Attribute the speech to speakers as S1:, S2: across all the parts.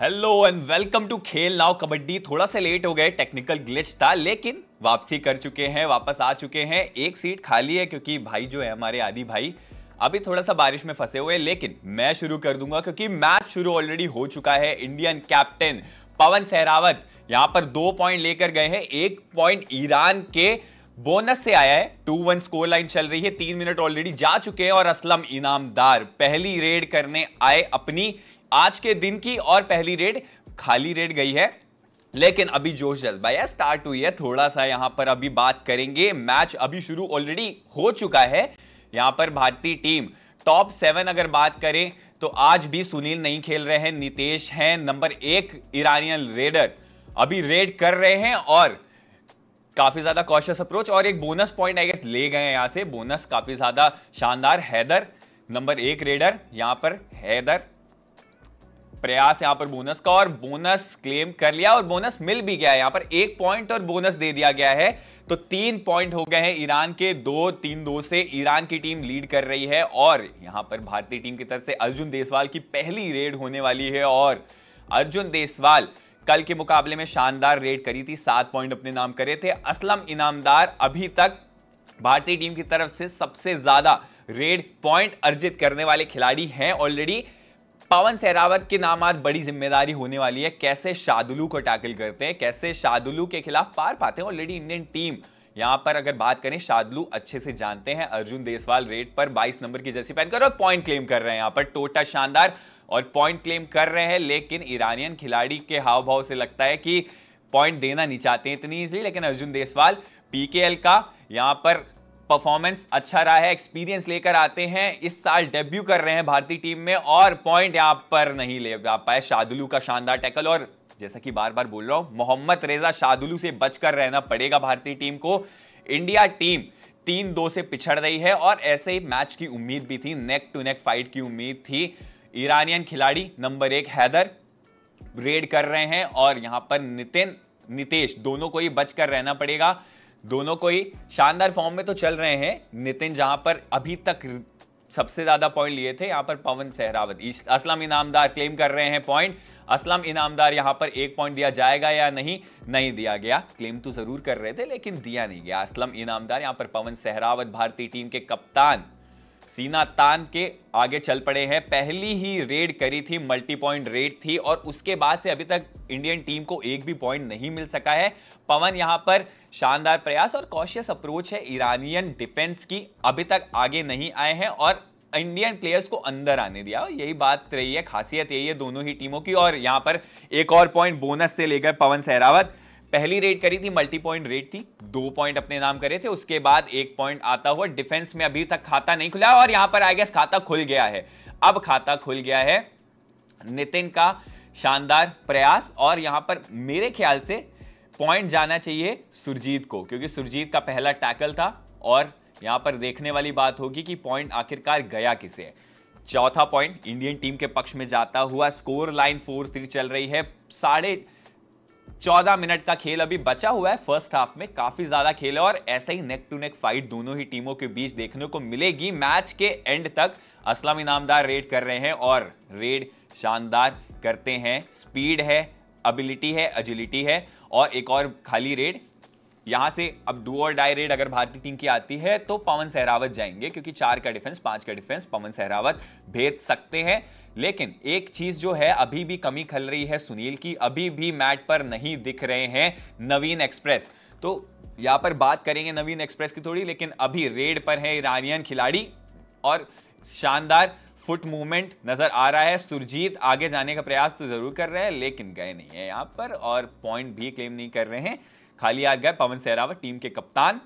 S1: Hello and welcome to Khel now kabaddi थोड़ा सा late हो गए टेक्निकल ग्लिच था लेकिन वापसी कर चुके हैं वापस आ चुके हैं एक सीट खाली है क्योंकि भाई जो है हमारे आदि भाई अभी थोड़ा सा बारिश में फंसे हुए लेकिन मैं शुरू कर दूंगा क्योंकि मैच शुरू ऑलरेडी हो चुका है इंडियन कैप्टन पवन सहरावत यहां पर दो पॉइंट लेकर गए हैं एक पॉइंट ईरान के बोनस से आया है टू वन स्कोर लाइन चल रही है तीन मिनट ऑलरेडी जा चुके हैं और असलम इनामदार पहली रेड करने आए अपनी आज के दिन की और पहली रेड खाली रेड गई है लेकिन अभी जोश जल्दबाया स्टार्ट हुई है थोड़ा सा यहां पर अभी बात करेंगे मैच अभी शुरू ऑलरेडी हो चुका है यहां पर भारतीय टीम टॉप सेवन अगर बात करें तो आज भी सुनील नहीं खेल रहे हैं नितेश हैं नंबर एक ईरानियन रेडर अभी रेड कर रहे हैं और काफी ज्यादा कॉशियस अप्रोच और एक बोनस पॉइंट आई गेस ले गए यहां से बोनस काफी ज्यादा शानदार हैदर नंबर एक रेडर यहां पर हैदर प्रयास यहां पर बोनस का और बोनस क्लेम कर लिया और बोनस मिल भी गया है यहां पर एक पॉइंट और बोनस दे दिया गया है तो तीन पॉइंट हो गए हैं ईरान के दो तीन दो से ईरान की टीम लीड कर रही है और यहां पर भारतीय टीम की तरफ से अर्जुन देसवाल की पहली रेड होने वाली है और अर्जुन देसवाल कल के मुकाबले में शानदार रेड करी थी सात पॉइंट अपने नाम करे थे असलम इनामदार अभी तक भारतीय टीम की तरफ से सबसे ज्यादा रेड पॉइंट अर्जित करने वाले खिलाड़ी हैं ऑलरेडी पवन सहरावत के नाम आज बड़ी जिम्मेदारी होने वाली है कैसे शादुलू को टैकल करते हैं कैसे शादुलू के खिलाफ पार पाते हैं ऑलरेडी इंडियन टीम यहां पर अगर बात करें शादलू अच्छे से जानते हैं अर्जुन देसवाल रेट पर 22 नंबर की जर्सी पहनकर और पॉइंट क्लेम कर रहे हैं यहां पर टोटा tota शानदार और पॉइंट क्लेम कर रहे हैं लेकिन ईरानियन खिलाड़ी के हाव भाव से लगता है कि पॉइंट देना नहीं चाहते इतनी इजली लेकिन अर्जुन देसवाल पीकेएल का यहां पर परफॉर्मेंस अच्छा रहा है एक्सपीरियंस लेकर आते हैं इस साल डेब्यू कर रहे हैं भारतीय टीम में और पॉइंट यहां पर नहीं ले पा पाए शादुलू का शानदार टैकल और जैसा कि बार बार बोल रहा हूं मोहम्मद रेजा शादुलू से बचकर रहना पड़ेगा भारतीय टीम को इंडिया टीम तीन दो से पिछड़ रही है और ऐसे ही मैच की उम्मीद भी थी नेक टू नेक फाइट की उम्मीद थी ईरानियन खिलाड़ी नंबर एक हैदर रेड कर रहे हैं और यहां पर नितिन नितेश दोनों को ही बच कर रहना पड़ेगा दोनों को ही शानदार फॉर्म में तो चल रहे हैं नितिन जहां पर अभी तक सबसे ज्यादा पॉइंट लिए थे यहाँ पर पवन सहरावत असलम इनामदार क्लेम कर रहे हैं पॉइंट असलम इनामदार यहां पर एक पॉइंट दिया जाएगा या नहीं नहीं दिया गया क्लेम तो जरूर कर रहे थे लेकिन दिया नहीं गया असलम इनामदार यहाँ पर पवन सहरावत भारतीय टीम के कप्तान सीना तान के आगे चल पड़े हैं पहली ही रेड करी थी मल्टी पॉइंट रेड थी और उसके बाद से अभी तक इंडियन टीम को एक भी पॉइंट नहीं मिल सका है पवन यहां पर शानदार प्रयास और कॉशियस अप्रोच है ईरानियन डिफेंस की अभी तक आगे नहीं आए हैं और इंडियन प्लेयर्स को अंदर आने दिया यही बात रही है खासियत यही है दोनों ही टीमों की और यहां पर एक और पॉइंट बोनस से लेकर पवन सहरावत पहली रेट करी थी मल्टी पॉइंट रेट थी दो पॉइंट अपने नाम करे थे उसके बाद एक पॉइंट आता हुआ डिफेंस में अभी तक खाता नहीं खुला और यहां पर आई गेस खाता खुल गया है अब खाता खुल गया है नितिन का शानदार प्रयास और यहां पर मेरे ख्याल से पॉइंट जाना चाहिए सुरजीत को क्योंकि सुरजीत का पहला टैकल था और यहां पर देखने वाली बात होगी कि पॉइंट आखिरकार गया किसे है चौथा पॉइंट इंडियन टीम के पक्ष में जाता हुआ स्कोर लाइन फोर थ्री चल रही है साढ़े 14 मिनट का खेल अभी बचा हुआ है फर्स्ट हाफ में काफी ज्यादा खेल है और ऐसे ही नेक टू नेक फाइट दोनों ही टीमों के बीच देखने को मिलेगी मैच के एंड तक असलम इनामदार रेड कर रहे हैं और रेड शानदार करते हैं स्पीड है एबिलिटी है एजिलिटी है और एक और खाली रेड यहां से अब डू और डाई रेड अगर भारतीय टीम की आती है तो पवन सहरावत जाएंगे क्योंकि चार का डिफेंस पांच का डिफेंस पवन सहरावत भेज सकते हैं लेकिन एक चीज जो है अभी भी कमी खल रही है सुनील की अभी भी मैट पर नहीं दिख रहे हैं नवीन एक्सप्रेस तो यहां पर बात करेंगे नवीन एक्सप्रेस की थोड़ी लेकिन अभी रेड पर है ईरानियन खिलाड़ी और शानदार फुट मूवमेंट नजर आ रहा है सुरजीत आगे जाने का प्रयास तो जरूर कर रहे हैं लेकिन गए नहीं है यहां पर और पॉइंट भी क्लेम नहीं कर रहे हैं खाली आ गए पवन सहरावत टीम के कप्तान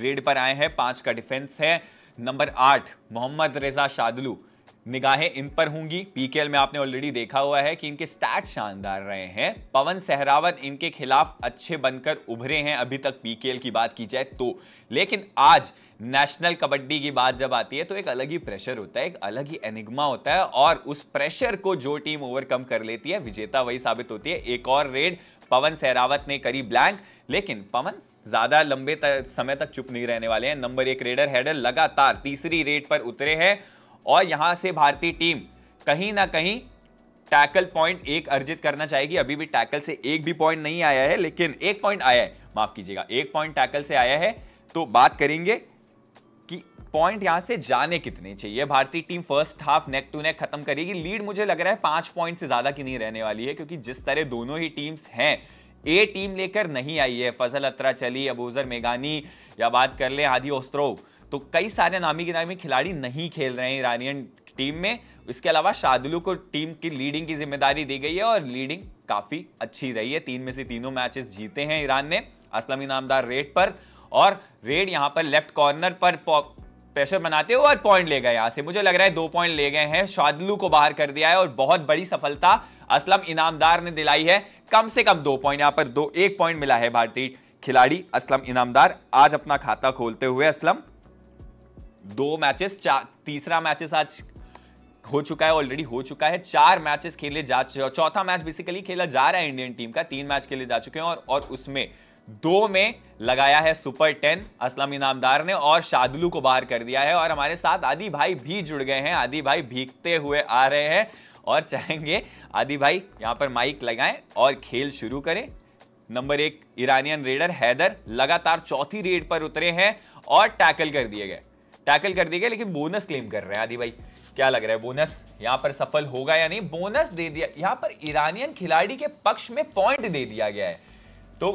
S1: रेड पर आए हैं पांच का डिफेंस है नंबर आठ मोहम्मद रेजा शादलू निगाहें इन पर होंगी पीकेएल में आपने ऑलरेडी देखा हुआ है कि इनके स्टैट शानदार रहे हैं पवन सहरावत इनके खिलाफ अच्छे बनकर उभरे हैं अभी तक पीकेएल की बात की जाए तो लेकिन आज नेशनल कबड्डी की बात जब आती है तो एक अलग ही प्रेशर होता है एक अलग ही एनिग्मा होता है और उस प्रेशर को जो टीम ओवरकम कर लेती है विजेता वही साबित होती है एक और रेड पवन सहरावत ने करी ब्लैंक लेकिन पवन ज्यादा लंबे समय तक चुप नहीं रहने वाले हैं नंबर एक रेडर हेडर लगातार तीसरी रेड पर उतरे हैं और यहां से भारतीय टीम कहीं ना कहीं टैकल पॉइंट एक अर्जित करना चाहेगी अभी भी टैकल से एक भी पॉइंट नहीं आया है लेकिन एक पॉइंट आया है माफ कीजिएगा एक पॉइंट टैकल से आया है तो बात करेंगे कि पॉइंट यहां से जाने कितने चाहिए भारतीय team first half neck to neck खत्म करेगी लीड मुझे लग रहा है पांच पॉइंट से ज्यादा की नहीं रहने वाली है क्योंकि जिस तरह दोनों ही टीम्स हैं ए टीम लेकर नहीं आई है फजल अत्रा चली अबूजर मेघानी या बात कर ले आदि ओस्त्रोव तो कई सारे नामी गिनामी खिलाड़ी नहीं खेल रहे हैं ईरानियन टीम में इसके अलावा शादुलू को टीम की लीडिंग की जिम्मेदारी दी गई है और लीडिंग काफ़ी अच्छी रही है तीन में से तीनों मैचेस जीते हैं ईरान ने असलम इनामदार रेड पर और रेड यहां पर लेफ्ट कॉर्नर पर प्रेशर बनाते हुए और पॉइंट ले गए यहां से मुझे लग रहा है दो पॉइंट ले गए हैं शादलू को बाहर कर दिया है और बहुत बड़ी सफलता असलम इनामदार ने दिलाई है कम से कम दो पॉइंट यहां पर दो एक पॉइंट मिला है भारतीय खिलाड़ी असलम इनामदार आज अपना खाता खोलते हुए असलम दो मैचेस तीसरा मैचेस आज हो चुका है ऑलरेडी हो चुका है चार मैचेस खेले जा चौथा मैच बेसिकली खेला जा रहा है इंडियन टीम का तीन मैच खेले जा चुके हैं और और उसमें दो में लगाया है सुपर टेन असलम इनामदार ने और शादलू को बाहर कर दिया है और हमारे साथ आदि भाई भी जुड़ गए हैं आदि भाई भीगते हुए आ रहे हैं और चाहेंगे आदि भाई यहाँ पर माइक लगाएं और खेल शुरू करें नंबर एक ईरानियन रेडर हैदर लगातार चौथी रेड पर उतरे हैं और टैकल कर दिए गए टैकल कर दिया गया लेकिन बोनस क्लेम कर रहे हैं आदि भाई क्या लग रहा है बोनस यहाँ पर सफल होगा या नहीं बोनस दे दिया यहाँ पर ईरानियन खिलाड़ी के पक्ष में पॉइंट दे दिया गया है तो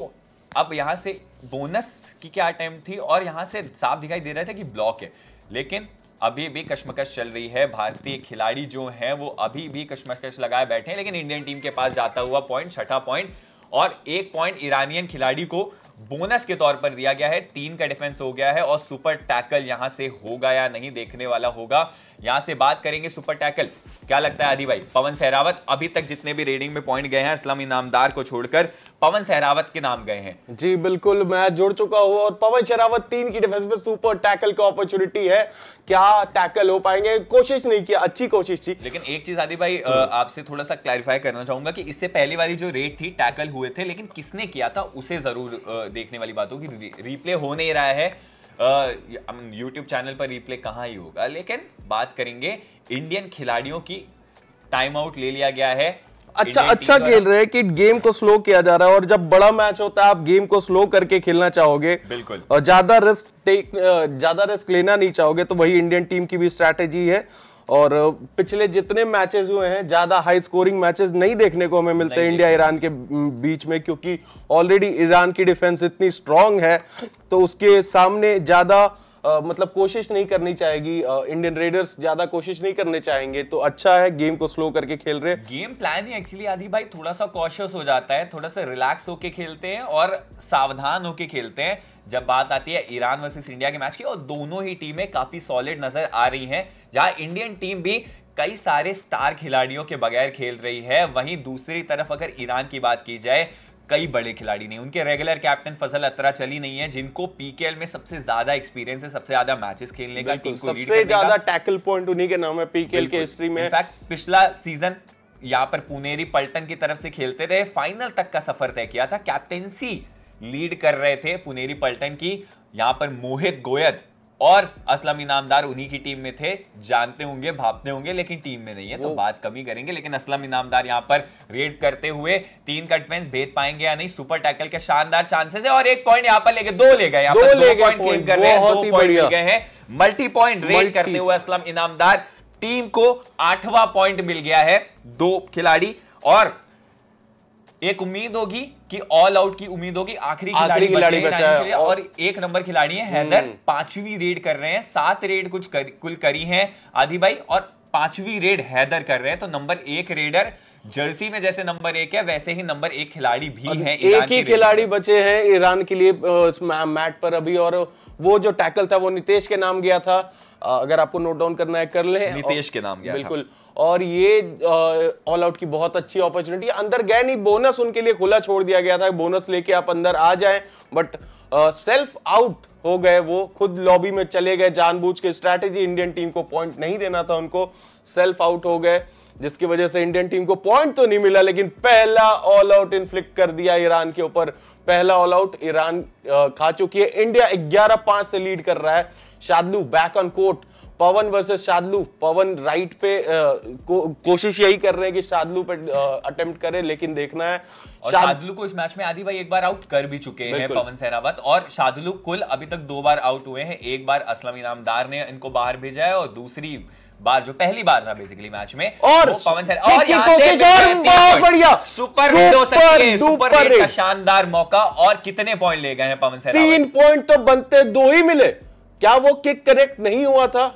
S1: अब यहाँ से बोनस की क्या अटैम्प्ट थी और यहाँ से साफ दिखाई दे रहा था कि ब्लॉक है लेकिन अभी भी कश्मकश चल रही है भारतीय खिलाड़ी जो हैं वो अभी भी कश्मकश लगाए बैठे हैं लेकिन इंडियन टीम के पास जाता हुआ पॉइंट छठा पॉइंट और एक पॉइंट ईरानियन खिलाड़ी को बोनस के तौर पर दिया गया है तीन का डिफेंस हो गया है और सुपर टैकल यहां से होगा या नहीं देखने वाला होगा यहां से बात करेंगे सुपर टैकल क्या लगता है आदि भाई पवन सहरावत अभी तक जितने भी रेडिंग में पॉइंट गए हैं असलम इनामदार को छोड़कर पवन सहरावत के नाम गए हैं
S2: जी बिल्कुल मैं जुड़ चुका हूं और पवन सहरावत तीन की डिफेंस में सुपर टैकल का अपॉर्चुनिटी है क्या टैकल हो पाएंगे कोशिश नहीं किया अच्छी कोशिश थी
S1: लेकिन एक चीज आदि भाई हम्म। आपसे थोड़ा सा क्लैरिफाई करना चाहूंगा कि इससे पहली वाली जो रेट थी टैकल हुए थे लेकिन किसने किया था उसे जरूर देखने वाली बात होगी रिप्ले हो नहीं रहा है यूट्यूब चैनल पर रिप्ले कहाँ ही होगा लेकिन बात करेंगे इंडियन खिलाड़ियों की टाइम आउट ले लिया गया है अच्छा अच्छा खेल रहे
S2: हैं कि गेम को स्लो किया जा रहा है और जब बड़ा मैच होता है आप गेम को स्लो करके खेलना चाहोगे बिल्कुल और ज्यादा रिस्क टेक ज्यादा रिस्क लेना नहीं चाहोगे तो वही इंडियन टीम की भी स्ट्रैटेजी है और पिछले जितने मैचेस हुए हैं ज़्यादा हाई स्कोरिंग मैचेस नहीं देखने को हमें मिलते इंडिया ईरान के बीच में क्योंकि ऑलरेडी ईरान की डिफेंस इतनी स्ट्रांग है तो उसके सामने ज़्यादा मतलब कोशिश नहीं करनी चाहेगी इंडियन रेडर्स ज्यादा कोशिश नहीं करने चाहेंगे तो अच्छा है गेम को स्लो करके खेल रहे
S1: गेम प्लान ही एक्चुअली आदि भाई थोड़ा सा कॉशियस हो जाता है थोड़ा सा रिलैक्स होके खेलते हैं और सावधान होके खेलते हैं जब बात आती है ईरान वर्सेस इंडिया के मैच की और दोनों ही टीमें काफी सॉलिड नजर आ रही हैं जहां इंडियन टीम भी कई सारे स्टार खिलाड़ियों के बगैर खेल रही है वहीं दूसरी तरफ अगर ईरान की बात की जाए कई बड़े खिलाड़ी नहीं उनके रेगुलर कैप्टन फसल अतरा चली नहीं है जिनको पीकेएल में सबसे ज्यादा एक्सपीरियंस है सबसे ज्यादा मैचेस खेलने का टीम को सबसे ज्यादा
S2: टैकल पॉइंट उन्हीं के नाम है पीकेएल
S1: के हिस्ट्री में इनफैक्ट पिछला सीजन यहाँ पर पुनेरी पलटन की तरफ से खेलते रहे फाइनल तक का सफर तय किया था कैप्टेंसी लीड कर रहे थे पुनेरी पलटन की यहाँ पर मोहित गोयद और असलम इनामदार उन्हीं की टीम में थे जानते होंगे भापते होंगे लेकिन टीम में नहीं है तो बात कमी करेंगे लेकिन असलम इनामदार यहाँ पर रेड करते हुए तीन का डिफेंस भेज पाएंगे या नहीं सुपर टैकल के शानदार चांसेस है और एक पॉइंट यहाँ पर लेके दो ले गए दो, हैं गए हैं मल्टी पॉइंट रेड करते हुए असलम इनामदार टीम को आठवां पॉइंट मिल गया है दो खिलाड़ी और एक उम्मीद होगी कि ऑल आउट की उम्मीद होगी आखिरी खिलाड़ी खिलाड़ी बचा है और, और एक नंबर खिलाड़ी है हैदर हम्म। पांचवी रेड कर रहे हैं सात रेड कुछ कर, कुल करी हैं आदि भाई और पांचवी रेड हैदर कर रहे हैं तो नंबर एक रेडर जर्सी में जैसे नंबर एक है वैसे ही नंबर एक खिलाड़ी भी है एक ही खिलाड़ी
S2: बचे हैं ईरान के लिए मैट पर अभी और वो जो टैकल था वो नितेश के नाम गया था अगर आपको नोट डाउन करना है कर ले नितेश
S1: के नाम गया बिल्कुल
S2: और ये ऑल आउट की बहुत अच्छी अपॉर्चुनिटी अंदर गए नहीं बोनस उनके लिए खुला छोड़ दिया गया था बोनस लेके आप अंदर आ जाए बट सेल्फ आउट हो गए वो खुद लॉबी में चले गए जानबूझ के स्ट्रैटेजी इंडियन टीम को पॉइंट नहीं देना था उनको सेल्फ आउट हो गए जिसकी वजह से इंडियन टीम को पॉइंट तो नहीं मिला लेकिन पहला ऑल आउट इन्फ्लिक्ट कर दिया ईरान के ऊपर पहला ऑल आउट ईरान खा चुकी है इंडिया 11 पांच से लीड कर रहा है Shadloo back on court Pawan versus Shadloo Pawan right पे आ, को, कोशिश यही कर रहे हैं कि शादलू पे अटेम्प्ट करे लेकिन देखना है और
S1: शाद... शादलू को इस मैच में आदि भाई एक बार आउट कर भी चुके हैं पवन सहरावत और शादलू कुल अभी तक दो बार आउट हुए हैं एक बार असलम इनामदार ने इनको बाहर भेजा है और दूसरी बार जो पहली बार था बेसिकली मैच में और पवन और यहां बहुत बढ़िया सुपर हिट हो सकती है सुपर हिट का शानदार मौका और कितने पॉइंट ले गए हैं पवन सर तीन
S2: पॉइंट तो बनते दो ही मिले क्या वो किक करेक्ट नहीं हुआ था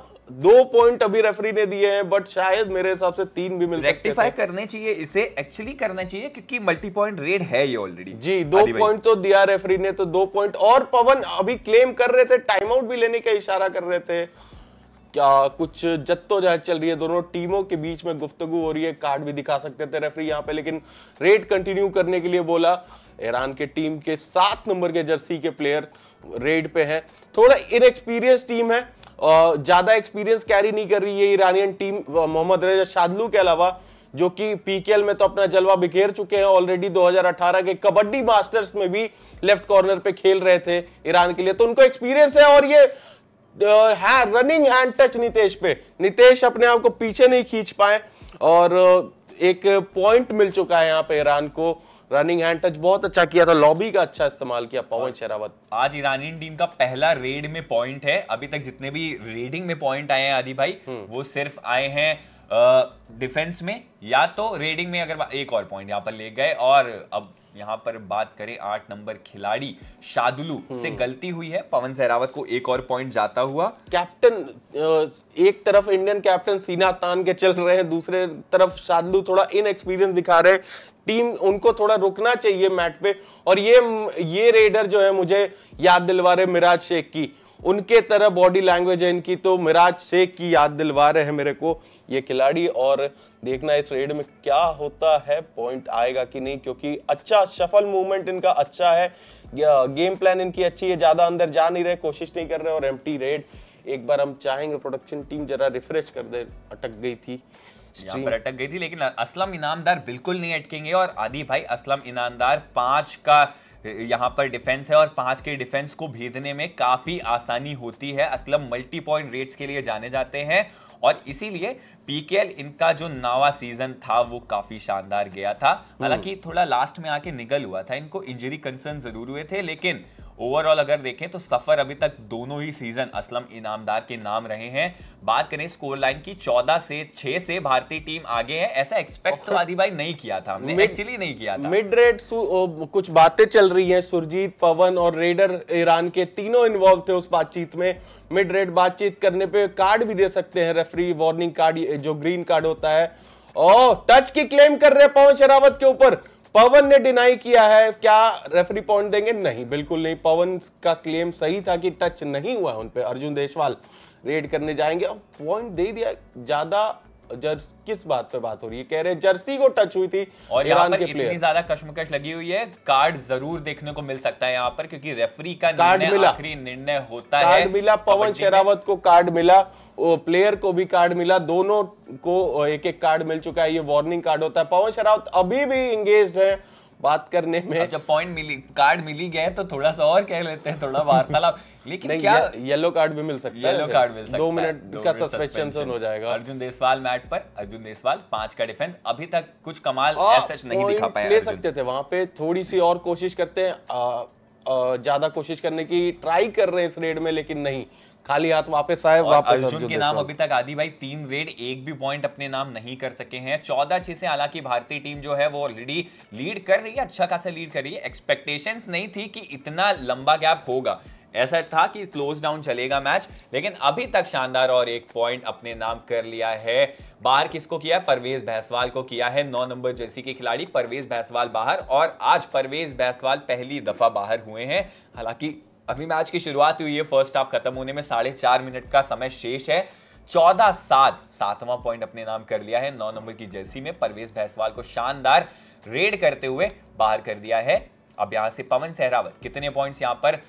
S2: दो पॉइंट अभी रेफरी ने दिए हैं बट शायद मेरे हिसाब से तीन भी मिल रेक्टिफाई करने चाहिए इसे एक्चुअली करना चाहिए क्योंकि मल्टी पॉइंट रेड है ये ऑलरेडी जी दो पॉइंट तो दिया रेफरी ने तो दो पॉइंट और पवन अभी क्लेम कर रहे थे टाइम आउट भी लेने का इशारा कर रहे थे कुछ जद्दोजहद चल रही है दोनों टीमों के बीच में गुफ्तगु हो रही है कार्ड भी दिखा सकते थे रेफरी यहाँ पे लेकिन रेड कंटिन्यू करने के लिए बोला ईरान के टीम के सात नंबर के जर्सी के प्लेयर रेड पे हैं थोड़ा इनएक्सपीरियंस टीम है और ज़्यादा एक्सपीरियंस कैरी नहीं कर रही है Iranian team Mohammad Reza Shadloo के अलावा जो कि पीकेएल में तो अपना जलवा बिखेर चुके हैं ऑलरेडी 2018 के कबड्डी मास्टर्स में भी लेफ्ट कॉर्नर पे खेल रहे थे ईरान के लिए तो उनको एक्सपीरियंस है और ये है रनिंग हैंड टच नितेश पे नितेश अपने आप को पीछे नहीं खींच पाए और एक पॉइंट मिल चुका है यहाँ पे ईरान को रनिंग हैंड टच बहुत अच्छा किया था लॉबी का अच्छा इस्तेमाल किया पवन शेरावत
S1: आज ईरानी टीम का पहला रेड में पॉइंट है अभी तक जितने भी रेडिंग में पॉइंट आए हैं आदि भाई हम्म। वो सिर्फ आए हैं डिफेंस में या तो रेडिंग में अगर एक और पॉइंट यहाँ पर ले गए और अब यहाँ पर बात करें आठ नंबर खिलाड़ी शादुलू से हम्म। गलती हुई है पवन सहरावत को एक और पॉइंट जाता हुआ कैप्टन
S2: एक तरफ इंडियन कैप्टन सीना तान के चल रहे हैं दूसरे तरफ शादुलू थोड़ा इनएक्सपीरियंस दिखा रहे हैं टीम उनको थोड़ा रुकना चाहिए मैट पे और ये ये रेडर जो है मुझे याद दिलवा रहे मिराज शेख की उनके तरह बॉडी लैंग्वेज है इनकी तो मिराज शेख की याद दिलवा रहे हैं मेरे को ये खिलाड़ी और देखना इस रेड में क्या होता है पॉइंट आएगा कि नहीं क्योंकि अच्छा सफल मूवमेंट इनका अच्छा है गेम प्लान इनकी अच्छी है ज़्यादा अंदर जा नहीं रहे कोशिश नहीं कर रहे और एम रेड एक बार हम चाहेंगे प्रोडक्शन टीम जरा रिफ्रेश कर दे अटक गई थी पर अटक
S1: गई थी लेकिन असलम इनामदार बिल्कुल नहीं अटकेंगे और आदि भाई असलम इनामदार पांच का यहाँ पर डिफेंस है और पांच के डिफेंस को भेदने में काफ़ी आसानी होती है असलम मल्टी पॉइंट रेट्स के लिए जाने जाते हैं और इसीलिए पीकेएल इनका जो नवा सीजन था वो काफी शानदार गया था हम्म। हालांकि थोड़ा लास्ट में आके निगल हुआ था इनको इंजरी कंसर्न जरूर हुए थे लेकिन ओवरऑल अगर देखें तो सफर अभी तक दोनों ही सीजन असलम इनामदार के नाम रहे हैं बात करें स्कोर लाइन की चौदह से छह से भारतीय टीम आगे है ऐसा एक्सपेक्ट तो आदि भाई नहीं किया था हमने एक्चुअली नहीं किया
S2: था मिड रेट कुछ बातें चल रही है सुरजीत पवन और रेडर ईरान के तीनों इन्वॉल्व थे उस बातचीत में मिड रेट बातचीत करने पे कार्ड भी दे सकते हैं रेफरी वार्निंग कार्ड जो ग्रीन कार्ड होता है ओ टच की क्लेम कर रहे हैं पवन शरावत के ऊपर पवन ने डिनाई किया है क्या रेफरी पॉइंट देंगे नहीं बिल्कुल नहीं पवन का क्लेम सही था कि टच नहीं हुआ उन पे अर्जुन देशवाल रेड करने जाएंगे और पॉइंट दे दिया ज्यादा जर्स किस बात पर बात हो रही है कह रहे जर्सी को टच हुई थी और ईरान के प्लेयर इतनी
S1: ज्यादा कश्मकश लगी हुई है कार्ड जरूर देखने को मिल सकता है यहाँ पर क्योंकि रेफरी का कार्ड मिला निर्णय होता कार्ड है कार्ड
S2: मिला पवन शेरावत को कार्ड मिला प्लेयर को भी कार्ड मिला दोनों को एक एक कार्ड मिल चुका है ये वार्निंग कार्ड होता है पवन शेरावत अभी भी इंगेज है बात करने में
S1: जब पॉइंट मिली कार्ड मिली गए तो
S2: थोड़ा सा और कह लेते हैं थोड़ा वार्तालाप
S1: लेकिन क्या ये,
S2: येलो कार्ड भी मिल सकता है येलो कार्ड मिल सकता दो मिनट का सस्पेंशन हो
S1: जाएगा अर्जुन देसवाल मैट पर अर्जुन देसवाल पांच का डिफेंस अभी तक कुछ कमाल एसएच हाँ, नहीं दिखा पाया ले सकते
S2: थे वहां पे थोड़ी सी और कोशिश करते हैं ज्यादा कोशिश करने की ट्राई कर रहे हैं इस रेड में लेकिन नहीं खाली हाथ वापस आए वापस
S1: अर्जुन के नाम अभी तक आदि भाई तीन रेड एक भी पॉइंट अपने नाम नहीं कर सके हैं चौदह छह से हालांकि भारतीय टीम जो है वो ऑलरेडी लीड कर रही है अच्छा खासा लीड कर रही है एक्सपेक्टेशंस नहीं थी कि इतना लंबा गैप होगा ऐसा था कि क्लोज डाउन चलेगा मैच लेकिन अभी तक शानदार और एक पॉइंट अपने नाम कर लिया है बाहर किसको किया है परवेज भैंसवाल को किया है नौ नंबर जर्सी के खिलाड़ी परवेज भैंसवाल बाहर और आज परवेज भैंसवाल पहली दफा बाहर हुए हैं हालांकि अभी मैच की शुरुआत हुई है फर्स्ट हाफ खत्म होने में साढ़े चार मिनट का समय शेष है चौदह सात सातवां पॉइंट अपने नाम कर लिया है नौ नंबर की जर्सी में परवेज भैसवाल को शानदार रेड करते हुए बाहर कर दिया है अब यहां से पवन सहरावत कितने पॉइंट्स यहां पर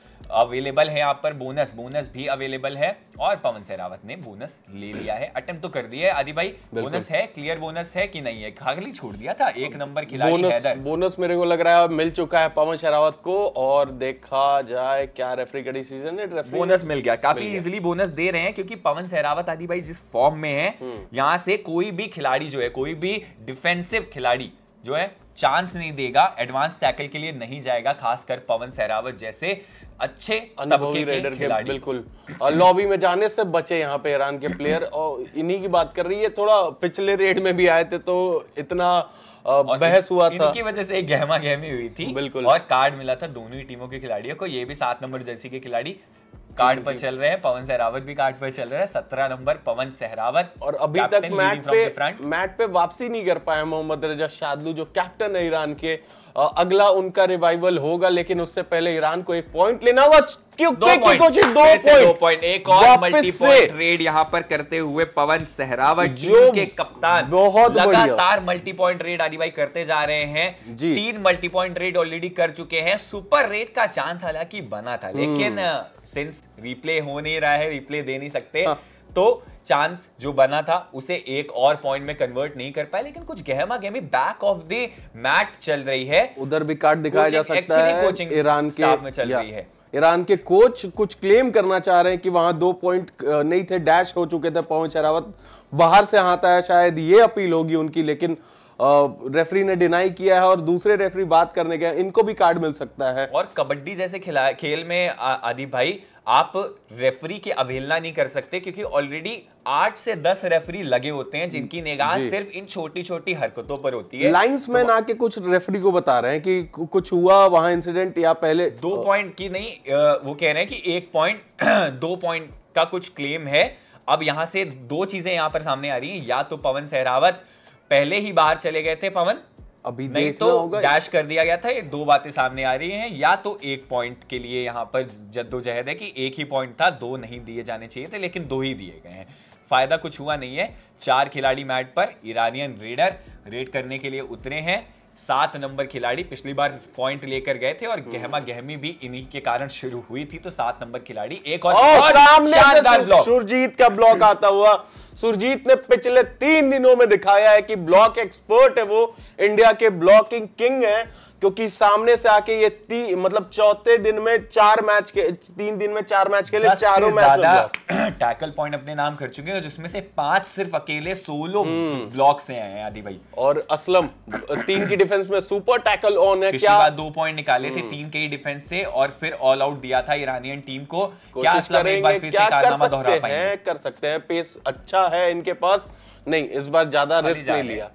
S1: अवेलेबल है यहाँ पर बोनस बोनस भी अवेलेबल है और पवन सहरावत ने बोनस ले लिया है अटेम्प्ट तो कर दिया है आदि भाई बोनस है क्लियर बोनस है कि नहीं है खागली छोड़ दिया था एक नंबर खिलाड़ी बोनस,
S2: बोनस मेरे को लग रहा है मिल चुका है पवन शरावत को और देखा जाए क्या रेफरी का डिसीजन है
S1: बोनस मिल गया काफी इजिली बोनस दे रहे हैं क्योंकि पवन सहरावत आदि भाई जिस फॉर्म में है हम्म। यहाँ से कोई भी खिलाड़ी जो है कोई भी डिफेंसिव खिलाड़ी जो है चांस नहीं देगा एडवांस टैकल के लिए नहीं जाएगा खासकर पवन सहरावत जैसे अच्छे अनुभवी रेडर के, बिल्कुल और लॉबी
S2: में जाने से बचे यहाँ पे ईरान के प्लेयर और इन्हीं की बात कर रही है थोड़ा पिछले रेड में भी आए थे तो इतना
S1: बहस हुआ था इनकी वजह से एक गहमा गहमी हुई थी बिल्कुल और कार्ड मिला था दोनों ही टीमों के खिलाड़ियों को ये भी सात नंबर जर्सी के खिलाड़ी कार्ड पर चल रहे हैं पवन सहरावत भी कार्ड पर चल रहे हैं सत्रह नंबर पवन सहरावत और अभी तक मैट पे
S2: मैट पे वापसी नहीं कर पाए मोहम्मद रजा शादलू जो कैप्टन है ईरान के अगला उनका रिवाइवल होगा लेकिन उससे पहले ईरान को एक पॉइंट लेना होगा क्योंकि दो पॉइंट एक और मल्टीपॉइंट
S1: रेड यहां पर करते हुए पवन सहरावत जो के कप्तान बहुत लगातार मल्टीपॉइंट रेड आदि भाई करते जा रहे हैं तीन मल्टीपॉइंट रेड ऑलरेडी कर चुके हैं सुपर रेड का चांस हालांकि बना था हम्म। लेकिन सिंस रिप्ले हो नहीं रहा है रिप्ले दे नहीं सकते हाँ। तो चांस जो बना था उसे एक और पॉइंट में कन्वर्ट नहीं कर पाया लेकिन कुछ गहमा गहमी बैक ऑफ द मैट चल रही है उधर भी कार्ड दिखाया जा सकता है कोचिंग ईरान के में चल रही है
S2: ईरान के कोच कुछ क्लेम करना चाह रहे हैं कि वहां दो पॉइंट नहीं थे डैश हो चुके थे पवन शरावत बाहर से हाथ आया शायद ये अपील होगी उनकी लेकिन रेफरी ने डिनाई किया है और दूसरे रेफरी बात करने गए इनको भी कार्ड मिल सकता है
S1: और कबड्डी जैसे खेल में आदि भाई आप रेफरी की अवहेलना नहीं कर सकते क्योंकि ऑलरेडी आठ से दस रेफरी लगे होते हैं जिनकी निगाह सिर्फ इन छोटी छोटी हरकतों पर होती है लाइन्स मैन
S2: तो आके कुछ रेफरी को बता रहे हैं कि कुछ हुआ वहां इंसिडेंट या पहले दो
S1: पॉइंट की नहीं वो कह रहे हैं कि एक पॉइंट दो पॉइंट का कुछ क्लेम है अब यहां से दो चीजें यहां पर सामने आ रही हैं या तो पवन सहरावत पहले ही बाहर चले गए थे पवन अभी नहीं तो डैश कर दिया गया था ये दो बातें सामने आ रही हैं या तो एक पॉइंट के लिए यहाँ पर जद्दोजहद है कि एक ही पॉइंट था दो नहीं दिए जाने चाहिए थे लेकिन दो ही दिए गए हैं फायदा कुछ हुआ नहीं है चार खिलाड़ी मैट पर ईरानियन रेडर रेड करने के लिए उतरे हैं सात नंबर खिलाड़ी पिछली बार पॉइंट लेकर गए थे और हम्म। गहमा गहमी भी इन्हीं के कारण शुरू हुई थी तो सात नंबर खिलाड़ी एक और, और सामने
S2: सुरजीत का ब्लॉक आता हुआ सुरजीत ने पिछले तीन दिनों में दिखाया है कि ब्लॉक एक्सपर्ट है वो इंडिया के ब्लॉकिंग किंग है क्योंकि सामने से आके ये ती, मतलब चौथे दिन में चार मैच के तीन दिन में चार मैच के लिए चारों मैच
S1: टैकल पॉइंट अपने नाम कर चुके हैं जिसमें से पांच सिर्फ अकेले सोलो ब्लॉक हम्म। से आए हैं आदि भाई और असलम तीन की डिफेंस में सुपर टैकल ऑन है क्या दो पॉइंट निकाले थे हम्म। तीन के ही डिफेंस से और फिर ऑल आउट दिया था ईरानियन टीम को क्या करेंगे क्या कर सकते हैं कर सकते
S2: हैं पेस अच्छा है इनके पास नहीं इस बार ज्यादा रिस्क नहीं लिया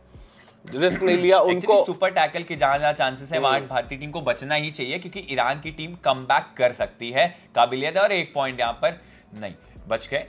S2: रिस्क नहीं लिया उनको सुपर
S1: टैकल के जहां जहां चांसेस है वहां भारतीय टीम को बचना ही चाहिए क्योंकि ईरान की टीम कम कर सकती है काबिलियत है और एक पॉइंट यहां पर नहीं बच गए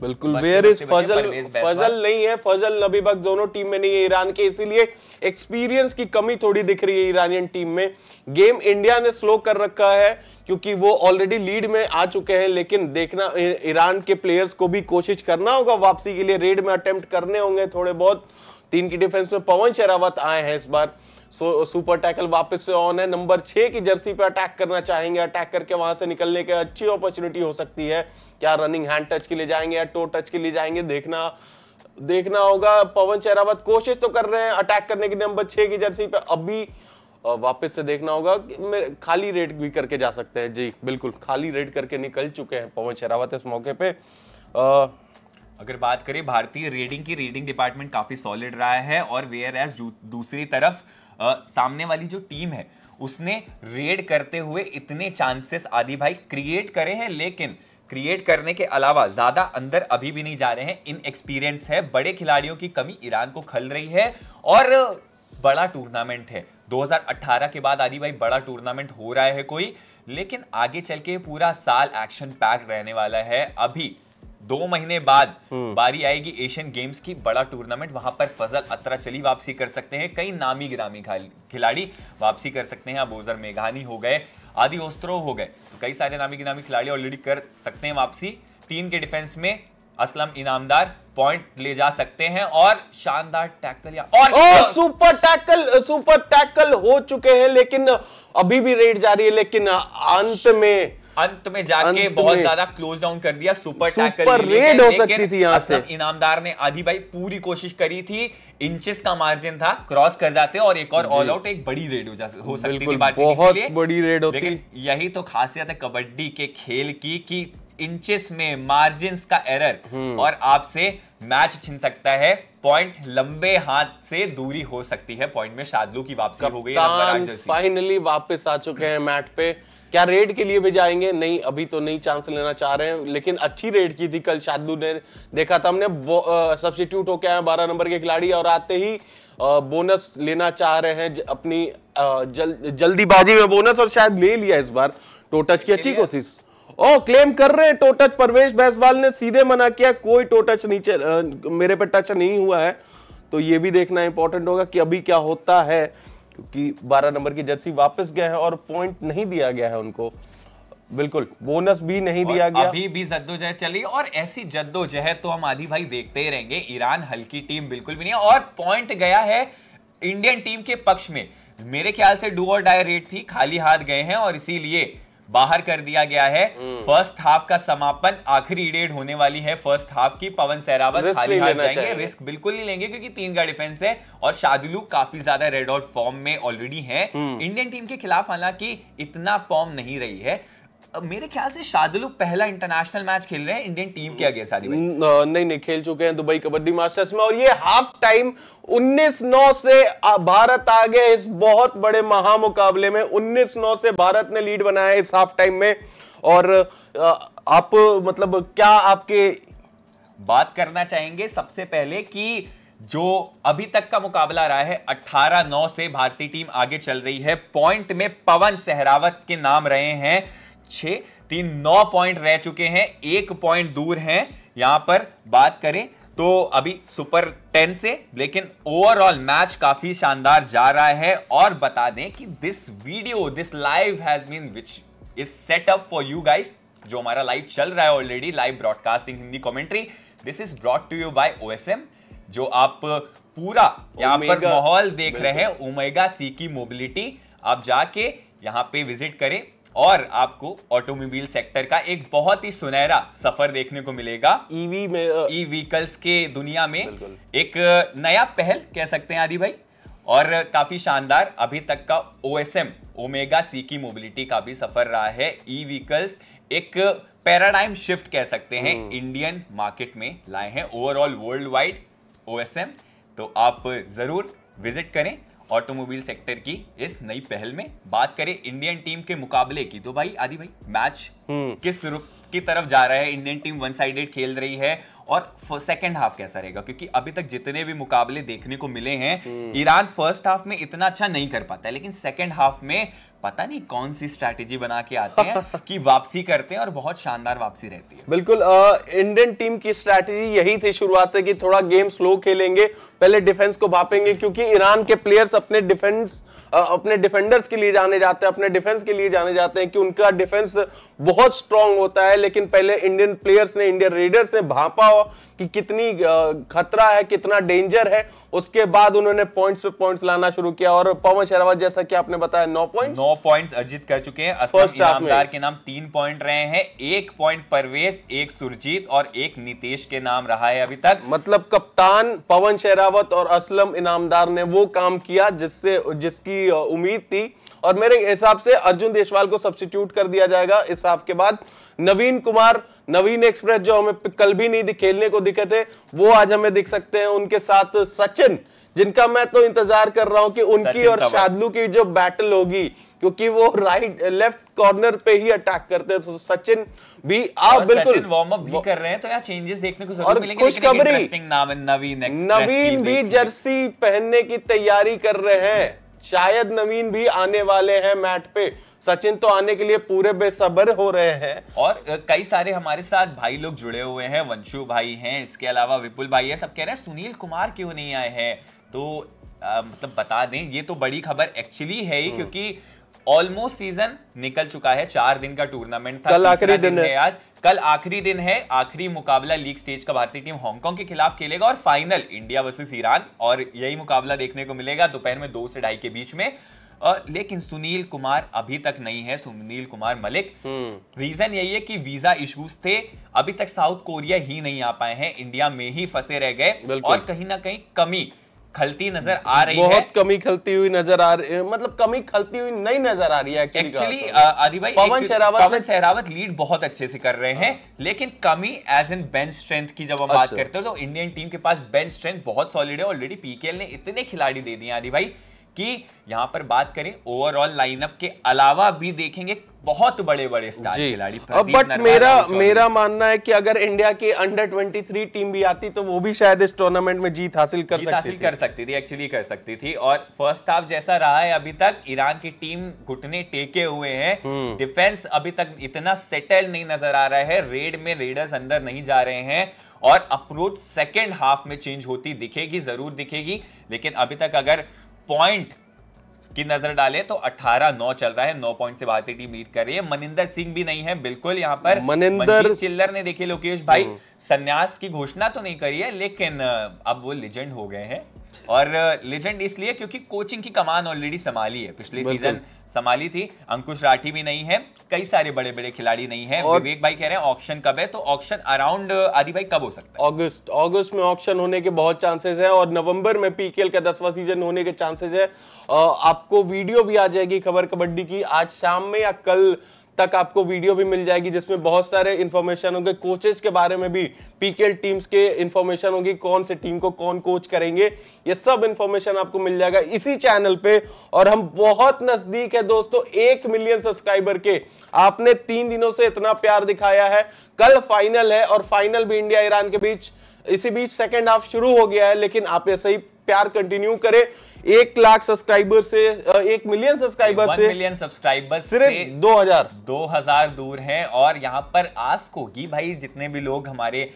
S2: बिल्कुल वेयर इज फजल फजल नहीं है फजल नबी बग दोनों टीम में नहीं है ईरान के इसीलिए एक्सपीरियंस की कमी थोड़ी दिख रही है ईरानियन टीम में गेम इंडिया ने स्लो कर रखा है क्योंकि वो ऑलरेडी लीड में आ चुके हैं लेकिन देखना ईरान के प्लेयर्स को भी कोशिश करना होगा वापसी के लिए रेड में अटेम्प्ट करने होंगे थोड़े बहुत तीन की डिफेंस में पवन शेरावत आए हैं इस बार सुपर टैकल वापस से ऑन है नंबर छह की जर्सी पे अटैक करना चाहेंगे अटैक करके वहां से निकलने की अच्छी अपॉर्चुनिटी हो सकती है क्या रनिंग हैंड टच के लिए जाएंगे या टो टच के लिए जाएंगे देखना देखना होगा पवन शेरावत कोशिश तो कर रहे हैं अटैक करने की नंबर छह की जर्सी पे अभी वापस से देखना होगा कि खाली रेड भी करके जा सकते हैं जी बिल्कुल खाली रेड करके निकल चुके हैं पवन शेरावत इस मौके पे
S1: आ, अगर बात करें भारतीय रेडिंग की रेडिंग डिपार्टमेंट काफ़ी सॉलिड रहा है और वेयर एज दूसरी तरफ आ, सामने वाली जो टीम है उसने रेड करते हुए इतने चांसेस आदि भाई क्रिएट करे हैं लेकिन क्रिएट करने के अलावा ज़्यादा अंदर अभी भी नहीं जा रहे हैं इन एक्सपीरियंस है बड़े खिलाड़ियों की कमी ईरान को खल रही है और बड़ा टूर्नामेंट है 2018 के बाद आदि भाई बड़ा टूर्नामेंट हो रहा है कोई लेकिन आगे चल के पूरा साल एक्शन पैक रहने वाला है अभी दो महीने बाद हम्म। बारी आएगी एशियन गेम्स की बड़ा टूर्नामेंट वहां पर फजल अतरा चली वापसी कर सकते हैं कई नामी गिरामी खिलाड़ी वापसी कर सकते हैं अबोजर मेघानी हो गए आदि ओस्त्रो हो गए तो कई सारे नामी गिरामी खिलाड़ी ऑलरेडी कर सकते हैं वापसी टीम के डिफेंस में असलम इनामदार पॉइंट ले जा सकते हैं और शानदार टैकल या और ओ,
S2: सुपर टैकल सुपर टैकल हो चुके हैं लेकिन अभी भी रेड जारी है लेकिन अंत में
S1: अंत में जाके बहुत ज्यादा क्लोज डाउन कर दिया सुपर टैकल रेड हो सकती थी यहां से इनामदार ने आधी भाई पूरी कोशिश करी थी इंचेस का मार्जिन था क्रॉस कर जाते और एक और ऑल आउट एक बड़ी रेड हो जा हो सकती थी बात बहुत
S2: बड़ी रेड होती लेकिन
S1: यही तो खासियत है कबड्डी के खेल की कि इंचेस में मार्जिन का एरर हम्म। और आपसे मैच छिन सकता है पॉइंट लंबे हाथ से दूरी हो सकती है पॉइंट में शादलू की वापसी हो गई
S2: फाइनली वापस आ चुके हैं मैट पे क्या रेड के लिए भी जाएंगे नहीं अभी तो नहीं चांस लेना चाह रहे हैं लेकिन अच्छी रेड की थी कल शादू ने देखा था हमने सब्सिट्यूट होके आए बारह नंबर के खिलाड़ी और आते ही आ, बोनस लेना चाह रहे हैं अपनी आ, जल, जल्दीबाजी में बोनस और शायद ले लिया इस बार टोटच की अच्छी कोशिश ओ क्लेम कर रहे हैं टोटच परवेश बैसवाल ने सीधे मना किया कोई टोटच नीचे मेरे पे टच नहीं हुआ है तो ये भी देखना इंपॉर्टेंट होगा कि अभी क्या होता है क्योंकि 12 नंबर की जर्सी वापस गए हैं और पॉइंट नहीं दिया गया है उनको बिल्कुल बोनस भी नहीं दिया गया अभी
S1: भी जद्दोजहद चली और ऐसी जद्दोजहद तो हम आधी भाई देखते ही रहेंगे ईरान हल्की टीम बिल्कुल भी नहीं और पॉइंट गया है इंडियन टीम के पक्ष में मेरे ख्याल से डू और डाय रेट थी खाली हाथ गए हैं और इसीलिए बाहर कर दिया गया है हम्म। फर्स्ट हाफ का समापन आखिरी डेड होने वाली है फर्स्ट हाफ की पवन सहरावत खाली हाथ जाएंगे रिस्क बिल्कुल नहीं लेंगे क्योंकि तीन का डिफेंस है और शादुलू काफी ज्यादा रेड आउट फॉर्म में ऑलरेडी है इंडियन टीम के खिलाफ हालांकि इतना फॉर्म नहीं रही है मेरे ख्याल से शादुल पहला इंटरनेशनल मैच खेल रहे हैं इंडियन टीम के अगेंस्ट
S2: आदि नहीं नहीं खेल चुके हैं दुबई कबड्डी मास्टर्स में और ये हाफ टाइम 19-9 से भारत आ गए इस बहुत बड़े महा मुकाबले में 19-9 से भारत ने लीड बनाया इस हाफ टाइम में और आप मतलब क्या आपके
S1: बात करना चाहेंगे सबसे पहले कि जो अभी तक का मुकाबला रहा है 18-9 से भारतीय टीम आगे चल रही है पॉइंट में पवन सहरावत के नाम रहे हैं छ तीन नौ पॉइंट रह चुके हैं एक पॉइंट दूर हैं यहां पर बात करें तो अभी सुपर टेन से लेकिन ओवरऑल मैच काफी शानदार जा रहा है और बता दें कि this video this live has been which is setup for you guys जो हमारा लाइव चल रहा है already live broadcasting Hindi commentary this is broad to you by ओ जो आप पूरा यहाँ पर माहौल देख रहे हैं ओमेगा सी की मोबिलिटी आप जाके यहाँ पे विजिट करें और आपको ऑटोमोबाइल सेक्टर का एक बहुत ही सुनहरा सफर देखने को मिलेगा ईवी e में ई व्हीकल्स e के दुनिया में एक नया पहल कह सकते हैं आदि भाई और काफी शानदार अभी तक का O S M Omega C की मोबिलिटी का भी सफर रहा है ई e व्हीकल्स एक पैराडाइम शिफ्ट कह सकते हैं इंडियन हम्म। मार्केट में लाए हैं overall world wide O S M तो आप जरूर विजिट करें ऑटोमोबाइल सेक्टर की इस नई पहल में बात करें इंडियन टीम के मुकाबले की तो भाई आदि भाई मैच हम्म। किस रूप की तरफ जा रहा है इंडियन टीम वन साइडेड खेल रही है और सेकेंड हाफ कैसा रहेगा क्योंकि अभी तक जितने भी मुकाबले देखने को मिले हैं हम्म। ईरान फर्स्ट हाफ में इतना अच्छा नहीं कर पाता है लेकिन सेकेंड हाफ में पता नहीं कौन सी स्ट्रैटेजी बना के आते हैं कि वापसी करते हैं और बहुत शानदार वापसी रहती
S2: है बिल्कुल इंडियन टीम की स्ट्रैटेजी यही थी शुरुआत से कि थोड़ा गेम स्लो खेलेंगे पहले डिफेंस को भापेंगे क्योंकि ईरान के प्लेयर्स अपने डिफेंस अपने डिफेंडर्स के लिए जाने जाते हैं अपने डिफेंस के लिए जाने जाते हैं कि उनका डिफेंस बहुत स्ट्रांग होता है लेकिन पहले इंडियन प्लेयर्स ने इंडियन रेडर्स ने भापा कि कितनी खतरा है कितना डेंजर है उसके बाद उन्होंने पॉइंट्स पे पॉइंट्स लाना शुरू किया और पवन शेरावत जैसा कि आपने बताया नौ पॉइंट नौ
S1: पॉइंट अर्जित कर चुके हैं फर्स्ट इनामदार के नाम तीन पॉइंट रहे हैं एक पॉइंट परवेश एक सुरजीत और एक नीतीश के नाम रहा है अभी तक मतलब
S2: कप्तान पवन शेरावत और असलम इनामदार ने वो काम किया जिससे जिसकी की उम्मीद थी और मेरे हिसाब से अर्जुन देशवाल को सब्सिट्यूट कर दिया जाएगा इस हाफ के बाद नवीन कुमार नवीन एक्सप्रेस जो हमें कल भी नहीं खेलने को दिखे थे वो आज हमें दिख सकते हैं उनके साथ सचिन जिनका मैं तो इंतजार कर रहा हूं कि उनकी और शादलू की जो बैटल होगी क्योंकि वो राइट लेफ्ट कॉर्नर पे ही अटैक करते हैं तो सचिन भी आप बिल्कुल
S1: वार्म अप भी कर रहे हैं तो यार चेंजेस देखने को जरूर मिलेंगे खुशखबरी नवीन नवीन भी
S2: जर्सी पहनने की तैयारी कर रहे हैं शायद नवीन भी आने वाले हैं मैट पे सचिन तो आने के लिए पूरे बेसब्र हो रहे
S1: हैं और कई सारे हमारे साथ भाई लोग जुड़े हुए हैं वंशु भाई हैं इसके अलावा विपुल भाई है सब कह रहे हैं सुनील कुमार क्यों नहीं आए हैं तो आ, मतलब बता दें ये तो बड़ी खबर एक्चुअली है ही हम्म। क्योंकि ऑलमोस्ट सीजन निकल चुका है चार दिन का टूर्नामेंट था कल आखिरी दिन, दिन है आज कल आखिरी दिन है आखिरी मुकाबला लीग स्टेज का भारतीय टीम हांगकांग के खिलाफ खेलेगा और फाइनल इंडिया वर्सेस ईरान और यही मुकाबला देखने को मिलेगा दोपहर में दो से ढाई के बीच में लेकिन सुनील कुमार अभी तक नहीं है सुनील कुमार मलिक हम्म। रीजन यही है कि वीजा इश्यूज थे अभी तक साउथ कोरिया ही नहीं आ पाए हैं इंडिया में ही फंसे रह गए और कहीं ना कहीं कमी खलती नजर आ रही बहुत है बहुत
S2: कमी खलती हुई नजर आ रही मतलब कमी खलती हुई नहीं नजर आ रही है एक्चुअली आदि भाई पवन शेरावत पवन
S1: शेरावत लीड बहुत अच्छे से कर रहे हैं हाँ। लेकिन कमी एज इन बेंच स्ट्रेंथ की जब हम अच्छा। बात करते हैं तो इंडियन टीम के पास बेंच स्ट्रेंथ बहुत सॉलिड है ऑलरेडी पीकेएल ने इतने खिलाड़ी दे दिए आदि भाई कि यहाँ पर बात करें ओवरऑल लाइनअप के अलावा भी देखेंगे बहुत बड़े बड़े स्टार खिलाड़ी अब बट मेरा मेरा
S2: मानना है कि अगर इंडिया की अंडर 23 टीम भी आती तो वो भी शायद इस टूर्नामेंट में जीत हासिल कर जीत सकती हासिल कर
S1: सकती थी एक्चुअली कर सकती थी और फर्स्ट हाफ जैसा रहा है अभी तक ईरान की टीम घुटने टेके हुए हैं डिफेंस हम्म। अभी तक इतना सेटल नहीं नजर आ रहा है रेड में रेडर्स अंदर नहीं जा रहे हैं और अप्रोच सेकेंड हाफ में चेंज होती दिखेगी जरूर दिखेगी लेकिन अभी तक अगर पॉइंट की नजर डालें तो 18 नौ चल रहा है नौ पॉइंट से भारतीय टीम लीड कर रही है मनिंदर सिंह भी नहीं है बिल्कुल यहाँ पर मनिंदर चिल्लर ने देखिए लोकेश भाई हम्म। संन्यास की घोषणा तो नहीं करी है लेकिन अब वो लेजेंड हो गए हैं और लेजेंड इसलिए क्योंकि कोचिंग की कमान ऑलरेडी संभाली है पिछले सीजन संभाली थी अंकुश राठी भी नहीं है कई सारे बड़े बड़े खिलाड़ी नहीं है और विवेक भाई कह रहे हैं ऑक्शन कब है तो ऑक्शन अराउंड आदि भाई कब हो सकता
S2: है अगस्त अगस्त में ऑक्शन होने के बहुत चांसेस है और नवंबर में पीकेएल का दसवां सीजन होने के चांसेस है आपको वीडियो भी आ जाएगी खबर कबड्डी की आज शाम में या कल तक आपको वीडियो भी मिल जाएगी जिसमें बहुत सारे इन्फॉर्मेशन होंगे कोचेस के बारे में भी पीकेएल टीम्स के इन्फॉर्मेशन होगी कौन से टीम को कौन कोच करेंगे ये सब इन्फॉर्मेशन आपको मिल जाएगा इसी चैनल पे और हम बहुत नजदीक है दोस्तों एक मिलियन सब्सक्राइबर के आपने तीन दिनों से इतना प्यार दिखाया है कल फाइनल है और फाइनल भी इंडिया ईरान के बीच इसी बीच सेकेंड हाफ शुरू हो गया है लेकिन आप ऐसे ही प्यार कंटिन्यू करें एक लाख सब्सक्राइबर से एक मिलियन सब्सक्राइबर से
S1: मिलियन सब्सक्राइबर सिर्फ दो हजार दो हजार दूर है और यहाँ पर आस्क होगी भाई जितने भी लोग हमारे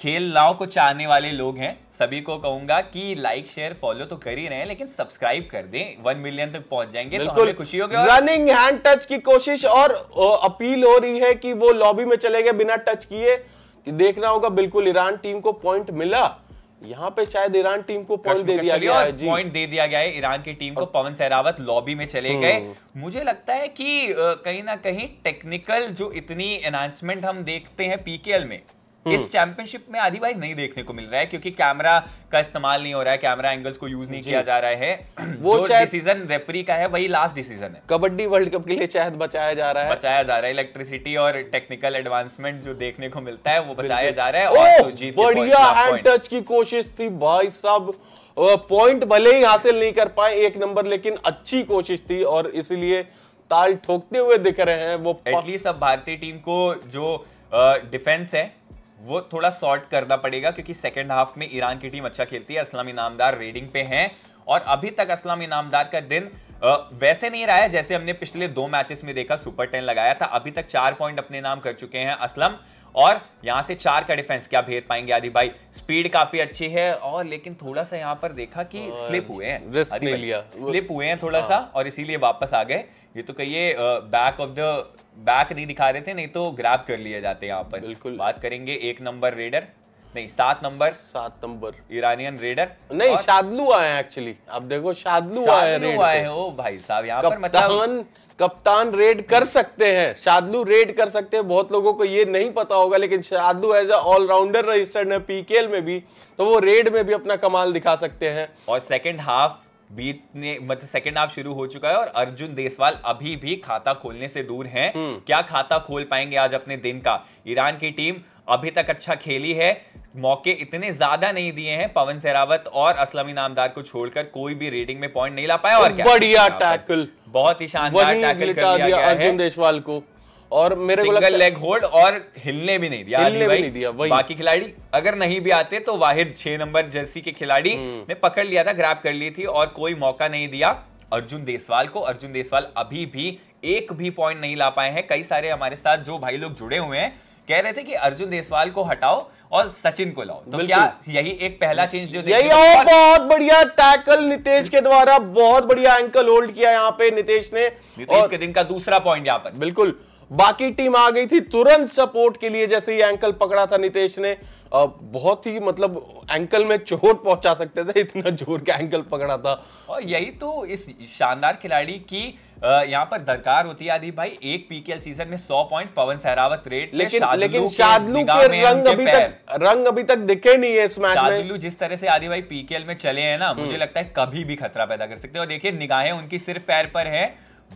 S1: खेल नाव को चाहने वाले लोग हैं सभी को कहूंगा कि लाइक शेयर फॉलो तो कर ही रहे हैं लेकिन सब्सक्राइब कर दें वन मिलियन तक पहुंच जाएंगे तो बिल्कुल तो खुशी होगी रनिंग हैंड
S2: टच की कोशिश और अपील हो रही है कि वो लॉबी में चले गए बिना टच किए देखना होगा बिल्कुल ईरान टीम को पॉइंट मिला यहाँ पे शायद ईरान टीम को पॉइंट दे दिया गया है पॉइंट
S1: दे दिया गया है ईरान की टीम को पवन सहरावत लॉबी में चले गए हम्म। मुझे लगता है कि कहीं ना कहीं टेक्निकल जो इतनी अनाउंसमेंट हम देखते हैं पीकेएल में हम्म। इस चैंपियनशिप में आधी नहीं देखने को मिल रहा है क्योंकि कैमरा का इस्तेमाल नहीं हो रहा है कैमरा एंगल्स को यूज नहीं किया जा रहा है वो डिसीजन रेफरी का है वही लास्ट डिसीजन है
S3: कबड्डी वर्ल्ड कप के लिए शायद
S1: बचाया जा रहा है बचाया जा रहा है इलेक्ट्रिसिटी और टेक्निकल एडवांसमेंट जो देखने को मिलता है वो बचाया जा रहा है और तो बढ़िया हैंड
S2: हाँ, टच की कोशिश थी भाई साहब पॉइंट भले ही हासिल नहीं कर पाए एक नंबर लेकिन अच्छी कोशिश थी और इसीलिए ताल ठोकते हुए
S1: दिख रहे हैं वो एटलीस्ट अब भारतीय टीम को जो डिफेंस है वो थोड़ा सॉर्ट करना पड़ेगा क्योंकि सेकेंड हाफ में ईरान की टीम अच्छा खेलती है असलम इनामदार रेडिंग पे हैं और अभी तक असलम इनामदार का दिन वैसे नहीं रहा है जैसे हमने पिछले दो मैचेस में देखा सुपर टेन लगाया था अभी तक चार पॉइंट अपने नाम कर चुके हैं असलम और यहां से चार का डिफेंस क्या भेद पाएंगे आदि भाई स्पीड काफी अच्छी है और लेकिन थोड़ा सा यहाँ पर देखा कि स्लिप हुए हैं स्लिप हुए हैं थोड़ा हाँ। सा और इसीलिए वापस आ गए ये तो कहिए बैक ऑफ द बैक नहीं दिखा रहे थे नहीं तो ग्रैप कर लिए जाते यहाँ पर बिल्कुल बात करेंगे एक नंबर रेडर नहीं सात नंबर सात नंबर ईरानियन रेडर नहीं और... शादलू आए हैं एक्चुअली आप
S2: देखो शादलू आए रेड आए हो
S1: भाई साहब यहाँ
S2: पर मतलब
S1: कप्तान रेड कर
S2: सकते हैं शादलू रेड कर सकते हैं बहुत लोगों को ये नहीं पता होगा लेकिन शादलू एज ऑलराउंडर रजिस्टर्ड है पीकेएल में भी तो वो रेड में भी अपना कमाल दिखा सकते हैं
S1: और सेकंड हाफ बीतने मतलब सेकेंड हाफ शुरू हो चुका है और अर्जुन देसवाल अभी भी खाता खोलने से दूर हैं हम्म। क्या खाता खोल पाएंगे आज अपने दिन का ईरान की टीम अभी तक अच्छा खेली है मौके इतने ज्यादा नहीं दिए हैं पवन सेरावत और असलमी नामदार को छोड़कर कोई भी रेटिंग में पॉइंट नहीं ला पाया और क्या बढ़िया टैकल बहुत ही शानदार टैकल कर दिया, दिया अर्जुन
S2: देशवाल को और मेरे को लगता लेग होल्ड
S1: और हिलने भी नहीं दिया हिलने भी नहीं दिया वही बाकी खिलाड़ी अगर नहीं भी आते तो वाहिर छह नंबर जर्सी के खिलाड़ी हम्म। ने पकड़ लिया था ग्रैप कर ली थी और कोई मौका नहीं दिया अर्जुन देसवाल को अर्जुन देसवाल अभी भी एक भी पॉइंट नहीं ला पाए हैं कई सारे हमारे साथ जो भाई लोग जुड़े हुए हैं कह रहे थे कि अर्जुन देसवाल को हटाओ और सचिन को लाओ तो क्या यही एक पहला चेंज जो यही और
S2: बहुत बढ़िया टैकल नितेश के द्वारा बहुत बढ़िया एंकल होल्ड किया यहाँ पे नितेश ने
S3: नितेश के
S1: दिन का दूसरा पॉइंट यहाँ
S2: पर बिल्कुल बाकी टीम आ गई थी तुरंत सपोर्ट के लिए जैसे ही एंकल पकड़ा था नितेश ने बहुत ही मतलब एंकल में चोट पहुंचा सकते थे इतना जोर के एंकल पकड़ा था
S1: और यही तो इस शानदार खिलाड़ी की यहाँ पर दरकार होती है आदि भाई एक पीकेएल सीजन में 100 पॉइंट पवन सहरावत रेट लेकिन लेकिन शादलू के, के रंग अभी तक
S2: रंग अभी तक दिखे नहीं है इस मैच में शादलू
S1: जिस तरह से आदि भाई पीकेएल में चले हैं ना मुझे हम्म। लगता है कभी भी खतरा पैदा कर सकते हैं और देखिए निगाहें उनकी सिर्फ पैर पर है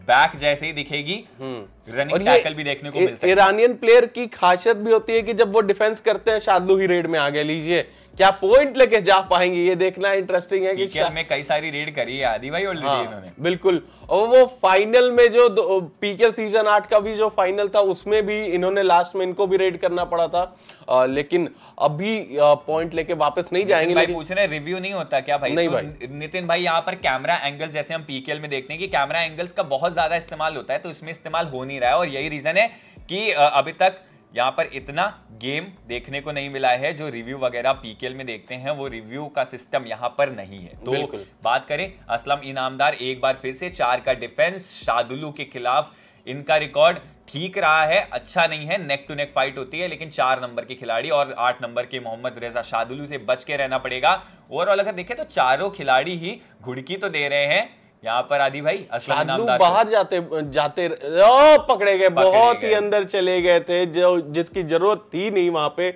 S1: बैक जैसे ही दिखेगी हम्म। रनिंग टैकल भी देखने को मिल सकता है
S2: ईरानियन प्लेयर की खासियत भी होती है कि जब वो डिफेंस करते हैं शादलू ही रेड में आगे लीजिए क्या पॉइंट लेके जा पाएंगे ये देखना इंटरेस्टिंग है कि
S1: में कई सारी रेड करी है आदि भाई ऑलरेडी हाँ, इन्होंने
S2: बिल्कुल और वो फाइनल में जो पीके सीजन आठ का भी जो फाइनल था उसमें भी इन्होंने लास्ट में इनको भी रेड करना पड़ा था आ, लेकिन अभी पॉइंट लेके वापस नहीं जाएंगे भाई पूछ
S1: रहे रिव्यू नहीं होता क्या भाई नहीं तो भाई नितिन भाई यहाँ पर कैमरा एंगल्स जैसे हम पीकेएल में देखते हैं कि कैमरा एंगल्स का बहुत ज्यादा इस्तेमाल होता है तो इसमें इस्तेमाल हो नहीं रहा है और यही रीजन है कि अभी तक यहाँ पर इतना गेम देखने को नहीं मिला है जो रिव्यू वगैरह पीकेएल में देखते हैं वो रिव्यू का सिस्टम यहाँ पर नहीं है तो बात करें असलम इनामदार एक बार फिर से चार का डिफेंस शादुलू के खिलाफ इनका रिकॉर्ड ठीक रहा है अच्छा नहीं है नेक टू नेक फाइट होती है लेकिन चार नंबर के खिलाड़ी और आठ नंबर के मोहम्मद रेजा शादुलू से बच के रहना पड़ेगा ओवरऑल अगर देखें तो चारों खिलाड़ी ही घुड़की तो दे रहे हैं यहाँ पर आदि भाई शाहरुख बाहर
S2: जाते जाते ओ, पकड़े गए बहुत ही अंदर चले गए थे जो जिसकी जरूरत थी नहीं वहां पे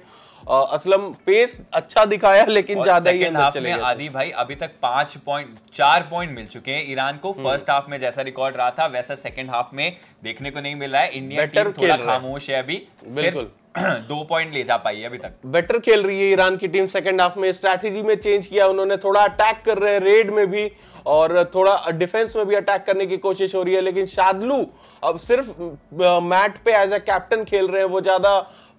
S2: असलम पेस अच्छा दिखाया लेकिन ज्यादा ही अंदर चले गए
S1: आदि भाई अभी तक पांच पॉइंट चार पॉइंट मिल चुके हैं ईरान को फर्स्ट हम्म। हाफ में जैसा रिकॉर्ड रहा था वैसा सेकंड हाफ में देखने को नहीं मिल रहा है इंडिया खामोश है अभी बिल्कुल दो पॉइंट ले जा पाई है अभी तक
S3: बेटर
S2: खेल रही है ईरान की टीम सेकंड हाफ में स्ट्रैटेजी में चेंज किया उन्होंने थोड़ा अटैक कर रहे हैं रेड में भी और थोड़ा डिफेंस में भी अटैक करने की कोशिश हो रही है लेकिन शादलू अब सिर्फ मैट पे एज ए कैप्टन खेल रहे हैं वो ज्यादा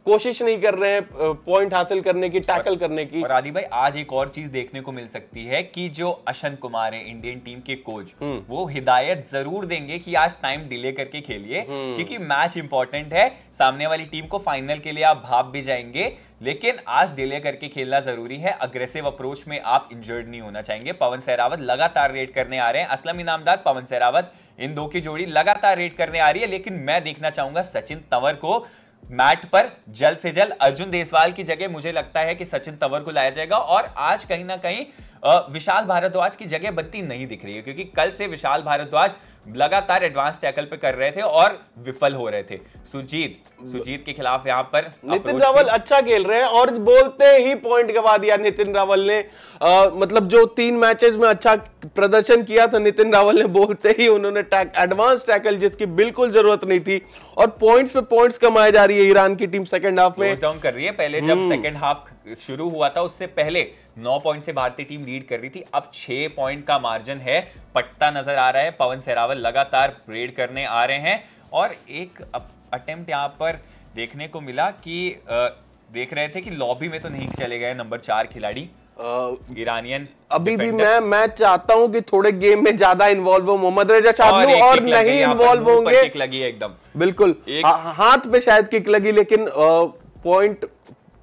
S2: कोशिश नहीं कर रहे हैं पॉइंट हासिल
S1: करने की टैकल करने की और आदि भाई आज एक और चीज देखने को मिल सकती है कि जो अशन कुमार है इंडियन टीम के कोच हम्म। वो हिदायत जरूर देंगे कि आज टाइम डिले करके खेलिए हम्म। क्योंकि मैच इंपॉर्टेंट है सामने वाली टीम को फाइनल के लिए आप भाप भी जाएंगे लेकिन आज डिले करके खेलना जरूरी है अग्रेसिव अप्रोच में आप इंजर्ड नहीं होना चाहेंगे पवन सहरावत लगातार रेड करने आ रहे हैं असलम इनामदार पवन सहरावत इन दो की जोड़ी लगातार रेड करने आ रही है लेकिन मैं देखना चाहूंगा सचिन तंवर को मैट पर जल्द से जल्द अर्जुन देसवाल की जगह मुझे लगता है कि सचिन तंवर को लाया जाएगा और आज कहीं ना कहीं विशाल भारद्वाज की जगह बत्ती नहीं दिख रही है क्योंकि कल से विशाल भारद्वाज लगातार एडवांस टैकल पे कर रहे थे और विफल हो रहे थे सुजीत हम्म। सुजीत के खिलाफ यहाँ पर नितिन रावल
S2: अच्छा खेल रहे हैं और बोलते ही पॉइंट गवा दिया नितिन रावल ने आ, मतलब जो तीन मैचेस में अच्छा प्रदर्शन किया था नितिन रावल ने बोलते ही उन्होंने टैक, एडवांस टैकल जिसकी बिल्कुल जरूरत नहीं थी और पॉइंट्स पे पॉइंट्स कमाए जा रही है ईरान की टीम सेकेंड हाफ में
S1: डाउन कर रही है पहले जब सेकेंड हम्म। हाफ शुरू हुआ था उससे पहले नौ पॉइंट से भारतीय टीम लीड कर रही थी अब छह पॉइंट का मार्जिन है पट्टा नजर आ रहा है पवन सेरावल लगातार रेड करने आ रहे हैं और एक अब अटेम्प्ट यहाँ पर देखने को मिला कि देख रहे थे कि लॉबी में तो नहीं चले गए नंबर चार खिलाड़ी ईरानियन अभी भी मैं
S2: मैं चाहता हूं कि थोड़े गेम में ज्यादा इन्वॉल्व हो मोहम्मद रजा चाहू और, और नहीं इन्वॉल्व होंगे किक
S1: लगी एकदम बिल्कुल एक... हा,
S2: हाथ पे शायद किक लगी लेकिन पॉइंट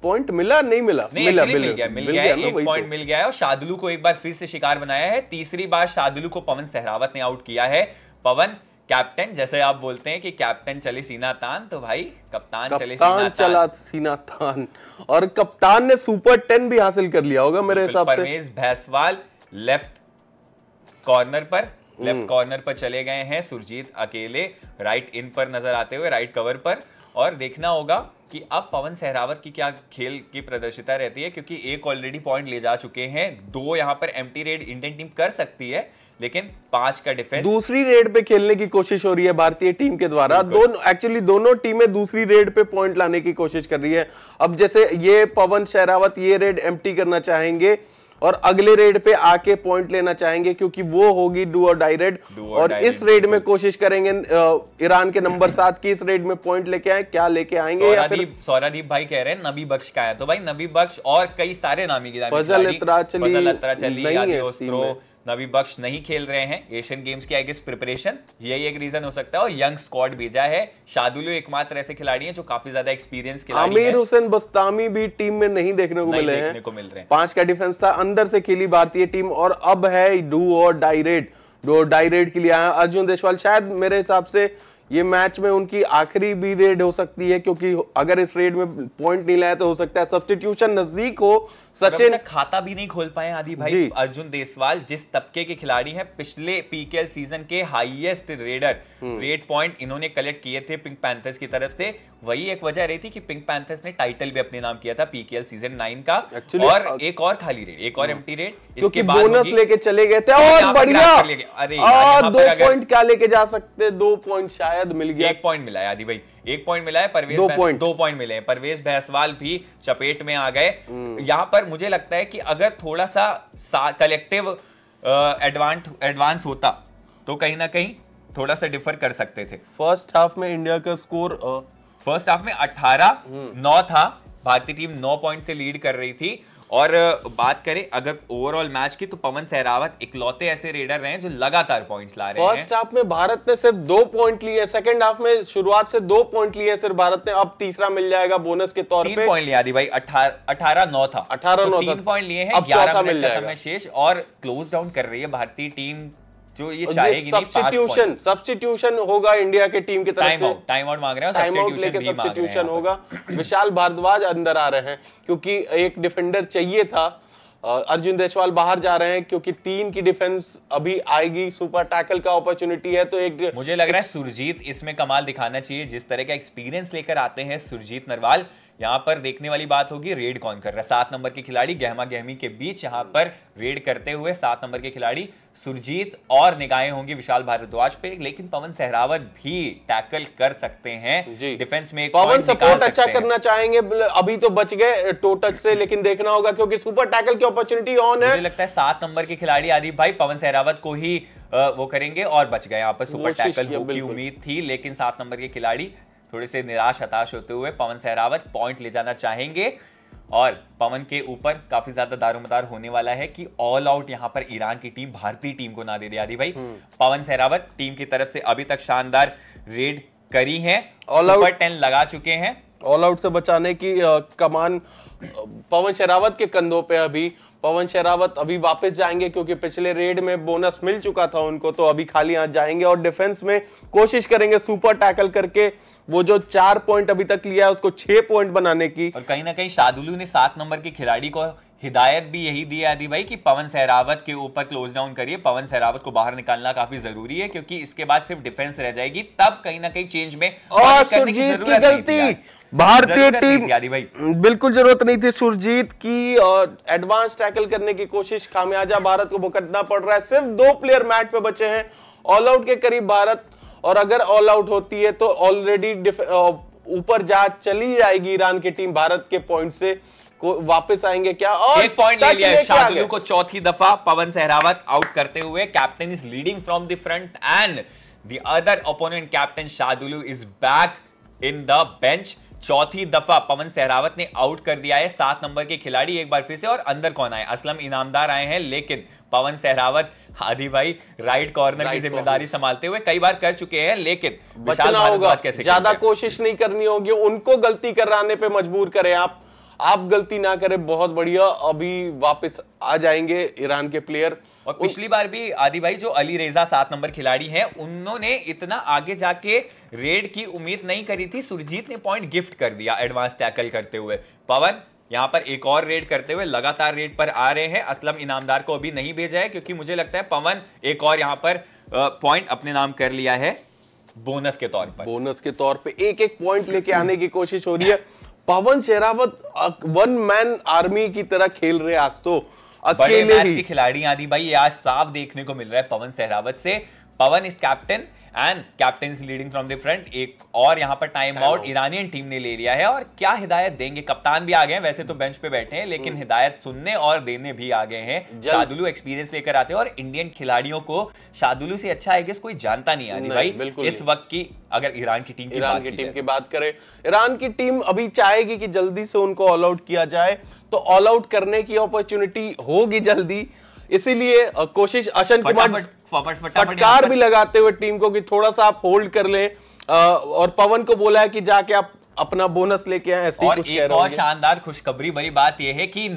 S2: पॉइंट मिला नहीं मिला नहीं, मिला, मिल, गया मिल, मिल गया, गया एक पॉइंट तो।
S1: मिल गया है और शादुलू को एक बार फिर से शिकार बनाया है तीसरी बार शादुलू को पवन सहरावत ने आउट किया है पवन कैप्टन जैसे आप बोलते हैं कि कैप्टन चले सीना तान तो भाई कप्तान, कप्तान चले सीना चला
S2: सीना तान और कप्तान ने सुपर टेन भी हासिल कर लिया होगा मेरे हिसाब से परमेश
S1: भैंसवाल लेफ्ट कॉर्नर पर लेफ्ट हम्म। कॉर्नर पर चले गए हैं सुरजीत अकेले राइट इन पर नजर आते हुए राइट कवर पर और देखना होगा कि अब पवन सहरावत की क्या खेल की प्रदर्शिता रहती है क्योंकि एक ऑलरेडी पॉइंट ले जा चुके हैं दो यहां पर एम्प्टी रेड इंडियन टीम कर सकती है लेकिन पांच का डिफेंस दूसरी
S2: रेड पे खेलने की कोशिश हो रही है भारतीय टीम के द्वारा दोनों एक्चुअली दोनों टीमें दूसरी रेड पे पॉइंट लाने की कोशिश कर रही है अब जैसे ये पवन शेरावत ये रेड एम करना चाहेंगे और अगले रेड पे आके पॉइंट लेना चाहेंगे क्योंकि वो होगी डू और डाई रेड और इस रेड में कोशिश करेंगे ईरान के नंबर सात की इस रेड में पॉइंट लेके आए क्या लेके आएंगे
S1: सौरादीप भाई कह रहे हैं नबी बख्श का है तो भाई नबी बख्श और कई सारे नामी फजल इतरा चली, चली नहीं है नबी बख्श नहीं खेल रहे हैं एशियन गेम्स की आई गेस प्रिपरेशन यही एक रीजन हो सकता है और यंग स्क्वाड भेजा है शादुल एकमात्र ऐसे खिलाड़ी हैं जो काफी ज्यादा एक्सपीरियंस आमिर हुसैन
S2: बस्तामी भी टीम में नहीं देखने को मिले हैं पांच का डिफेंस था अंदर से खेली भारतीय टीम और अब है डू और डायरेट जो डायरेट के लिए आया अर्जुन देशवाल शायद मेरे हिसाब से ये मैच में उनकी आखिरी भी रेड हो सकती है क्योंकि अगर इस रेड में पॉइंट नहीं लाया तो हो सकता है सब्सटीट्यूशन नजदीक हो सचिन
S1: खाता भी नहीं खोल पाए आदि भाई अर्जुन देसवाल जिस तबके के खिलाड़ी हैं पिछले पीकेएल सीजन के हाईएस्ट रेडर रेड पॉइंट इन्होंने कलेक्ट किए थे पिंक पैंथर्स की तरफ से वही एक वजह रही थी कि पिंक पैंथर्स ने टाइटल भी अपने नाम किया था पीकेएल सीजन नाइन का Actually, और एक और खाली रेड एक और एमटी हम्म। रेड क्योंकि बोनस लेके
S2: चले गए थे और बढ़िया अरे दो पॉइंट क्या लेके जा सकते दो पॉइंट शायद शायद मिल
S1: गया एक पॉइंट मिला यादि भाई एक पॉइंट मिला है परवेज दो पॉइंट दो पॉइंट मिले हैं परवेज बहसवाल भी चपेट में आ गए हम्म। यहाँ पर मुझे लगता है कि अगर थोड़ा सा कलेक्टिव एडवांस एडवांस होता तो कहीं ना कहीं थोड़ा सा डिफर कर सकते थे फर्स्ट हाफ में इंडिया का स्कोर फर्स्ट हाफ में 18 हम्म। नौ था भारतीय टीम नौ पॉइंट से लीड कर रही थी और बात करें अगर ओवरऑल मैच की तो पवन सहरावत इकलौते ऐसे रेडर रहे जो लगातार पॉइंट्स ला रहे हैं फर्स्ट
S2: हाफ में भारत ने सिर्फ दो पॉइंट लिए सेकंड हाफ में शुरुआत से दो पॉइंट लिए सिर्फ भारत ने अब तीसरा मिल जाएगा बोनस के तौर पर पॉइंट लिया
S1: भाई अठारह नौ था अठारह तो नौ तीन पॉइंट लिए हैं ग्यारह मिल जाएगा शेष और क्लोज डाउन कर रही है भारतीय टीम जो ये चाहेगी सब्सटीट्यूशन
S2: सब्सटीट्यूशन होगा इंडिया के टीम की तरफ से टाइम आउट मांग रहे हैं टाइम आउट लेके सब्सटीट्यूशन होगा विशाल भारद्वाज अंदर आ रहे हैं क्योंकि एक डिफेंडर चाहिए था अर्जुन देशवाल बाहर जा रहे हैं क्योंकि तीन की डिफेंस अभी आएगी सुपर टैकल का अपॉर्चुनिटी है तो एक मुझे लग रहा है
S1: सुरजीत इसमें कमाल दिखाना चाहिए जिस तरह का एक्सपीरियंस लेकर आते हैं सुरजीत नरवाल यहाँ पर देखने वाली बात होगी रेड कौन कर रहा है सात नंबर के खिलाड़ी गहमा गहमी के बीच यहाँ हम्म। पर रेड करते हुए सात नंबर के खिलाड़ी सुरजीत और निगाहें होंगी विशाल भारद्वाज पे लेकिन पवन सहरावत भी टैकल कर सकते हैं डिफेंस में पवन सपोर्ट अच्छा करना
S2: चाहेंगे अभी तो बच गए टोटक से
S1: लेकिन देखना होगा क्योंकि
S2: सुपर टैकल की अपॉर्चुनिटी ऑन
S1: है लगता है सात नंबर के खिलाड़ी आदि भाई पवन सहरावत को ही वो करेंगे और बच गए यहाँ पर सुपर टैकल की उम्मीद थी लेकिन सात नंबर के खिलाड़ी थोड़े से निराश हताश होते हुए पवन सहरावत पॉइंट ले जाना चाहेंगे और पवन के ऊपर काफी ज्यादा दारोमदार होने वाला है कि ऑल आउट यहां पर ईरान की टीम भारतीय टीम को ना दे दिया भाई हम्म। पवन सहरावत टीम की तरफ से अभी तक शानदार रेड करी है ऑल आउट टेन लगा चुके हैं
S2: ऑल आउट से बचाने की आ, कमान पवन शेरावत के कंधों पे अभी पवन शेरावत अभी वापस जाएंगे क्योंकि पिछले रेड में बोनस मिल चुका था उनको तो अभी खाली हाथ जाएंगे और डिफेंस में कोशिश करेंगे सुपर टैकल करके
S1: वो जो चार पॉइंट अभी तक लिया है उसको छह पॉइंट बनाने की और कहीं ना कहीं शादुलू ने सात नंबर के खिलाड़ी को हिदायत भी यही दी है आदि भाई कि पवन सहरावत के ऊपर क्लोज डाउन करिए पवन सहरावत को बाहर निकालना काफी जरूरी है क्योंकि इसके बाद सिर्फ डिफेंस रह जाएगी तब कहीं ना कहीं चेंज में
S2: और सुरजीत की, गलती
S3: भारतीय टीम आदि भाई
S2: बिल्कुल जरूरत नहीं थी सुरजीत की और एडवांस टैकल करने की कोशिश कामयाजा भारत को भुगतना पड़ रहा है सिर्फ दो प्लेयर मैट पे बचे हैं ऑल आउट के करीब भारत और अगर ऑल आउट होती है तो ऑलरेडी ऊपर जा चली जाएगी ईरान की टीम भारत के पॉइंट से को वापस आएंगे क्या और एक पॉइंट ले लिया शार्दुल
S1: को चौथी दफा पवन सहरावत आउट करते हुए captain is leading from the front and the other opponent captain Shadloo is back in the bench चौथी दफा पवन सहरावत ने आउट कर दिया है सात नंबर के खिलाड़ी एक बार फिर से और अंदर कौन आए असलम इनामदार आए हैं लेकिन पवन सहरावत आदि भाई राइट कॉर्नर की जिम्मेदारी संभालते हुए कई बार कर चुके हैं लेकिन होगा ज्यादा
S2: कोशिश नहीं करनी होगी उनको गलती कराने पर मजबूर करें आप आप गलती ना करें
S1: बहुत बढ़िया अभी वापस आ जाएंगे ईरान के प्लेयर और पिछली बार भी आदि भाई जो अली रेजा सात नंबर खिलाड़ी हैं उन्होंने इतना आगे जाके रेड की उम्मीद नहीं करी थी सुरजीत ने पॉइंट गिफ्ट कर दिया एडवांस टैकल करते हुए पवन यहां पर एक और रेड करते हुए लगातार रेड पर आ रहे हैं असलम इनामदार को अभी नहीं भेजा है क्योंकि मुझे लगता है पवन एक और यहां पर पॉइंट अपने नाम कर लिया है बोनस के तौर पर बोनस के तौर
S2: पे एक एक पॉइंट लेके आने की कोशिश हो रही है Pawan Sehrawat one man army की तरह खेल रहे आज तो अकेले मैच के
S1: खिलाड़ी आदि भाई ये आज साफ देखने को मिल रहा है पवन शेरावत से Pawan is captain and captain leading from the front एक और यहाँ पर टाइम आउट ईरानियन टीम ने ले लिया है और क्या हिदायत देंगे कप्तान भी आ गए हैं वैसे तो बेंच पे बैठे हैं हम्म। लेकिन हिदायत सुनने और देने भी आ गए हैं शादुलू एक्सपीरियंस लेकर आते हैं और इंडियन खिलाड़ियों को शादुलू से अच्छा आई गेस कोई जानता नहीं आदि भाई इस वक्त की अगर ईरान की टीम ईरान की टीम की बात करें ईरान की टीम अभी चाहेगी
S2: कि जल्दी से उनको ऑल आउट किया जाए तो ऑल आउट करने की अपॉर्चुनिटी होगी जल्दी इसीलिए कोशिश अशन कुमार
S1: फटकार भी लगाते
S2: हुए टीम को कि थोड़ा सा आप होल्ड कर ले और पवन को बोला है कि जाके आप अपना बोनस लेके आए ऐसे और एक और
S1: शानदार खुशखबरी बड़ी बात यह है कि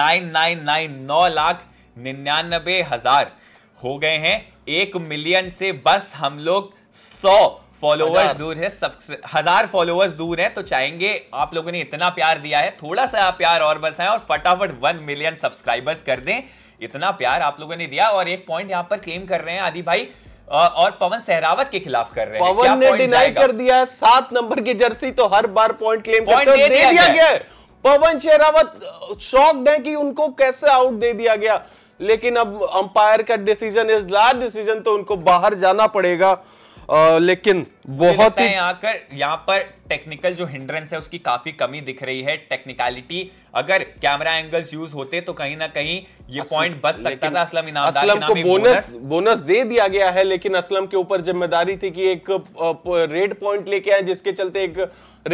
S1: नाइन नाइन नाइन नौ लाख निन्यानबे हजार हो गए हैं एक मिलियन से बस हम लोग सौ फॉलोअर्स दूर है हजार फॉलोअर्स दूर है तो चाहेंगे आप लोगों ने इतना प्यार दिया है थोड़ा सा प्यार और बस है और फटाफट वन मिलियन सब्सक्राइबर्स कर दें इतना प्यार आप लोगों ने दिया और एक पॉइंट यहाँ पर क्लेम कर रहे हैं आदि भाई और पवन सहरावत के खिलाफ कर रहे हैं पवन ने डिनाई कर
S2: दिया है सात नंबर की जर्सी तो हर बार पॉइंट क्लेम पॉइंट दे, दे, दिया, गया पवन सहरावत शॉक्ड है कि उनको कैसे आउट दे दिया गया लेकिन अब अंपायर का डिसीजन इज लास्ट डिसीजन तो उनको बाहर जाना पड़ेगा लेकिन बहुत ही
S1: यहाँ कर यहाँ पर टेक्निकल जो हिंड्रेंस है उसकी काफी कमी दिख रही है टेक्निकलिटी अगर कैमरा एंगल्स यूज होते तो कहीं ना कहीं ये पॉइंट बच सकता था असलम इनाम असलम को बोनस
S2: बोनस दे दिया गया है लेकिन असलम के ऊपर जिम्मेदारी थी कि एक रेड पॉइंट लेके आए जिसके चलते एक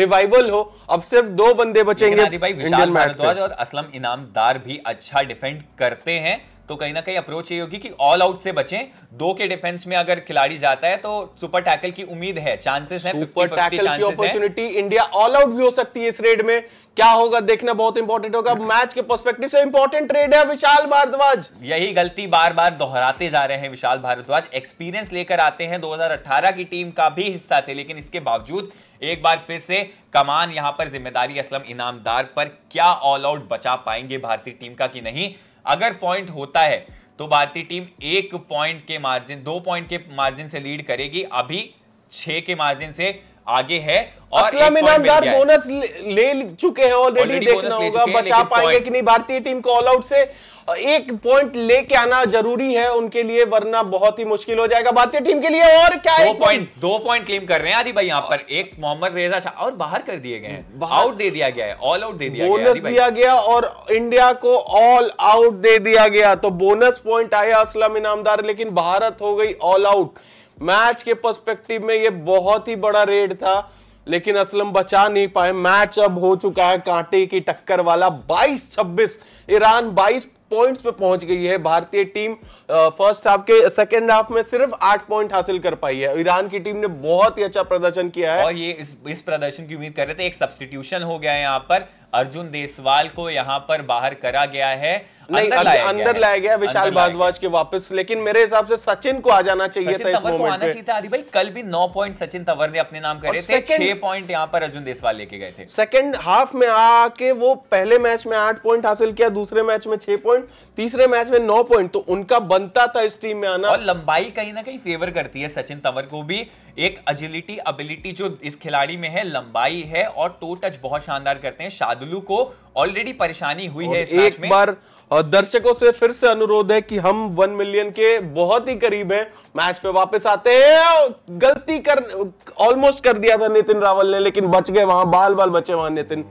S2: रिवाइवल हो अब सिर्फ दो बंदे बचेंगे भाई विशाल भारद्वाज
S3: और
S1: असलम इनामदार भी अच्छा डिफेंड करते हैं तो कहीं ना कहीं अप्रोच ये होगी कि ऑल आउट से बचें दो के डिफेंस में अगर खिलाड़ी जाता है तो सुपर टैकल की उम्मीद है चांसेस है सुपर टैकल की अपॉर्चुनिटी
S2: इंडिया ऑल आउट भी हो सकती है इस रेड में क्या होगा देखना बहुत इंपॉर्टेंट होगा मैच के पर्सपेक्टिव से इंपॉर्टेंट रेड है विशाल भारद्वाज
S1: यही गलती बार बार दोहराते जा रहे हैं विशाल भारद्वाज एक्सपीरियंस लेकर आते हैं दो की टीम का भी हिस्सा थे लेकिन इसके बावजूद एक बार फिर से कमान यहां पर जिम्मेदारी असलम इनामदार पर क्या ऑल आउट बचा पाएंगे भारतीय टीम का कि नहीं अगर पॉइंट होता है तो भारतीय टीम एक पॉइंट के मार्जिन दो पॉइंट के मार्जिन से लीड करेगी अभी छह के मार्जिन से आगे है और असलम इनामदार बोनस
S2: ले चुके हैं ऑलरेडी देखना होगा बचा पाएंगे कि नहीं भारतीय टीम को ऑल आउट से एक पॉइंट लेके आना जरूरी है उनके लिए वरना बहुत ही मुश्किल हो जाएगा भारतीय टीम के लिए और क्या दो पॉइंट
S1: दो पॉइंट क्लेम कर रहे हैं आदि भाई यहाँ पर एक मोहम्मद रेजा शाह और बाहर कर दिए गए हैं आउट दे दिया गया है ऑल आउट दे दिया बोनस दिया गया
S2: और इंडिया को ऑल आउट दे दिया गया तो बोनस पॉइंट आया असलम इनामदार लेकिन भारत हो गई ऑल आउट मैच के पर्सपेक्टिव में ये बहुत ही बड़ा रेड था लेकिन असलम बचा नहीं पाए मैच अब हो चुका है कांटे की टक्कर वाला 22-26 ईरान 22 पॉइंट्स पे पहुंच गई है भारतीय टीम फर्स्ट हाफ के सेकेंड हाफ में सिर्फ आठ पॉइंट हासिल कर पाई है ईरान की टीम ने बहुत ही अच्छा प्रदर्शन किया है और
S1: ये इस, इस प्रदर्शन की उम्मीद कर रहे थे एक सब्सटीट्यूशन हो गया है यहाँ पर अर्जुन देसवाल को यहाँ पर बाहर करा गया है नहीं अंदर लाया गया विशाल
S2: भारद्वाज के वापस लेकिन मेरे हिसाब से सचिन को आ जाना चाहिए था इस मोमेंट पे
S1: चाहिए भाई कल भी नौ पॉइंट सचिन तंवर ने अपने नाम करे थे छह पॉइंट यहाँ पर अर्जुन देसवाल लेके गए थे
S2: सेकंड हाफ में आके वो पहले मैच में आठ पॉइंट हासिल किया दूसरे मैच में छह पॉइंट तीसरे मैच में नौ पॉइंट तो उनका बनता था इस टीम में आना
S1: और लंबाई कहीं ना कहीं फेवर करती है सचिन तंवर को भी एक अजिलिटी अबिलिटी जो इस खिलाड़ी में है लंबाई है और टो टच बहुत शानदार करते हैं शादुलू को ऑलरेडी परेशानी हुई
S2: है इस एक में। बार और दर्शकों से फिर से अनुरोध है कि हम वन मिलियन के बहुत ही करीब हैं मैच पे वापस आते हैं गलती कर ऑलमोस्ट कर दिया था नितिन रावल ने लेकिन बच गए वहां बाल बाल बचे वहां नितिन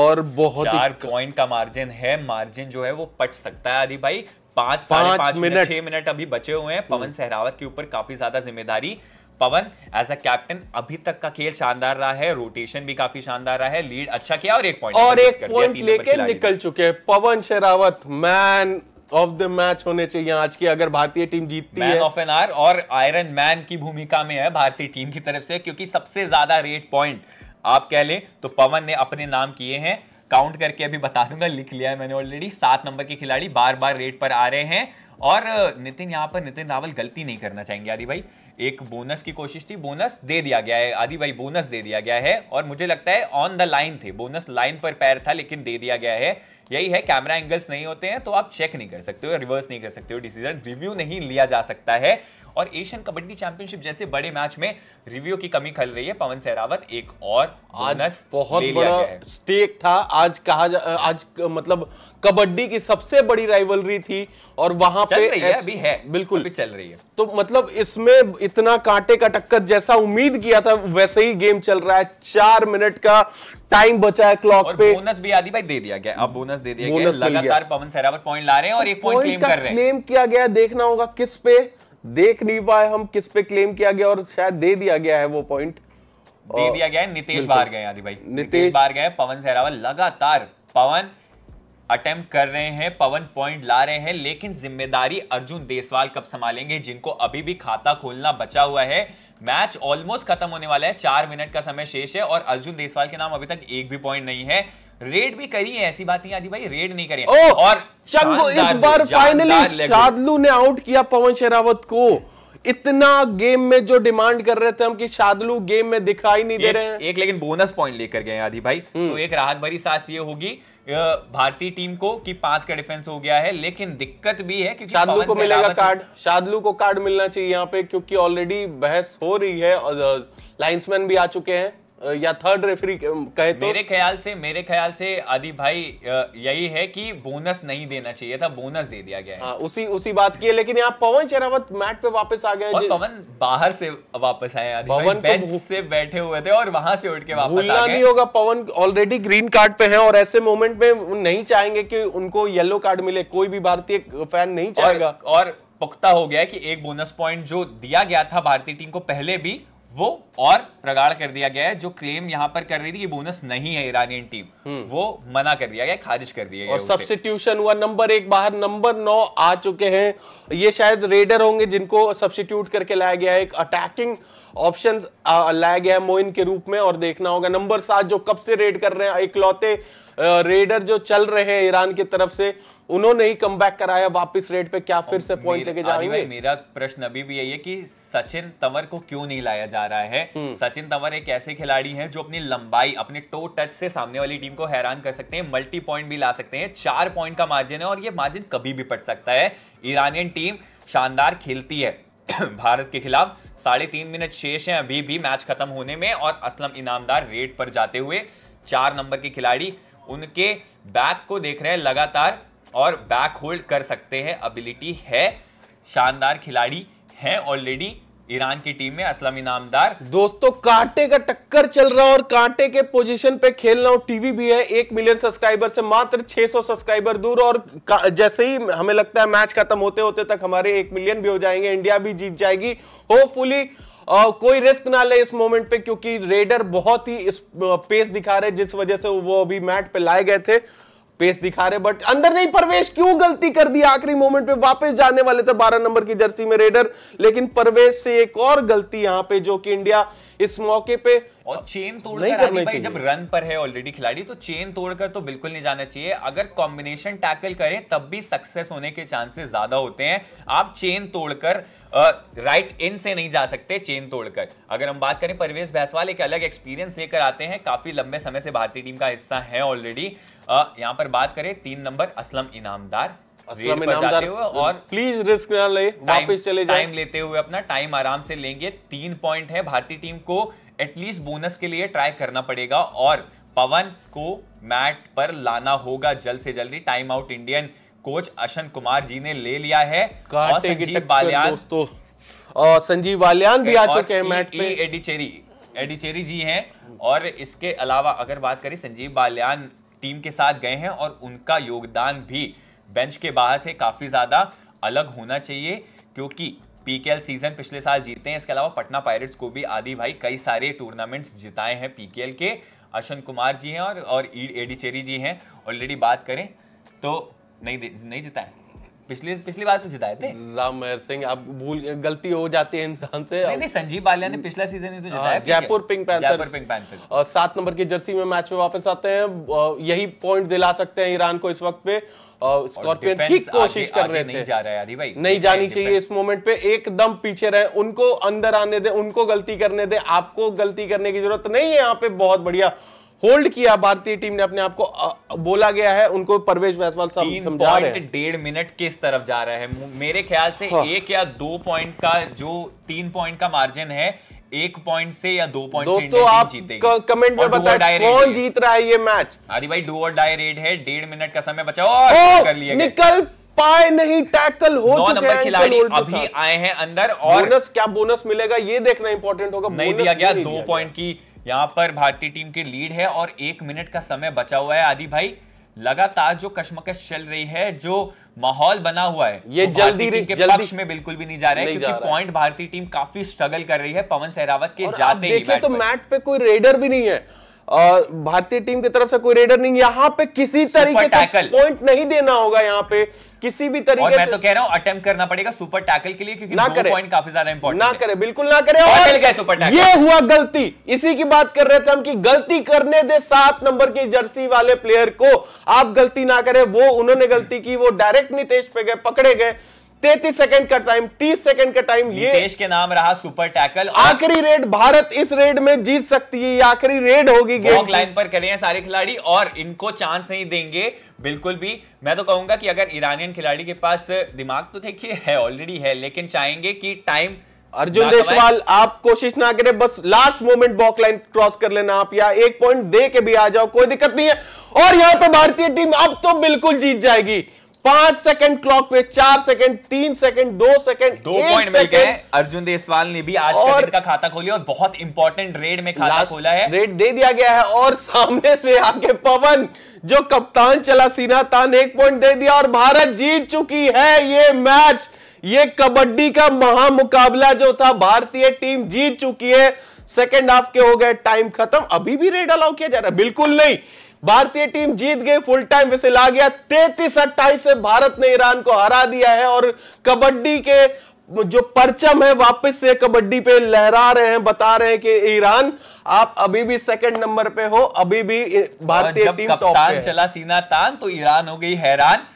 S2: और बहुत चार
S1: पॉइंट का मार्जिन है मार्जिन जो है वो पट सकता है आदि भाई पांच पांच मिनट छह मिनट अभी बचे हुए हैं पवन हम्म। सहरावत के ऊपर काफी ज्यादा जिम्मेदारी पवन एज अ कैप्टन अभी तक का खेल शानदार रहा है रोटेशन भी काफी शानदार रहा है लीड अच्छा किया और एक पॉइंट और एक पॉइंट लेके
S3: निकल
S2: चुके हैं Pawan Sehrawat man of the match होने चाहिए आज की अगर भारतीय टीम
S1: जीतती man है ऑफ एन आर और आयरन मैन की भूमिका में है भारतीय टीम की तरफ से क्योंकि सबसे ज्यादा रेट पॉइंट आप कह लें तो पवन ने अपने नाम किए हैं काउंट करके अभी बता दूंगा लिख लिया है मैंने ऑलरेडी सात नंबर के खिलाड़ी बार बार रेट पर आ रहे हैं और नितिन यहां पर नितिन रावल गलती नहीं करना चाहेंगे आदि भाई एक बोनस की कोशिश थी बोनस दे दिया गया है आदि भाई बोनस दे दिया गया है और मुझे लगता है ऑन द लाइन थे बोनस लाइन पर पैर था लेकिन दे दिया गया है यही है कैमरा एंगल्स नहीं होते हैं तो आप चेक नहीं कर सकते हो रिवर्स नहीं कर सकते हो डिसीजन रिव्यू नहीं लिया जा सकता है और एशियन कबड्डी चैंपियनशिप जैसे बड़े मैच में रिव्यू की कमी खल रही है पवन सहरावत एक और आज बहुत बड़ा
S2: स्टेक था आज कहा आज मतलब कबड्डी की सबसे बड़ी राइवलरी थी और वहां पे रही है, अभी है
S1: बिल्कुल अभी चल रही है
S2: तो मतलब इसमें इतना कांटे का टक्कर जैसा उम्मीद किया था वैसे ही गेम चल रहा है चार मिनट का टाइम बचा है क्लॉक पे
S1: बोनस भी आदि भाई दे दिया गया अब बोनस दे दिया बोनस गया लगातार पवन सहरा पर पॉइंट ला रहे हैं और एक पॉइंट क्लेम कर रहे हैं
S2: क्लेम किया गया देखना होगा किस पे देख नहीं पाए हम किस पे क्लेम किया गया और शायद दे दिया गया है वो पॉइंट दे
S1: दिया गया है नितेश बाहर गए आदि भाई नितेश बाहर गए पवन सहरावत लगातार पवन अटेम्प्ट कर रहे हैं पवन पॉइंट ला रहे हैं लेकिन जिम्मेदारी अर्जुन देसवाल कब संभालेंगे जिनको अभी भी खाता खोलना बचा हुआ है मैच ऑलमोस्ट खत्म होने वाला है चार मिनट का समय शेष है और अर्जुन देसवाल के नाम अभी तक एक भी पॉइंट नहीं है रेड भी करी है ऐसी बात नहीं आदि भाई रेड नहीं करी है। ओ, और इस बार फाइनली शादलू
S2: ने आउट किया पवन शेरावत को इतना गेम में जो डिमांड कर रहे थे हम कि शादलू गेम में दिखाई नहीं दे रहे हैं
S1: एक लेकिन बोनस पॉइंट लेकर गए आदि भाई हम्म। तो एक राहत भरी सास ये होगी भारतीय टीम को कि पांच का डिफेंस हो गया है लेकिन दिक्कत भी है क्योंकि शादलू को मिलेगा कार्ड शादलू
S2: को कार्ड मिलना चाहिए यहाँ पे क्योंकि ऑलरेडी बहस हो रही है और लाइन्समैन भी आ चुके हैं या थर्ड रेफरी कहे तो मेरे
S1: ख्याल से मेरे ख्याल से आदि भाई यही है कि बोनस नहीं देना चाहिए था बोनस दे दिया गया है आ, हाँ,
S2: उसी उसी बात की है लेकिन यहाँ पवन शेरावत मैट पे वापस आ
S1: गए पवन बाहर से वापस आए आदि पवन बेंच से बैठे हुए थे और वहां से उठ के वापस भूलना नहीं होगा
S2: पवन ऑलरेडी ग्रीन कार्ड पे है और ऐसे मोमेंट में नहीं चाहेंगे की उनको येलो कार्ड मिले कोई भी भारतीय फैन नहीं चाहेगा
S1: और पुख्ता हो गया कि एक बोनस पॉइंट जो दिया गया था भारतीय टीम को पहले भी वो और प्रगाड़ कर दिया गया है जो क्लेम यहाँ पर कर रही थी कि बोनस नहीं है ईरानियन टीम हम्म। वो मना कर दिया गया खारिज कर दिया और सबसे
S2: ट्यूशन हुआ नंबर एक बाहर नंबर नौ आ चुके हैं ये शायद रेडर होंगे जिनको सब्सिट्यूट करके लाया गया है एक अटैकिंग ऑप्शन लाया गया है मोइन के रूप में और देखना होगा नंबर सात जो कब से रेड कर रहे हैं इकलौते रेडर जो चल रहे हैं ईरान की तरफ से उन्होंने ही कम कराया वापिस रेड पे क्या फिर से पॉइंट लेके जाएंगे
S1: मेरा प्रश्न अभी भी यही है कि सचिन तंवर को क्यों नहीं लाया जा रहा है हम्म। सचिन तंवर एक ऐसे खिलाड़ी हैं जो अपनी लंबाई अपने टो टच से सामने वाली टीम को हैरान कर सकते हैं मल्टी पॉइंट भी ला सकते हैं चार पॉइंट का मार्जिन है और ये मार्जिन कभी भी पट सकता है ईरानियन टीम शानदार खेलती है भारत के खिलाफ साढ़े तीन मिनट शेष हैं अभी भी मैच खत्म होने में और असलम इनामदार रेड पर जाते हुए चार नंबर के खिलाड़ी उनके बैक को देख रहे हैं लगातार और बैक होल्ड कर सकते हैं अबिलिटी है शानदार खिलाड़ी है ऑलरेडी ईरान की टीम में असलम इनामदार दोस्तों कांटे का टक्कर
S2: चल रहा है और कांटे के पोजीशन पे खेल रहा हूँ टीवी भी है एक मिलियन सब्सक्राइबर से मात्र 600 सब्सक्राइबर दूर और जैसे ही हमें लगता है मैच खत्म होते होते तक हमारे एक मिलियन भी हो जाएंगे इंडिया भी जीत जाएगी होपफुली Uh, कोई रिस्क ना ले इस मोमेंट पे क्योंकि रेडर बहुत ही इस पेस दिखा रहे जिस वजह से वो अभी मैट पे लाए गए थे पेस दिखा रहे बट अंदर नहीं प्रवेश क्यों गलती कर दी आखिरी मोमेंट पे वापस जाने वाले थे 12 नंबर की जर्सी में रेडर लेकिन प्रवेश से एक और गलती यहां पे जो कि इंडिया इस मौके पे और
S1: चेन तोड़कर नहीं भाई जब रन पर है ऑलरेडी खिलाड़ी तो चेन तोड़कर तो बिल्कुल नहीं जाना चाहिए अगर कॉम्बिनेशन टैकल करें तब भी सक्सेस होने के चांसेस ज्यादा होते हैं आप चेन तोड़कर राइट इन से नहीं जा सकते चेन तोड़कर अगर हम बात करें परवेज भैसवाल एक अलग एक्सपीरियंस लेकर आते हैं काफी लंबे समय से भारतीय टीम का हिस्सा है ऑलरेडी यहां पर बात करें तीन नंबर असलम इनामदार और प्लीज रिस्क ना ले वापस चले जाए टाइम लेते हुए अपना टाइम आराम से लेंगे तीन पॉइंट है भारतीय टीम को एटलीस्ट बोनस के लिए ट्राई करना पड़ेगा और पवन को मैट पर लाना होगा जल्द से जल्दी time out Indian coach Ashan Kumar ji ने ले लिया है और संजीव बालियान दोस्तों
S2: और संजीव बालियान भी आ चुके हैं मैट पे
S1: एडिचेरी एडिचेरी जी हैं और इसके अलावा अगर बात करें संजीव बालियान टीम के साथ गए हैं और उनका योगदान भी बेंच के बाहर से काफ़ी ज़्यादा अलग होना चाहिए क्योंकि पीकेएल सीजन पिछले साल जीते हैं इसके अलावा पटना पायरेट्स को भी आदि भाई कई सारे टूर्नामेंट्स जिताए हैं पीकेएल के अशन कुमार जी हैं और और एडी चेरी जी हैं ऑलरेडी बात करें तो नहीं नहीं जिताए पिछली पिछली बार तो जिताए थे राम महर सिंह अब भूल गलती हो जाती है इंसान से नहीं, नहीं संजीव बालिया ने पिछला सीजन ही तो जिताया हाँ, Jaipur Pink Panther Pink Panther
S2: और सात नंबर की जर्सी में मैच में वापस आते हैं यही पॉइंट दिला सकते हैं ईरान को इस वक्त पे
S1: स्कॉर्पियन ठीक कोशिश कर रहे थे जा रहा भाई नहीं जानी चाहिए इस
S2: मोमेंट पे एकदम पीछे रहे उनको अंदर आने दे उनको गलती करने दे आपको गलती करने की जरूरत नहीं है यहाँ पे बहुत बढ़िया होल्ड किया भारतीय टीम ने अपने आप को बोला गया है उनको परवेज वासवाल समझा रहे हैं
S1: डेढ़ मिनट किस तरफ जा रहा है मेरे ख्याल से हाँ। एक या दो पॉइंट का जो तीन पॉइंट का मार्जिन है एक पॉइंट से या दो पॉइंट दोस्तों आप कमेंट में बताएं कौन जीत रहा है ये मैच अरे भाई डू और डाई रेड है डेढ़ मिनट का समय बचाओ कर लिया
S2: निकल पाए नहीं टैकल हो चुके हैं खिलाड़ी अभी
S1: आए हैं अंदर और
S2: बोनस क्या बोनस मिलेगा ये देखना इंपॉर्टेंट होगा नहीं दिया गया दो
S1: पॉइंट की यहाँ पर भारतीय टीम की लीड है और एक मिनट का समय बचा हुआ है आदि भाई लगातार जो कश्मकश चल रही है जो माहौल बना हुआ है ये तो जल्दी के जल्दी में बिल्कुल भी नहीं जा रहा है क्योंकि पॉइंट भारतीय टीम काफी स्ट्रगल कर रही है पवन सहरावत के जाते ही तो
S2: मैट पे कोई रेडर भी नहीं है भारतीय टीम की तरफ से कोई रेडर नहीं यहाँ पे किसी तरीके से पॉइंट नहीं देना होगा यहाँ पे किसी भी तरीके और मैं से... तो
S1: कह रहा हूँ अटेम्प्ट करना पड़ेगा सुपर टैकल के लिए क्योंकि ना करे पॉइंट काफी ज्यादा इंपॉर्टेंट ना करे बिल्कुल ना करे और सुपर टैकल ये हुआ
S2: गलती इसी की बात कर रहे थे हम कि गलती करने दे सात नंबर की जर्सी वाले प्लेयर को आप गलती ना करें वो उन्होंने गलती की वो डायरेक्ट नितेश पे गए पकड़े गए तैतीस सेकंड का टाइम तीस सेकंड का टाइम ये देश
S1: के नाम रहा सुपर टैकल आखिरी रेड
S2: भारत इस रेड में जीत सकती है आखिरी रेड होगी गेम लाइन
S1: पर करें सारे खिलाड़ी और इनको चांस नहीं देंगे बिल्कुल भी मैं तो कहूंगा कि अगर ईरानियन खिलाड़ी के पास दिमाग तो देखिए है ऑलरेडी है लेकिन चाहेंगे कि टाइम अर्जुन देशवाल
S2: आप कोशिश ना करें बस last moment baulk line cross कर लेना आप या एक पॉइंट दे के भी आ जाओ कोई दिक्कत नहीं है और यहां पर भारतीय टीम अब तो बिल्कुल जीत जाएगी पांच सेकंड क्लॉक पे चार सेकंड तीन सेकंड दो सेकंड दो पॉइंट मिल गए
S1: अर्जुन देसवाल ने भी आज और, का खाता खोलिया और बहुत इंपॉर्टेंट रेड में खाता खोला है
S2: रेड दे दिया गया है और सामने से आके पवन जो कप्तान चला सीना तान एक पॉइंट दे दिया और भारत जीत चुकी है ये मैच ये कबड्डी का महामुकाबला जो था भारतीय टीम जीत चुकी है सेकेंड हाफ के हो गए टाइम खत्म अभी भी रेड अलाउ किया जा रहा है बिल्कुल नहीं भारतीय टीम जीत गई फुल टाइम विसिल आ गया तैतीस अट्ठाईस से भारत ने ईरान को हरा दिया है और कबड्डी के जो परचम है वापस से कबड्डी पे लहरा रहे हैं बता रहे हैं कि ईरान आप अभी भी सेकंड नंबर पे हो अभी भी भारतीय टीम टॉप पे
S1: चला सीना तान तो ईरान हो गई हैरान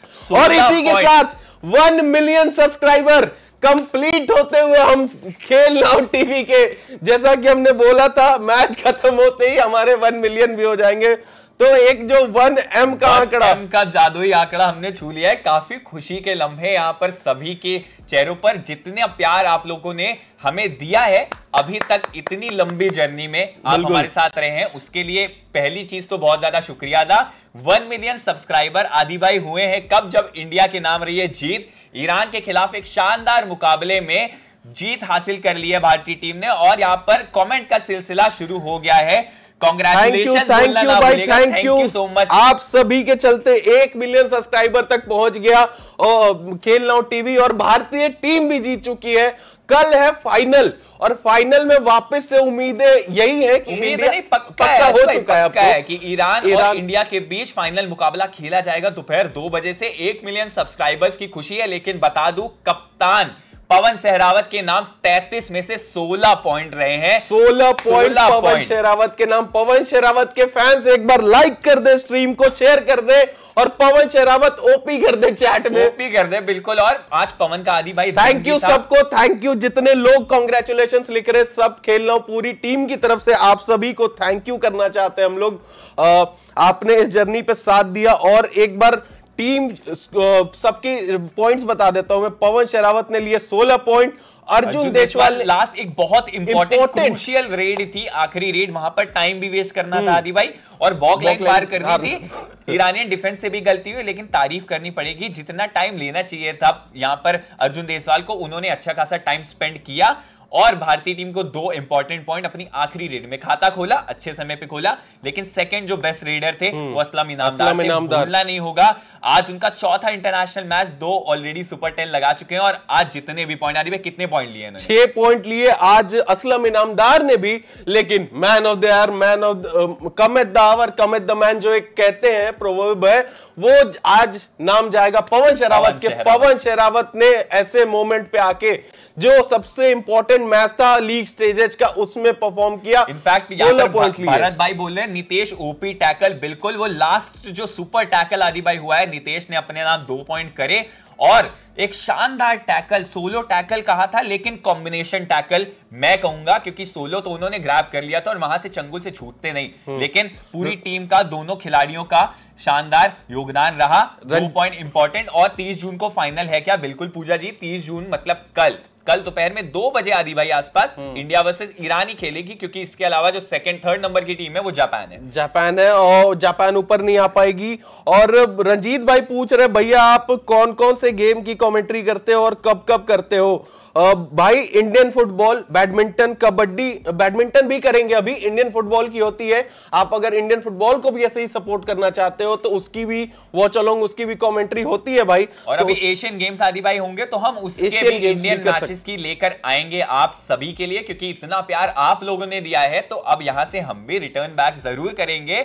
S1: और इसी के साथ वन मिलियन सब्सक्राइबर कंप्लीट
S2: होते हुए हम खेल लाओ टीवी के जैसा कि हमने बोला था मैच खत्म होते ही हमारे वन मिलियन भी हो जाएंगे तो एक जो वन एम का आंकड़ा एम
S1: का जादुई आंकड़ा हमने छू लिया है काफी खुशी के लम्हे यहाँ पर सभी के चेहरों पर जितने प्यार आप लोगों ने हमें दिया है अभी तक इतनी लंबी जर्नी में आप हमारे साथ रहे हैं उसके लिए पहली चीज तो बहुत ज्यादा शुक्रिया था वन मिलियन सब्सक्राइबर आदि भाई हुए हैं कब जब इंडिया के नाम रही है जीत ईरान के खिलाफ एक शानदार मुकाबले में जीत हासिल कर ली है भारतीय टीम ने और यहां पर कमेंट का सिलसिला शुरू हो गया है
S3: थैंक यू भाई थैंक यू सो मच
S2: आप सभी के चलते एक मिलियन सब्सक्राइबर तक पहुंच गया और खेल टीवी और भारतीय टीम भी जीत चुकी है कल है फाइनल और फाइनल में वापस से उम्मीदें यही है कि इंडिया
S1: पक्का, पक्का हो चुका है, है कि ईरान और इंडिया के बीच फाइनल मुकाबला खेला जाएगा दोपहर दो बजे से एक मिलियन सब्सक्राइबर्स की खुशी है लेकिन बता दू कप्तान पवन सहरावत के नाम 33 में से 16 पॉइंट रहे हैं 16 पॉइंट पवन
S2: सहरावत के नाम पवन सहरावत के फैंस एक बार लाइक कर दे स्ट्रीम को शेयर कर दे और पवन शेरावत ओपी कर दे चैट में
S1: ओपी कर दे बिल्कुल और आज पवन का आदि भाई थैंक यू सबको
S2: थैंक यू जितने लोग कॉन्ग्रेचुलेशन लिख रहे सब खेल रहा पूरी टीम की तरफ से आप सभी को थैंक यू करना चाहते हैं हम लोग आ, आपने इस जर्नी पे साथ दिया और एक बार टीम सबके पॉइंट्स बता देता हूं मैं पवन शेरावत ने लिए 16 पॉइंट
S1: अर्जुन, देशवाल लास्ट एक बहुत इंपॉर्टेंट क्रूशियल रेड थी आखिरी रेड वहां पर टाइम भी वेस्ट करना था हम्म। आदि भाई और बॉक लाइन पार कर दी हाँ। थी ईरानियन डिफेंस से भी गलती हुई लेकिन तारीफ करनी पड़ेगी जितना टाइम लेना चाहिए था यहाँ पर अर्जुन देशवाल को उन्होंने अच्छा खासा टाइम स्पेंड किया और भारतीय टीम को दो इंपॉर्टेंट पॉइंट अपनी आखिरी रेड में खाता खोला अच्छे समय पे खोला लेकिन सेकंड जो बेस्ट रेडर थे हम्म। वो असलम इनामदार नहीं होगा आज उनका चौथा इंटरनेशनल मैच दो ऑलरेडी सुपर टेन लगा चुके हैं और आज जितने भी पॉइंट आदि कितने पॉइंट लिए
S2: छह पॉइंट लिए आज असलम इनामदार ने भी लेकिन man of the man of come at the hour come at the man जो एक कहते हैं प्रोवर्ब है वो आज नाम जाएगा पवन शेरावत के पवन शेरावत ने ऐसे मोमेंट पे आके जो सबसे इंपॉर्टेंट मैच था लीग स्टेजेस का उसमें परफॉर्म किया इनफैक्ट भारत
S1: भाई बोल रहे नितेश ओपी टैकल बिल्कुल वो लास्ट जो सुपर टैकल आदि भाई हुआ है नितेश ने अपने नाम दो पॉइंट करे और एक शानदार टैकल सोलो टैकल कहा था लेकिन कॉम्बिनेशन टैकल मैं कहूंगा क्योंकि सोलो तो उन्होंने ग्रैब कर लिया था और वहां से चंगुल से छूटते नहीं हम्म। लेकिन पूरी टीम का दोनों खिलाड़ियों का शानदार योगदान रहा दो पॉइंट इंपॉर्टेंट और 30 जून को फाइनल है क्या बिल्कुल पूजा जी 30 जून मतलब कल कल दोपहर में दो बजे आदि भाई आसपास हम्म। इंडिया वर्सेस ईरान ही खेलेगी क्योंकि इसके अलावा जो सेकंड थर्ड नंबर की टीम है वो जापान है
S2: जापान है और जापान ऊपर नहीं आ पाएगी और रंजीत भाई पूछ रहे भैया आप कौन कौन से गेम की कॉमेंट्री करते हो और कब कब करते हो भाई Indian football badminton kabaddi badminton भी करेंगे अभी इंडियन फुटबॉल की होती है आप अगर इंडियन फुटबॉल को भी ऐसे ही सपोर्ट करना चाहते हो तो उसकी भी वॉच चलो उसकी
S1: भी कॉमेंट्री होती है भाई और तो अभी एशियन गेम्स आदि भाई होंगे तो हम उसके भी इंडियन मैचेस की लेकर आएंगे आप सभी के लिए क्योंकि इतना प्यार आप लोगों ने दिया है तो अब यहां से हम भी रिटर्न बैक जरूर करेंगे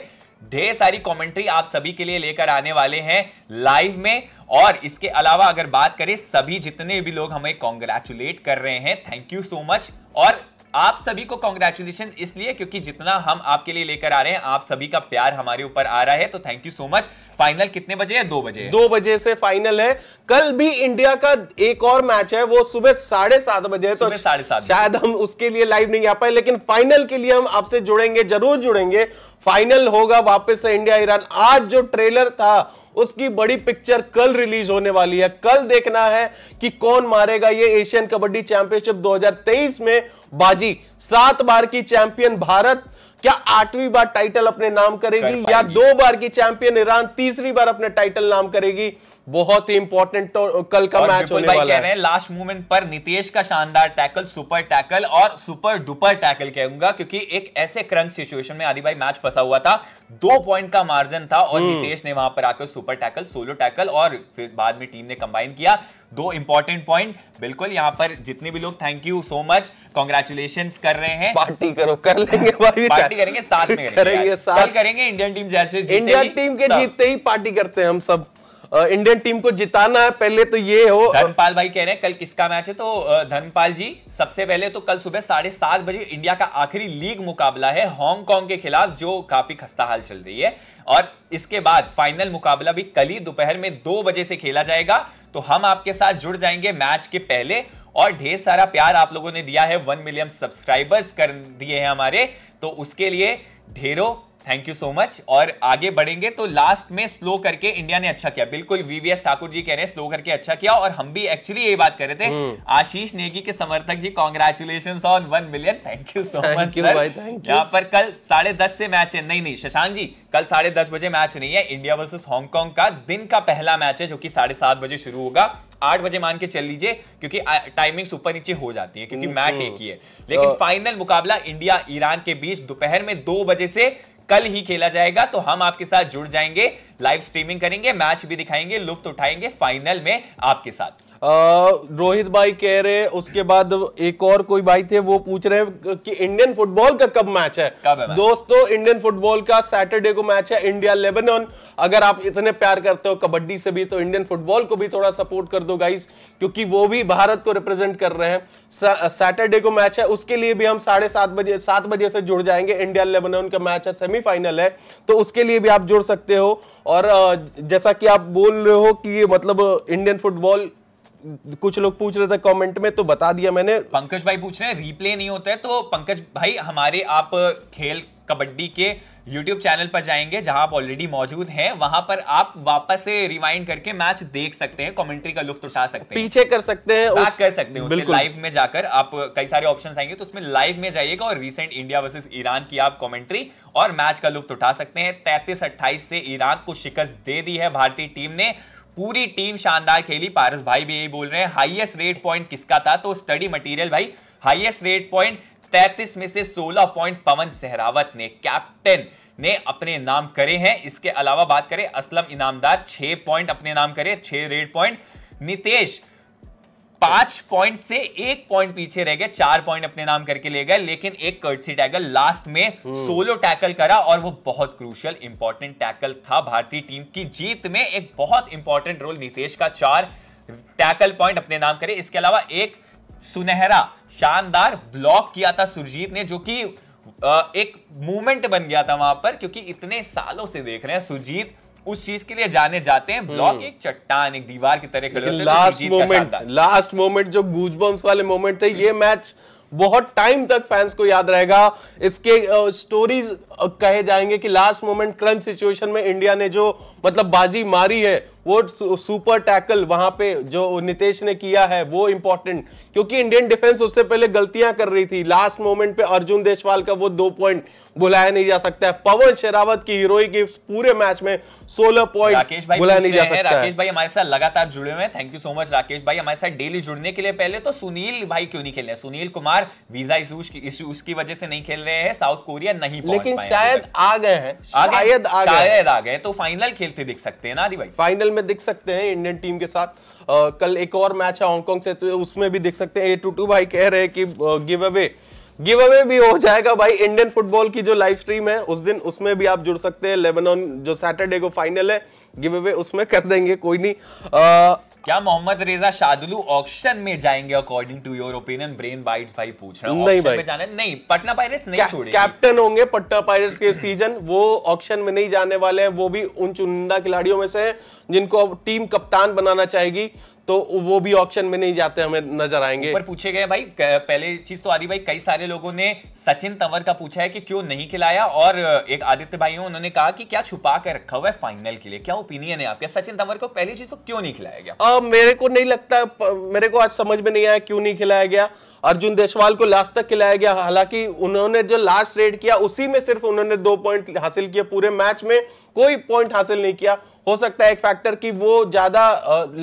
S1: ढेर सारी कमेंट्री आप सभी के लिए लेकर आने वाले हैं लाइव में और इसके अलावा अगर बात करें सभी जितने भी लोग हमें कॉन्ग्रेचुलेट कर रहे हैं थैंक यू सो मच और आप सभी को कॉन्ग्रेचुलेशन इसलिए क्योंकि जितना हम आपके लिए लेकर आ रहे हैं आप सभी का प्यार हमारे ऊपर आ रहा है तो thank you so much final कितने बजे है दो बजे दो
S2: बजे से फाइनल है कल भी इंडिया का एक और मैच है वो सुबह साढ़े सात बजे है तो साढ़े सात शायद हम उसके लिए लाइव नहीं आ पाए लेकिन फाइनल के लिए हम आपसे जुड़ेंगे जरूर जुड़ेंगे फाइनल होगा वापस से इंडिया ईरान आज जो ट्रेलर था उसकी बड़ी पिक्चर कल रिलीज होने वाली है कल देखना है कि कौन मारेगा ये एशियन कबड्डी चैंपियनशिप 2023 में बाजी सात बार की चैंपियन भारत क्या आठवीं बार टाइटल अपने नाम करेगी या दो बार की चैंपियन ईरान तीसरी बार अपने टाइटल नाम करेगी बहुत ही इंपॉर्टेंट तो कल का मैच होने वाला कह रहे
S1: हैं लास्ट मूवमेंट पर नीतीश का शानदार टैकल सुपर टैकल और सुपर डुपर टैकल कहूंगा क्योंकि एक ऐसे क्रंक सिचुएशन में आदि भाई मैच फंसा हुआ था दो पॉइंट का मार्जिन था और हम्म। नीतीश ने वहां पर आकर सुपर टैकल सोलो टैकल और फिर बाद में टीम ने कंबाइन किया दो इंपॉर्टेंट पॉइंट बिल्कुल यहाँ पर जितने भी लोग thank you so much congratulation कर रहे हैं पार्टी करो कर लेंगे भाई पार्टी करेंगे साथ में करेंगे, करेंगे साथ करेंगे इंडियन टीम जैसे इंडियन टीम के
S2: जीतते ही पार्टी करते हैं हम सब इंडियन टीम को जिताना है पहले तो ये हो धनपाल
S1: भाई कह रहे हैं कल किसका मैच है तो धनपाल जी सबसे पहले तो कल सुबह साढ़े सात बजे इंडिया का आखिरी लीग मुकाबला है हांगकांग के खिलाफ जो काफी खस्ता हाल चल रही है और इसके बाद फाइनल मुकाबला भी कल ही दोपहर में दो बजे से खेला जाएगा तो हम आपके साथ जुड़ जाएंगे मैच के पहले और ढेर सारा प्यार आप लोगों ने दिया है वन मिलियन सब्सक्राइबर्स कर दिए हैं हमारे तो उसके लिए ढेरों थैंक यू सो मच और आगे बढ़ेंगे तो लास्ट में स्लो करके इंडिया ने अच्छा किया बिल्कुल वीवीएस ठाकुर जी कह रहे हैं स्लो करके अच्छा किया और हम भी एक्चुअली ये बात कर रहे थे हम्म। आशीष नेगी के समर्थक जी congratulation on one million thank you so much यहाँ पर कल साढ़े दस से मैच है नहीं नहीं शशांक जी कल साढ़े दस बजे मैच नहीं है इंडिया वर्सेस हांगकॉन्ग का दिन का पहला मैच है जो की साढ़े सात बजे शुरू होगा आठ बजे मान के चल लीजिए क्योंकि टाइमिंग ऊपर नीचे हो जाती है क्योंकि मैच हम्म। एक ही है लेकिन फाइनल तो- मुकाबला इंडिया ईरान के बीच दोपहर में दो बजे से कल ही खेला जाएगा तो हम आपके साथ जुड़ जाएंगे लाइव स्ट्रीमिंग करेंगे मैच भी दिखाएंगे लुफ्त उठाएंगे फाइनल में आपके साथ
S2: रोहित भाई कह रहे उसके बाद एक और कोई भाई थे वो पूछ रहे हैं कि इंडियन फुटबॉल का कब मैच है, दोस्तों इंडियन फुटबॉल का सैटरडे को मैच है इंडिया लेबनान अगर आप इतने प्यार करते हो कबड्डी से भी तो इंडियन फुटबॉल को भी थोड़ा सपोर्ट कर दो गाइस क्योंकि वो भी भारत को रिप्रेजेंट कर रहे हैं सैटरडे को मैच है उसके लिए भी हम साढ़े सात बजे सात बजे से जुड़ जाएंगे इंडिया लेबनान का मैच है सेमीफाइनल है तो उसके लिए भी आप जुड़ सकते हो और जैसा कि आप बोल रहे हो कि मतलब इंडियन फुटबॉल कुछ लोग पूछ रहे थे कमेंट में तो बता दिया
S1: मैंने पंकज भाई पूछ रहे हैं रीप्ले नहीं होता है तो पंकज भाई हमारे आप खेल कबड्डी के YouTube चैनल पर जाएंगे जहां आप ऑलरेडी मौजूद हैं वहां पर आप वापस से रिवाइंड करके मैच देख सकते हैं कमेंट्री का लुफ्त उठा सकते हैं पीछे
S2: कर सकते हैं उस...
S1: कर सकते हैं लाइव में जाकर आप कई सारे ऑप्शन आएंगे तो उसमें लाइव में जाइएगा और रिसेंट इंडिया वर्सेस ईरान की आप कमेंट्री और मैच का लुफ्त उठा सकते हैं तैतीस अट्ठाईस से ईरान को शिकस्त दे दी है भारतीय टीम ने पूरी टीम शानदार खेली पारस भाई भी यही बोल रहे हैं हाईएस्ट रेट पॉइंट किसका था तो स्टडी मटेरियल भाई हाईएस्ट रेट पॉइंट तैतीस में से 16 पॉइंट पवन सहरावत ने कैप्टन ने अपने नाम करे हैं इसके अलावा बात करें असलम इनामदार छह पॉइंट अपने नाम करे छह रेट पॉइंट नितेश पांच पॉइंट से एक पॉइंट पीछे रह गए चार पॉइंट अपने नाम करके ले गए लेकिन एक कर्टसी टैकल लास्ट में सोलो हम्म। टैकल करा और वो बहुत क्रूशियल इंपॉर्टेंट टैकल था भारतीय टीम की जीत में एक बहुत इंपॉर्टेंट रोल नितेश का चार टैकल पॉइंट अपने नाम करे इसके अलावा एक सुनहरा शानदार ब्लॉक किया था सुरजीत ने जो कि एक मूवमेंट बन गया था वहां पर क्योंकि इतने सालों से देख रहे हैं सुरजीत उस चीज के लिए जाने जाते हैं हम्म। ब्लॉक एक चट्टान एक दीवार की तरह खड़े लास्ट मोमेंट
S2: लास्ट मोमेंट जो गूजबम्स वाले मोमेंट थे ये मैच बहुत टाइम तक फैंस को याद रहेगा इसके स्टोरीज कहे जाएंगे कि लास्ट मोमेंट क्रंच सिचुएशन में इंडिया ने जो मतलब बाजी मारी है वो सुपर टैकल वहां पे जो नितेश ने किया है वो इंपॉर्टेंट क्योंकि इंडियन डिफेंस उससे पहले गलतियां कर रही थी लास्ट मोमेंट पे अर्जुन देशवाल का वो दो पॉइंट बुलाया नहीं जा सकता है पवन शेरावत की हीरोई की पूरे मैच में सोलह पॉइंट बुलाया नहीं जा सकता राकेश
S1: भाई हमारे साथ लगातार जुड़े हुए हैं thank you so much Rakesh भाई हमारे साथ डेली जुड़ने के लिए पहले तो सुनील भाई क्यों नहीं खेल रहे सुनील कुमार वीजा इशूज की वजह से नहीं खेल रहे हैं साउथ कोरिया नहीं लेकिन शायद आ गए हैं शायद आ गए शायद आ गए तो फाइनल खेलते दिख सकते हैं ना भाई फाइनल में
S2: दिख सकते हैं इंडियन टीम के साथ आ, कल एक और मैच है हांगकांग से तो उसमें भी दिख सकते हैं ए टू टू भाई कह रहे हैं कि गिव अवे गिव अवे भी हो जाएगा भाई इंडियन फुटबॉल की जो लाइव स्ट्रीम है उस दिन उसमें भी आप जुड़ सकते हैं लेबनॉन जो सैटरडे को फाइनल है गिव अवे उसमें कर देंगे कोई नहीं
S1: क्या मोहम्मद रेजा शादुलू ऑक्शन में जाएंगे according to your opinion brain bite भाई पूछ रहे नहीं भाई जाने नहीं पटना पायरेट्स नहीं छोड़ेंगे
S2: कैप्टन होंगे पटना पायरेट्स के सीजन वो ऑक्शन में नहीं जाने वाले हैं वो भी उन चुनिंदा खिलाड़ियों में से हैं जिनको अब टीम कप्तान बनाना चाहेगी तो वो भी ऑप्शन में नहीं जाते हमें नजर आएंगे पर
S1: पूछे गए भाई पहले चीज तो आदि भाई कई सारे लोगों ने सचिन तंवर का पूछा है कि क्यों नहीं खिलाया और एक आदित्य भाई उन्होंने कहा कि क्या छुपा के रखा हुआ है फाइनल के लिए क्या ओपिनियन है आपके सचिन तंवर को पहली चीज तो क्यों नहीं खिलाया गया
S2: आ, मेरे को नहीं लगता मेरे को आज समझ में नहीं आया क्यों नहीं खिलाया गया अर्जुन देशवाल को लास्ट तक खिलाया गया हालांकि उन्होंने जो लास्ट रेड किया उसी में सिर्फ उन्होंने दो पॉइंट हासिल किए पूरे मैच में कोई पॉइंट हासिल नहीं किया हो सकता है एक फैक्टर कि वो ज्यादा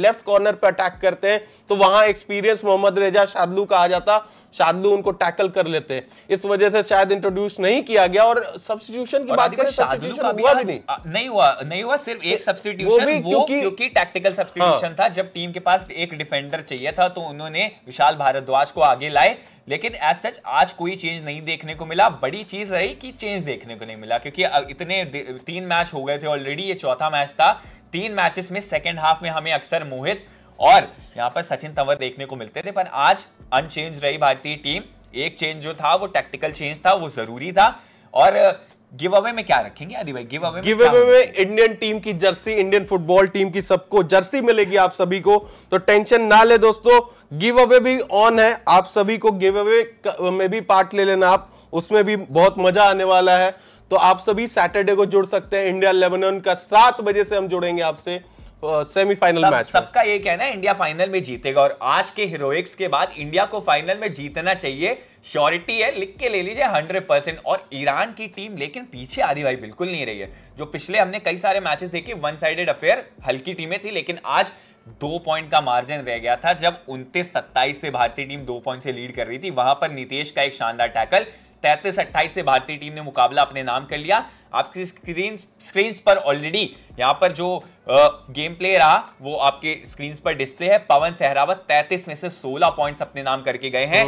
S2: लेफ्ट कॉर्नर पर अटैक करते हैं तो वहां एक्सपीरियंस मोहम्मद रेजा शादलू का आ जाता शादलू उनको टैकल कर लेते इस वजह से शायद इंट्रोड्यूस नहीं किया गया और सब्सटीट्यूशन की बात करें शादलू का हुआ भी नहीं
S1: नहीं हुआ नहीं हुआ सिर्फ एक सब्सटीट्यूशन वो, क्योंकि, टैक्टिकल सब्सटीट्यूशन हाँ। था जब टीम के पास एक डिफेंडर चाहिए था तो उन्होंने विशाल भारद्वाज को आगे लाए लेकिन एज सच आज कोई चेंज नहीं देखने को मिला बड़ी चीज रही कि चेंज देखने को नहीं मिला क्योंकि इतने तीन मैच हो गए थे ऑलरेडी ये चौथा मैच था तीन मैचेस में सेकेंड हाफ में हमें अक्सर मोहित और यहाँ पर सचिन तंवर देखने को मिलते थे पर आज अनचेंज रही भारतीय टीम एक चेंज जो था वो टैक्टिकल चेंज था वो जरूरी था और गिव अवे में क्या रखेंगे आदि भाई गिव अवे गिव अवे में
S2: इंडियन टीम की जर्सी इंडियन फुटबॉल टीम की सबको जर्सी मिलेगी आप सभी को तो टेंशन ना ले दोस्तों गिव अवे भी ऑन है आप सभी को गिव अवे में भी पार्ट ले लेना आप उसमें भी बहुत मजा आने वाला है तो आप सभी सैटरडे को जुड़ सकते हैं इंडिया लेबनन का सात बजे से हम जुड़ेंगे आपसे सेमीफाइनल मैच
S1: सबका ये कहना है इंडिया फाइनल में जीतेगा और आज के हीरोइक्स के बाद इंडिया को फाइनल में जीतना चाहिए श्योरिटी है लिख के ले लीजिए हंड्रेड परसेंट और ईरान की टीम लेकिन पीछे आधी भाई बिल्कुल नहीं रही है जो पिछले हमने कई सारे मैचेस देखे वन साइडेड अफेयर हल्की टीमें थी लेकिन आज दो पॉइंट का मार्जिन रह गया था जब उनतीस सत्ताईस से भारतीय टीम दो पॉइंट से लीड कर रही थी वहां पर नीतीश का एक शानदार टैकल तैतीस अट्ठाईस से भारतीय टीम ने मुकाबला अपने नाम कर लिया आपकी स्क्रीन स्क्रीन पर ऑलरेडी यहाँ पर जो गेम प्ले रहा वो आपके स्क्रीन पर डिस्प्ले है पवन सहरावत तैतीस में से सोलह पॉइंट्स अपने नाम करके गए हैं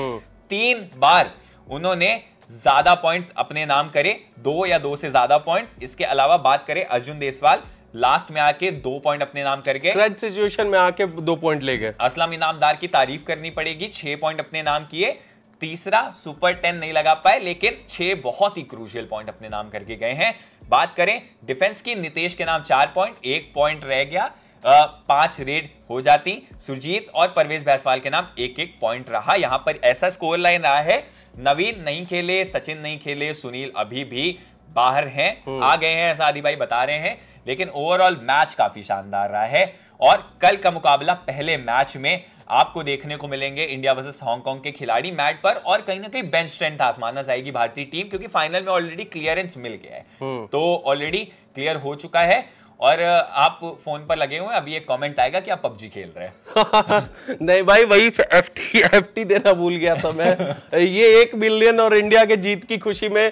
S1: तीन बार उन्होंने ज्यादा पॉइंट्स अपने नाम करे दो या दो से ज्यादा पॉइंट्स इसके अलावा बात करें अर्जुन देसवाल लास्ट में आके दो पॉइंट अपने नाम करके
S2: सिचुएशन में आके दो पॉइंट ले गए
S1: असलम इनामदार की तारीफ करनी पड़ेगी छह पॉइंट अपने नाम किए तीसरा सुपर टेन नहीं लगा पाए लेकिन छह बहुत ही क्रूशियल पॉइंट अपने नाम करके गए हैं बात करें डिफेंस की नितेश के नाम चार पॉइंट एक पॉइंट रह गया पांच रेड हो जाती सुरजीत और परवेज बैसवाल के नाम एक एक पॉइंट रहा यहां पर ऐसा स्कोर लाइन रहा है नवीन नहीं खेले सचिन नहीं खेले सुनील अभी भी बाहर हैं हम्म। आ गए हैं ऐसा आदि भाई बता रहे हैं लेकिन ओवरऑल मैच काफी शानदार रहा है और कल का मुकाबला पहले मैच में आपको देखने को मिलेंगे इंडिया वर्सेस हांगकांग के खिलाड़ी मैट पर और कहीं ना कहीं बेंच स्ट्रेंथ आसमाना जाएगी भारतीय टीम क्योंकि फाइनल में ऑलरेडी क्लियरेंस मिल गया है हम्म। तो ऑलरेडी क्लियर हो चुका है और आप फोन पर लगे हुए अभी एक कमेंट आएगा कि आप पबजी खेल रहे
S2: हैं नहीं भाई वही एफटी एफटी देना भूल गया था मैं ये एक मिलियन और इंडिया के जीत की खुशी में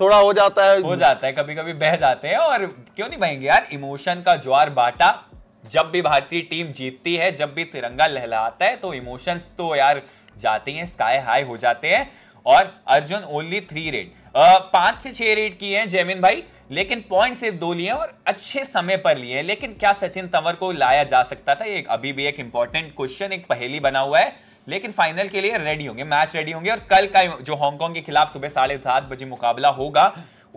S1: थोड़ा हो जाता है हो जाता है कभी कभी बह जाते हैं और क्यों नहीं बहेंगे यार इमोशन का ज्वार बाटा जब भी भारतीय टीम जीतती है जब भी तिरंगा लहलाता है तो इमोशंस तो यार जाते हैं स्काई हाई हो जाते हैं और अर्जुन ओनली थ्री रेड पांच से छह रेड किए हैं जयमिन भाई लेकिन पॉइंट सिर्फ दो लिए और अच्छे समय पर लिए हैं लेकिन क्या सचिन तंवर को लाया जा सकता था ये अभी भी एक इंपॉर्टेंट क्वेश्चन एक पहेली बना हुआ है लेकिन फाइनल के लिए रेडी होंगे मैच रेडी होंगे और कल का जो हांगकांग के खिलाफ सुबह साढ़े सात बजे मुकाबला होगा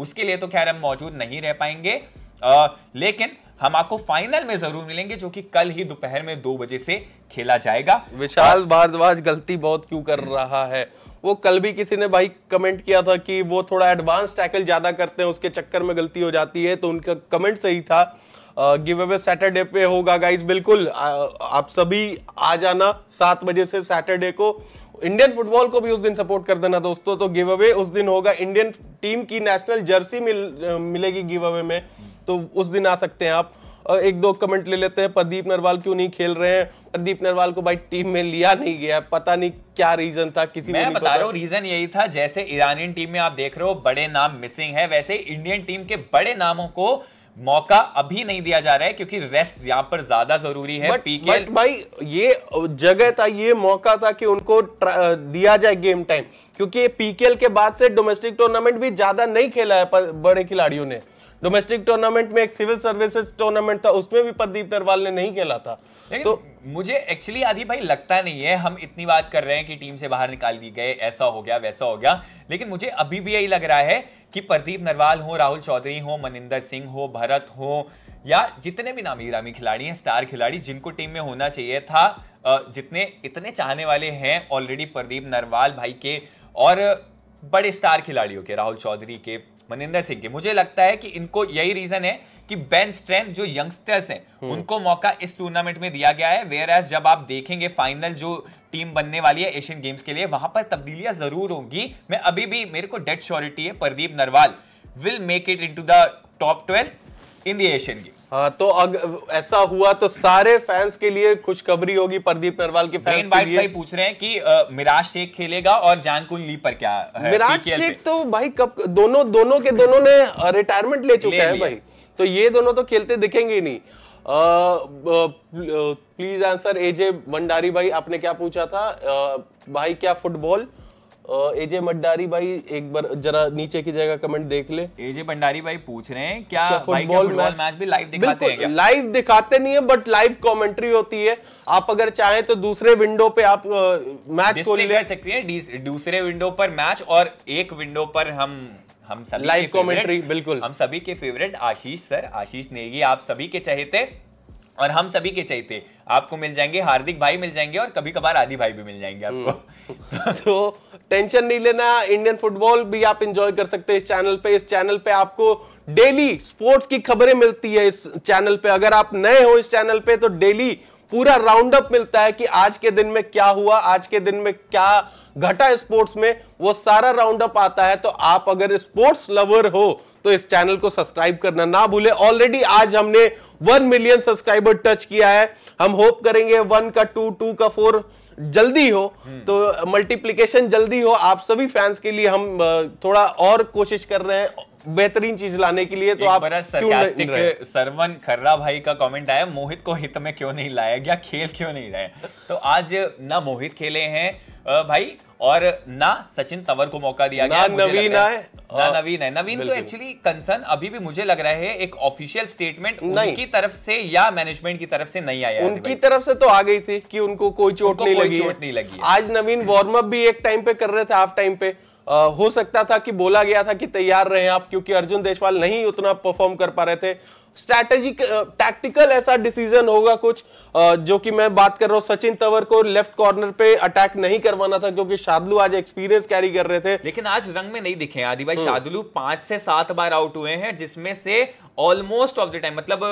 S1: उसके लिए तो खैर हम मौजूद नहीं रह पाएंगे आ, लेकिन हम आपको फाइनल में जरूर मिलेंगे जो कि कल ही दोपहर में दो बजे से खेला जाएगा विशाल भारद्वाज
S2: गलती बहुत क्यों कर रहा है वो कल भी किसी ने भाई कमेंट किया था कि वो थोड़ा एडवांस टैकल ज्यादा करते हैं उसके चक्कर में गलती हो जाती है तो उनका कमेंट सही था गिव अवे सैटरडे पे होगा गाइस बिल्कुल आ, आप सभी आ जाना सात बजे से सैटरडे को इंडियन फुटबॉल को भी उस दिन सपोर्ट कर देना दोस्तों तो गिव अवे उस दिन होगा इंडियन टीम की नेशनल जर्सी मिल मिलेगी गिव अवे में तो उस दिन आ सकते हैं आप एक दो कमेंट ले लेते हैं प्रदीप नरवाल क्यों नहीं खेल रहे हैं प्रदीप नरवाल को भाई टीम में लिया नहीं गया पता नहीं क्या रीजन था किसी मैं बता रहा रीजन
S1: यही था जैसे ईरानियन टीम में आप देख रहे हो बड़े नाम मिसिंग है वैसे इंडियन टीम के बड़े नामों को मौका अभी नहीं दिया जा रहा है क्योंकि रेस्ट यहाँ पर ज्यादा जरूरी है बट, बट भाई
S2: ये जगह था ये मौका था कि उनको दिया जाए गेम टाइम क्योंकि पीकेएल के बाद से डोमेस्टिक टूर्नामेंट भी ज्यादा नहीं खेला है पर बड़े खिलाड़ियों ने डोमेस्टिक टूर्नामेंट में एक सिविल सर्विसेज टूर्नामेंट था उसमें भी प्रदीप नरवाल ने नहीं
S1: खेला था तो मुझे एक्चुअली आदि भाई लगता नहीं है हम इतनी बात कर रहे हैं कि टीम से बाहर निकाल दी गए ऐसा हो गया वैसा हो गया लेकिन मुझे अभी भी यही लग रहा है कि प्रदीप नरवाल हो राहुल चौधरी हो मनिंदर सिंह हो भरत हो या जितने भी नामी ग्रामी खिलाड़ी हैं स्टार खिलाड़ी जिनको टीम में होना चाहिए था जितने इतने चाहने वाले हैं ऑलरेडी प्रदीप नरवाल भाई के और बड़े स्टार खिलाड़ियों के राहुल चौधरी के मनिंदर सिंह की मुझे लगता है कि इनको यही रीजन है कि बेन स्ट्रेंथ जो यंगस्टर्स हैं हम्म। उनको मौका इस टूर्नामेंट में दिया गया है वेयर एज जब आप देखेंगे फाइनल जो टीम बनने वाली है एशियन गेम्स के लिए वहां पर तब्दीलियां जरूर होंगी मैं अभी भी मेरे को डेड श्योरिटी है Pradeep Narwal will make it in the top twelve in the Asian Games हाँ तो अग, ऐसा हुआ तो सारे फैंस के लिए खुशखबरी होगी प्रदीप नरवाल के फैंस के लिए भाई पूछ रहे हैं कि मिराज शेख खेलेगा और जानकुन ली पर क्या है मिराज शेख
S2: तो भाई कब दोनों दोनों के दोनों ने रिटायरमेंट ले चुके हैं भाई तो ये दोनों तो खेलते दिखेंगे नहीं प्लीज आंसर एजे भंडारी भाई आपने क्या पूछा था भाई क्या फुटबॉल एजे मड्डारी भाई एक बार जरा नीचे की जगह कमेंट देख ले एजे
S1: भंडारी भाई पूछ रहे हैं क्या, क्या फुटबॉल मैच, मैच भी लाइव दिखाते हैं क्या
S2: लाइव दिखाते नहीं है बट लाइव कमेंट्री होती है आप अगर चाहे तो दूसरे विंडो पे आप मैच खोल
S1: ले सकते हैं दूसरे विंडो पर मैच और एक विंडो पर हम हम सभी लाइव कॉमेंट्री बिल्कुल हम सभी के फेवरेट आशीष सर आशीष नेगी आप सभी के चहेते और हम सभी के चहेते आपको मिल जाएंगे हार्दिक भाई मिल जाएंगे और कभी कभार आदि भाई भी मिल जाएंगे आपको हम्म।
S2: तो टेंशन नहीं लेना इंडियन फुटबॉल भी आप इंजॉय कर सकते हैं इस चैनल पे इस चैनल पे आपको डेली स्पोर्ट्स की खबरें मिलती है इस चैनल पे अगर आप नए हो इस चैनल पे तो डेली पूरा राउंड अप मिलता है कि आज के दिन में क्या हुआ आज के दिन में क्या घटा स्पोर्ट्स में वो सारा राउंड अप आता है तो आप अगर स्पोर्ट्स लवर हो तो इस चैनल को सब्सक्राइब करना ना भूले ऑलरेडी आज हमने वन मिलियन सब्सक्राइबर टच किया है हम होप करेंगे वन का टू टू का फोर जल्दी हो तो मल्टीप्लीकेशन जल्दी हो आप सभी फैंस के लिए हम थोड़ा और कोशिश कर रहे हैं बेहतरीन
S1: चीज लाने के लिए तो आप सरवन खर्रा भाई का कमेंट आया मोहित को हित में क्यों नहीं लाया गया खेल क्यों नहीं रहे तो आज ना मोहित खेले हैं भाई और ना सचिन तंवर को मौका दिया गया नवीन आए ना हाँ। नवीन है नवीन तो एक्चुअली कंसर्न अभी भी मुझे लग रहा है एक ऑफिशियल स्टेटमेंट उनकी तरफ से या मैनेजमेंट की तरफ से नहीं आया उनकी
S2: तरफ से तो आ गई थी कि उनको कोई चोट नहीं लगी चोट नहीं लगी आज नवीन वार्म अप भी एक टाइम पे कर रहे थे हाफ टाइम पे हो सकता था कि बोला गया था कि तैयार रहे आप क्योंकि अर्जुन देशवाल नहीं उतना परफॉर्म कर पा रहे थे स्ट्रैटेजिक टैक्टिकल ऐसा डिसीजन होगा कुछ जो कि मैं बात कर रहा हूँ सचिन तंवर को लेफ्ट कॉर्नर पे अटैक नहीं करवाना था क्योंकि शादलू
S1: आज एक्सपीरियंस कैरी कर रहे थे लेकिन आज रंग में नहीं दिखे आदि भाई शादलू पांच से सात बार आउट हुए हैं जिसमें से ऑलमोस्ट ऑफ द टाइम मतलब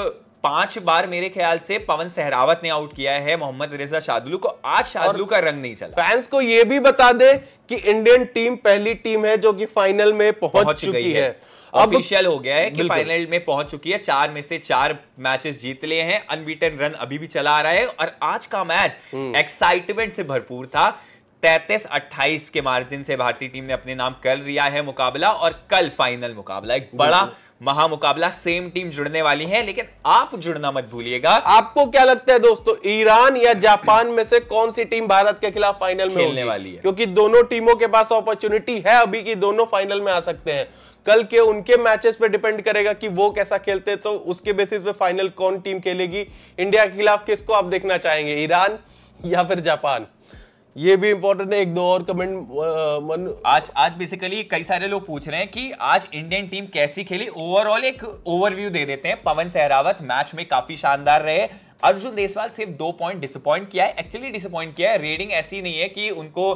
S1: पांच बार मेरे ख्याल से पवन सहरावत ने आउट किया है मोहम्मद रेजा शादुलू को आज शादुलू का रंग नहीं चला
S2: फैंस को यह भी बता दे कि इंडियन टीम पहली टीम है जो कि फाइनल में पहुंच, पहुंच चुकी है, है। ऑफिशियल हो गया है कि फाइनल
S1: में पहुंच चुकी है चार में से चार मैचेस जीत लिए हैं अनबीटन रन अभी भी चला रहा है और आज का मैच हम्म। एक्साइटमेंट से भरपूर था तैतीस अट्ठाईस के मार्जिन से भारतीय टीम ने अपने नाम कर लिया है मुकाबला और कल फाइनल मुकाबला एक बड़ा महामुकाबला सेम टीम जुड़ने वाली है लेकिन आप जुड़ना मत भूलिएगा आपको क्या लगता
S2: है दोस्तों ईरान या जापान में से कौन सी टीम भारत के खिलाफ फाइनल में खेलने वाली है क्योंकि दोनों टीमों के पास अपॉर्चुनिटी है अभी की दोनों फाइनल में आ सकते हैं कल के उनके मैचेस पे डिपेंड करेगा कि वो कैसा खेलते हैं तो उसके बेसिस पे फाइनल कौन टीम खेलेगी इंडिया के खिलाफ किसको आप देखना चाहेंगे ईरान या फिर जापान ये भी इम्पोर्टेंट है एक दो और कमेंट
S1: मन आज आज बेसिकली कई सारे लोग पूछ रहे हैं कि आज इंडियन टीम कैसी खेली ओवरऑल एक ओवरव्यू दे देते हैं पवन सहरावत मैच में काफी शानदार रहे अर्जुन देसवाल सिर्फ दो पॉइंट डिसअपॉइंट किया है एक्चुअली डिसअपॉइंट किया है रेडिंग ऐसी नहीं है कि उनको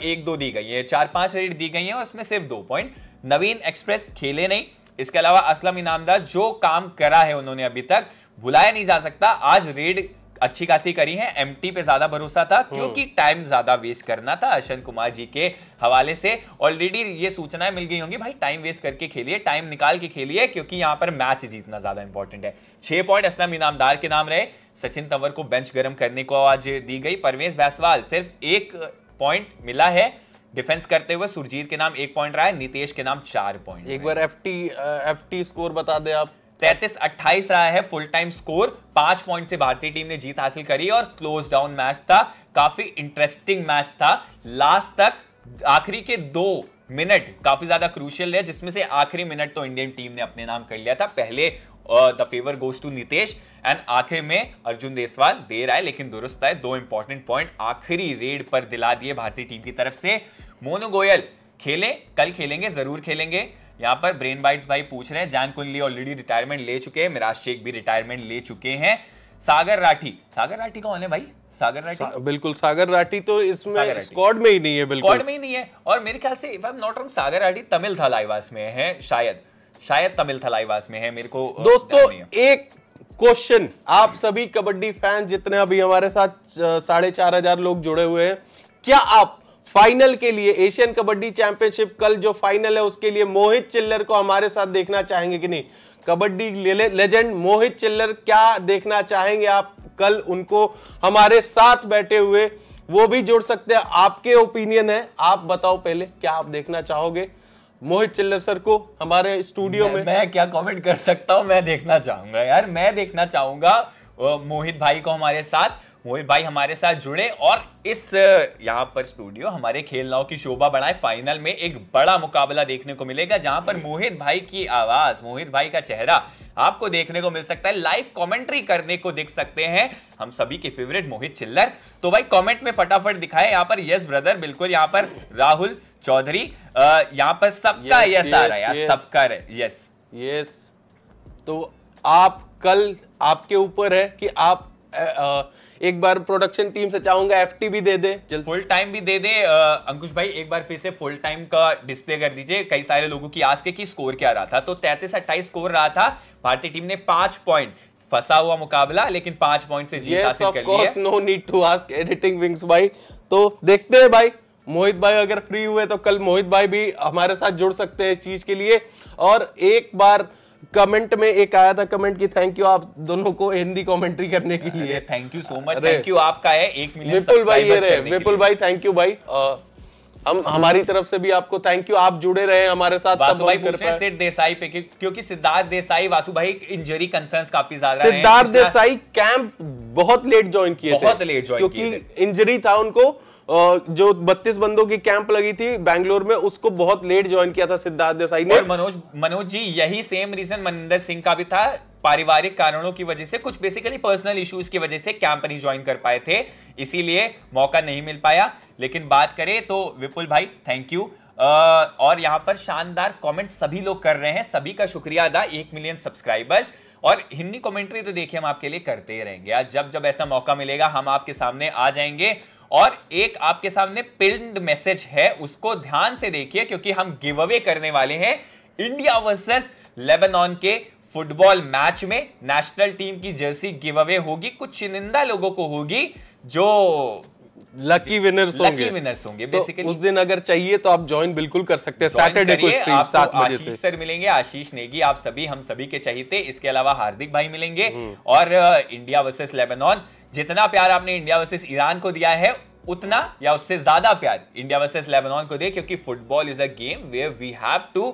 S1: एक दो दी गई है चार पांच रेड दी गई है और उसमें सिर्फ दो पॉइंट नवीन एक्सप्रेस खेले नहीं इसके अलावा असलम इनामदार जो काम करा है उन्होंने अभी तक भुलाया नहीं जा सकता आज रेड अच्छी खासी करी है एम पे ज्यादा भरोसा था हम्म। क्योंकि टाइम ज्यादा वेस्ट करना था अशन कुमार जी के हवाले से ऑलरेडी ये सूचनाएं मिल गई होंगी भाई टाइम वेस्ट करके खेलिए टाइम निकाल के खेलिए क्योंकि यहाँ पर मैच जीतना ज्यादा इंपॉर्टेंट है छह पॉइंट असलम इनामदार के नाम रहे सचिन तंवर को बेंच गर्म करने को आज दी गई परवेश बैसवाल सिर्फ एक पॉइंट मिला है डिफेंस करते हुए सुरजीत के नाम एक पॉइंट रहा है नीतेश के नाम चार पॉइंट एक बार F T F T score बता दे आप तैतीस अट्ठाईस रहा है फुल टाइम स्कोर पांच पॉइंट से भारतीय टीम ने जीत हासिल करी और क्लोज डाउन मैच था काफी इंटरेस्टिंग मैच था लास्ट तक आखिरी के दो मिनट काफी ज्यादा क्रूशियल है जिसमें से आखिरी मिनट तो इंडियन टीम ने अपने नाम कर लिया था पहले the favour goes to Nitesh and आखिर में अर्जुन देसवाल देर आए लेकिन दुरुस्त आए दो इंपॉर्टेंट पॉइंट आखिरी रेड पर दिला दिए भारतीय टीम की तरफ से मोनू गोयल खेले कल खेलेंगे जरूर खेलेंगे यहाँ पर ब्रेन बाइट्स भाई पूछ रहे हैं जैन कुंडली ऑलरेडी रिटायरमेंट ले चुके हैं मिराज शेख भी रिटायरमेंट ले चुके हैं सागर राठी सागर राठी कौन है भाई सागर राठी सा,
S2: बिल्कुल सागर राठी तो इसमें स्क्वाड में ही नहीं है बिल्कुल स्क्वाड में
S1: ही नहीं है और मेरे ख्याल से if I am not wrong Sagar Rathi Tamil था लाइवास में है शायद शायद तमिल थलाईवास में है मेरे को
S2: दोस्तों एक क्वेश्चन आप सभी कबड्डी फैन जितने अभी हमारे साथ साढ़े चार हजार लोग जुड़े हुए हैं क्या आप फाइनल के लिए एशियन कबड्डी चैंपियनशिप कल जो फाइनल है उसके लिए मोहित चिल्लर को हमारे साथ देखना चाहेंगे कि नहीं कबड्डी लेजेंड मोहित चिल्लर क्या देखना चाहेंगे आप कल उनको हमारे साथ बैठे हुए वो भी जोड़ सकते हैं आपके ओपिनियन है आप बताओ पहले क्या आप देखना चाहोगे मोहित चिल्लर सर को हमारे स्टूडियो में मैं
S1: क्या कमेंट कर सकता हूं मैं देखना चाहूंगा यार मैं देखना चाहूंगा मोहित भाई को हमारे साथ मोहित भाई हमारे साथ जुड़े और इस यहाँ पर स्टूडियो हमारे खेलनाओं की शोभा बढ़ाए फाइनल में एक बड़ा मुकाबला देखने को मिलेगा जहां पर मोहित भाई की आवाज मोहित भाई का चेहरा आपको देखने को मिल सकता है लाइव कमेंट्री करने को देख सकते हैं हम सभी के फेवरेट मोहित चिल्लर तो भाई कमेंट में फटाफट दिखाए यहाँ पर यस ब्रदर बिल्कुल यहाँ पर राहुल चौधरी यहाँ पर सबका यस आ रहा है सबका यस यस
S2: तो आप कल आपके ऊपर है कि आप आ, आ,
S1: एक बार प्रोडक्शन टीम से चाहूंगा एफटी भी दे दे फुल टाइम भी दे दे अंकुश भाई एक बार फिर से फुल टाइम का डिस्प्ले कर दीजिए कई सारे लोगों की आस के कि स्कोर क्या रहा था तो तैतीस अट्ठाईस स्कोर रहा था भारतीय टीम ने पांच पॉइंट फंसा हुआ मुकाबला लेकिन पांच पॉइंट से जीत yes, हासिल कर ली no
S2: need to ask editing wings भाई तो देखते हैं भाई मोहित भाई अगर फ्री हुए तो कल मोहित भाई भी हमारे साथ जुड़ सकते हैं इस चीज के लिए और एक बार कमेंट में एक आया था कमेंट की थैंक यू आप दोनों को हिंदी कमेंट्री करने के लिए thank you so much thank you
S1: आपका है एक मिनट विपुल भाई ये रहे विपुल
S2: भाई थैंक यू भाई हम हमारी तरफ से भी आपको थैंक यू आप जुड़े रहे हमारे साथ वासु भाई पूछ रहे
S1: सिद्ध देसाई पे क्योंकि सिद्धार्थ देसाई वासु भाई इंजरी कंसर्न्स काफी ज्यादा सिद्धार्थ देसाई
S2: कैंप बहुत लेट ज्वाइन किए थे बहुत लेट ज्वाइन क्योंकि इंजरी था उनको जो बत्तीस बंदों की कैंप लगी थी बैंगलोर में उसको बहुत लेट ज्वाइन किया था सिद्धार्थ देसाई ने मनोज
S1: मनोज जी यही सेम रीजन मनिंदर सिंह का भी था पारिवारिक कारणों की वजह से कुछ बेसिकली पर्सनल इश्यूज की वजह से कैंप नहीं ज्वाइन कर पाए थे इसीलिए मौका नहीं मिल पाया लेकिन बात करें तो विपुल भाई थैंक यू और यहां पर शानदार कमेंट सभी लोग कर रहे हैं सभी का शुक्रिया अदा एक मिलियन सब्सक्राइबर्स और हिंदी कमेंट्री तो देखिए हम आपके लिए करते ही रहेंगे आज जब जब ऐसा मौका मिलेगा हम आपके सामने आ जाएंगे और एक आपके सामने पिल्ड मैसेज है उसको ध्यान से देखिए क्योंकि हम गिव अवे करने वाले हैं इंडिया वर्सेस लेबनान के फुटबॉल मैच में नेशनल टीम की जर्सी गिव अवे होगी कुछ चुनिंदा लोगों को होगी जो लकी विनर्स होंगे विनर्स होंगे बेसिकली तो उस दिन
S2: अगर चाहिए तो आप ज्वाइन बिल्कुल कर सकते हैं सैटरडे को स्ट्रीम सात बजे से
S1: सर मिलेंगे आशीष नेगी आप सभी हम सभी के चाहिए इसके अलावा हार्दिक भाई मिलेंगे हम्म। और इंडिया वर्सेस लेबनान जितना प्यार आपने इंडिया वर्सेस ईरान को दिया है उतना या उससे ज्यादा प्यार इंडिया वर्सेस लेबनान को दे क्योंकि football is a game where we have to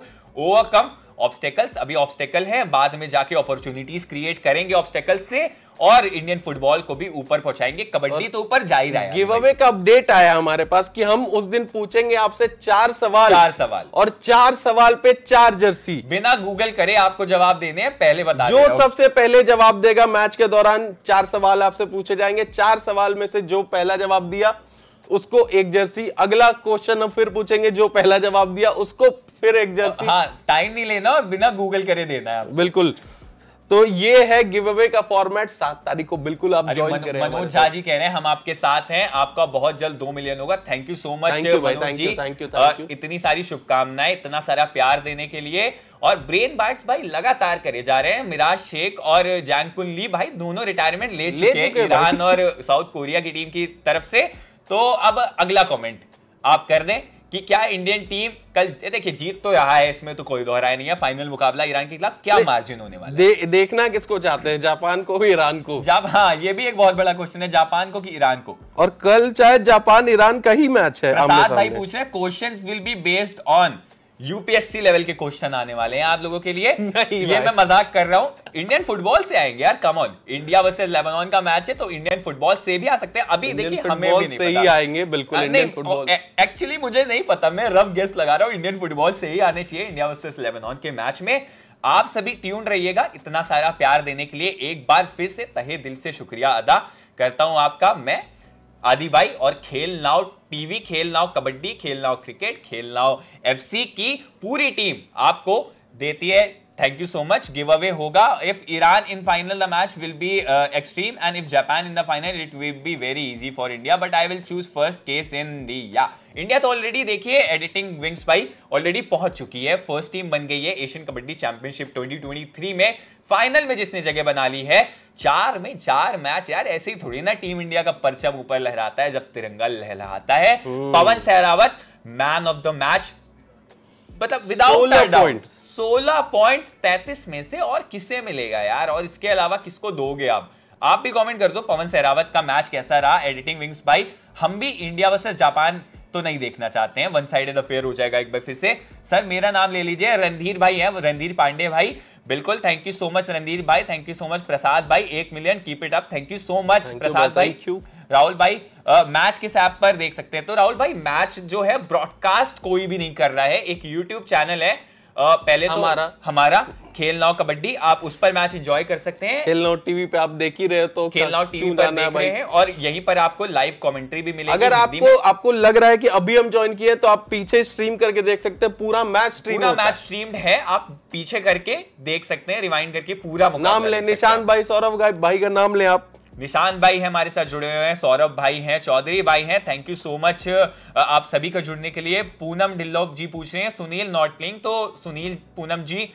S1: overcome obstacles अभी ऑब्स्टेकल है बाद में जाके अपॉर्चुनिटीज क्रिएट करेंगे ऑब्स्टेकल्स से और इंडियन फुटबॉल को भी ऊपर पहुंचाएंगे कबड्डी तो ऊपर जा ही रहा है
S2: गिव अवे का अपडेट आया हमारे पास कि हम उस दिन पूछेंगे
S1: आपसे चार सवाल चार सवाल और चार सवाल पे चार जर्सी बिना गूगल करे आपको जवाब देने हैं पहले बता जो
S2: सबसे पहले जवाब देगा मैच के दौरान चार सवाल आपसे पूछे जाएंगे चार सवाल में से जो पहला जवाब दिया उसको एक जर्सी अगला क्वेश्चन हम फिर पूछेंगे जो पहला जवाब दिया उसको फिर एक जर्सी
S1: हाँ टाइम नहीं लेना और बिना गूगल करे
S2: देना है बिल्कुल तो ये है गिव अवे का फॉर्मेट सात तारीख को बिल्कुल आप ज्वाइन करें मनोज झा
S1: जी कह रहे हैं हम आपके साथ हैं आपका बहुत जल्द दो मिलियन होगा thank you so much Manoj ji thank you thank you इतनी सारी शुभकामनाएं इतना सारा प्यार देने के लिए और ब्रेन बाइट्स भाई लगातार करे जा रहे हैं मिराज शेख और जैंगकुन ली भाई दोनों रिटायरमेंट ले चुके हैं ईरान और साउथ कोरिया की टीम की तरफ से तो अब अगला कॉमेंट आप कर दें कि क्या इंडियन टीम कल देखिए जीत तो रहा है इसमें तो कोई दोहराया नहीं है फाइनल मुकाबला ईरान के खिलाफ क्या मार्जिन होने वाला
S2: है दे, देखना किसको चाहते हैं जापान को ईरान को जाप हाँ ये भी एक बहुत बड़ा
S1: क्वेश्चन है जापान को कि ईरान को
S2: और कल चाहे जापान ईरान का ही मैच है भाई पूछ
S1: रहे question will be based on UPSC level के क्वेश्चन आने वाले हैं आप लोगों के लिए ये मैं मजाक कर रहा हूं इंडियन फुटबॉल से आएंगे यार come on India versus Lebanon का मैच है तो इंडियन फुटबॉल से भी आ सकते हैं अभी देखिए हमें भी नहीं से ही आएंगे बिल्कुल इंडियन फुटबॉल एक्चुअली मुझे नहीं पता मैं रफ गेस्ट लगा रहा हूँ इंडियन फुटबॉल से ही आने चाहिए इंडिया वर्सेस लेबनान के मैच में आप सभी ट्यून रहिएगा इतना सारा प्यार देने के लिए एक बार फिर से तहे दिल से शुक्रिया अदा करता हूं आपका मैं आदि भाई और खेल नाव टीवी खेल नाव कबड्डी खेल नाव क्रिकेट खेल नाव एफसी की पूरी टीम आपको देती है thank you so much give away होगा if Iran in final the match will be extreme and if Japan in the final it will be very easy for India but I will choose first case in India India तो already देखिए editing wings भाई already पहुंच चुकी है first team बन गई है Asian kabaddi championship 2023 में फाइनल में जिसने जगह बना ली है चार में चार मैच यार ऐसे ही थोड़ी ना टीम इंडिया का परचम ऊपर लहराता है जब तिरंगा लहराता है Pawan Sehrawat man of the match मतलब विदाउट पॉइंट सोलह पॉइंट तैतीस में से और किसे मिलेगा यार और इसके अलावा किसको दोगे आप आप भी कमेंट कर दो पवन सहरावत का मैच कैसा रहा एडिटिंग विंग्स भाई हम भी इंडिया वर्सेस जापान तो नहीं देखना चाहते हैं वन साइडेड अफेयर हो जाएगा एक बार फिर से सर मेरा नाम ले लीजिए रणधीर भाई है रणधीर पांडे भाई बिल्कुल thank you so much Randhir भाई thank you so much Prasad भाई एक million keep it up thank you so much Prasad भाई राहुल भाई मैच किस ऐप पर देख सकते हैं तो राहुल भाई मैच जो है ब्रॉडकास्ट कोई भी नहीं कर रहा है एक यूट्यूब चैनल है आ, पहले हमारा तो हमारा खेल नाव कबड्डी आप उस पर मैच एंजॉय कर सकते हैं खेल नाव टीवी पे आप देख ही रहे हो तो खेल नाव टीवी पर देख रहे हैं और यहीं पर आपको लाइव कमेंट्री भी मिलेगी अगर आपको
S2: आपको लग रहा है कि अभी हम ज्वाइन किए तो आप पीछे स्ट्रीम करके देख सकते हैं पूरा मैच स्ट्रीम पूरा मैच
S1: स्ट्रीम्ड है आप पीछे करके देख सकते हैं रिवाइंड करके पूरा नाम ले निशान
S2: भाई सौरभ भाई का नाम ले आप
S1: निशान भाई है हमारे साथ जुड़े हुए हैं सौरभ भाई हैं चौधरी भाई हैं थैंक यू सो मच आप सभी का जुड़ने के लिए पूनम ढिल्लोप जी पूछ रहे हैं सुनील नॉट प्लेइंग तो सुनील पूनम जी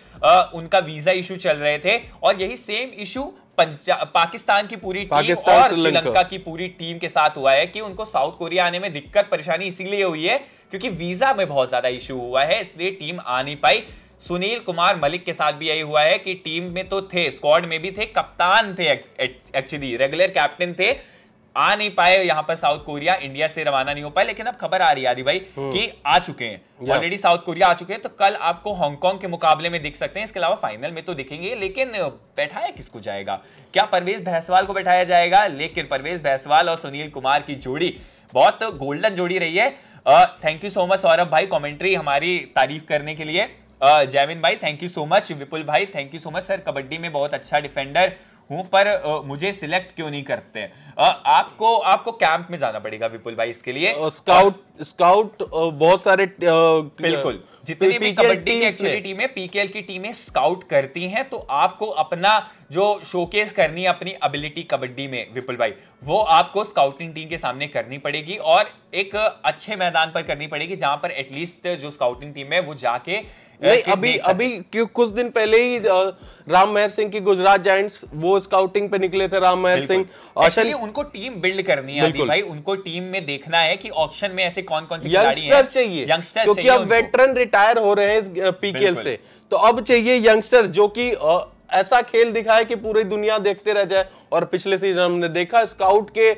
S1: उनका वीजा इशू चल रहे थे और यही सेम इशू पाकिस्तान की पूरी टीम और श्रीलंका की पूरी टीम के साथ हुआ है कि उनको साउथ कोरिया आने में दिक्कत परेशानी इसीलिए हुई है क्योंकि वीजा में बहुत ज्यादा इशू हुआ है इसलिए टीम आ नहीं पाई सुनील कुमार मलिक के साथ भी यही हुआ है कि टीम में तो थे स्क्वाड में भी थे कप्तान थे एक्चुअली रेगुलर कैप्टन थे आ नहीं पाए यहाँ पर साउथ कोरिया इंडिया से रवाना नहीं हो पाए लेकिन अब खबर आ रही है आदि भाई हम्म। कि आ चुके हैं ऑलरेडी साउथ कोरिया आ चुके हैं तो कल आपको हांगकांग के मुकाबले में दिख सकते हैं इसके अलावा फाइनल में तो दिखेंगे लेकिन बैठाया किसको जाएगा क्या परवेज भैसवाल को बैठाया जाएगा लेकिन परवेज भैसवाल और सुनील कुमार की जोड़ी बहुत गोल्डन जोड़ी रही है thank you so much Saurabh भाई कॉमेंट्री हमारी तारीफ करने के लिए जैविन भाई thank you so much Vipul भाई thank you so much sir kabaddi में बहुत अच्छा डिफेंडर हूं पर मुझे सिलेक्ट क्यों नहीं करते आपको आपको कैंप में जाना पड़ेगा विपुल भाई इसके लिए स्काउट स्काउट बहुत
S2: सारे बिल्कुल जितनी भी कबड्डी की एक्चुअली
S1: है पीकेएल की टीमें स्काउट करती हैं तो आपको अपना जो शोकेस करनी है अपनी एबिलिटी कबड्डी में विपुल भाई वो आपको स्काउटिंग टीम के सामने करनी पड़ेगी और एक अच्छे मैदान पर करनी पड़ेगी जहां पर एटलीस्ट जो स्काउटिंग टीम है वो जाके नहीं अभी अभी
S2: क्यों कुछ दिन पहले ही राम महर सिंह की गुजरात जायंट्स वो स्काउटिंग पे निकले थे राम महर सिंह ऑप्शन उनको
S1: टीम बिल्ड करनी है भाई उनको टीम में देखना है कि ऑक्शन में ऐसे कौन कौन से यंगस्टर चाहिए यंगस्टर क्योंकि अब
S2: वेटरन रिटायर हो रहे हैं पीकेएल से तो अब चाहिए यंगस्टर जो की ऐसा खेल दिखाए कि पूरी दुनिया देखते रह जाए और पिछले सीजन हमने देखा स्काउट के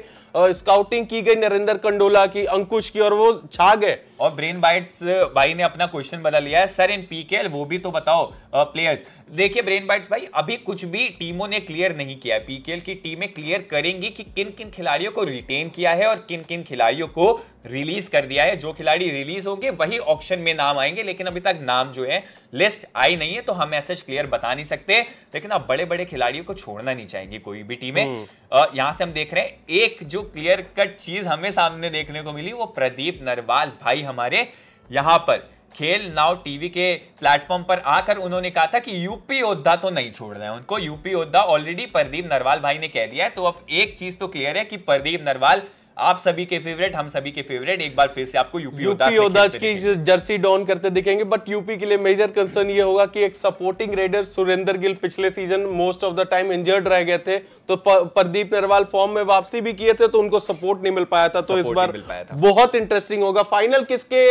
S2: स्काउटिंग की गई नरेंद्र कंडोला की अंकुश की और वो छा गए और ब्रेन
S1: बाइट्स भाई ने अपना क्वेश्चन बना लिया है सर इन पीकेएल वो भी तो बताओ प्लेयर्स देखिए ब्रेन बाइट्स भाई अभी कुछ भी टीमों ने क्लियर नहीं किया है पीकेएल की टीमें क्लियर करेंगी कि किन किन खिलाड़ियों को रिटेन किया है और किन किन खिलाड़ियों को रिलीज कर दिया है जो खिलाड़ी रिलीज होंगे वही ऑप्शन में नाम आएंगे लेकिन अभी तक नाम जो है लिस्ट आई नहीं है तो हम मैसेज क्लियर बता नहीं सकते लेकिन अब बड़े बड़े खिलाड़ियों को छोड़ना नहीं चाहेंगे कोई भी टीमें हम्म। यहां से हम देख रहे हैं एक जो क्लियर कट चीज हमें सामने देखने को मिली वो प्रदीप नरवाल भाई हमारे यहाँ पर खेल नाव टीवी के प्लेटफॉर्म पर आकर उन्होंने कहा था कि यूपी योद्धा तो नहीं छोड़ रहे हैं उनको यूपी योद्धा ऑलरेडी प्रदीप नरवाल भाई ने कह दिया है तो अब एक चीज तो क्लियर है कि प्रदीप नरवाल आप सभी के फेवरेट हम सभी के फेवरेट एक बार फिर से आपको यूपी यूपी ओदाज की
S2: जर्सी डॉन करते दिखेंगे बट यूपी के लिए मेजर कंसर्न ये होगा कि एक सपोर्टिंग रेडर सुरेंद्र गिल पिछले season most of the time injured रह गए थे तो प्रदीप नरवाल फॉर्म में वापसी भी किए थे तो उनको सपोर्ट नहीं मिल पाया था तो इस बार बहुत इंटरेस्टिंग होगा फाइनल किसके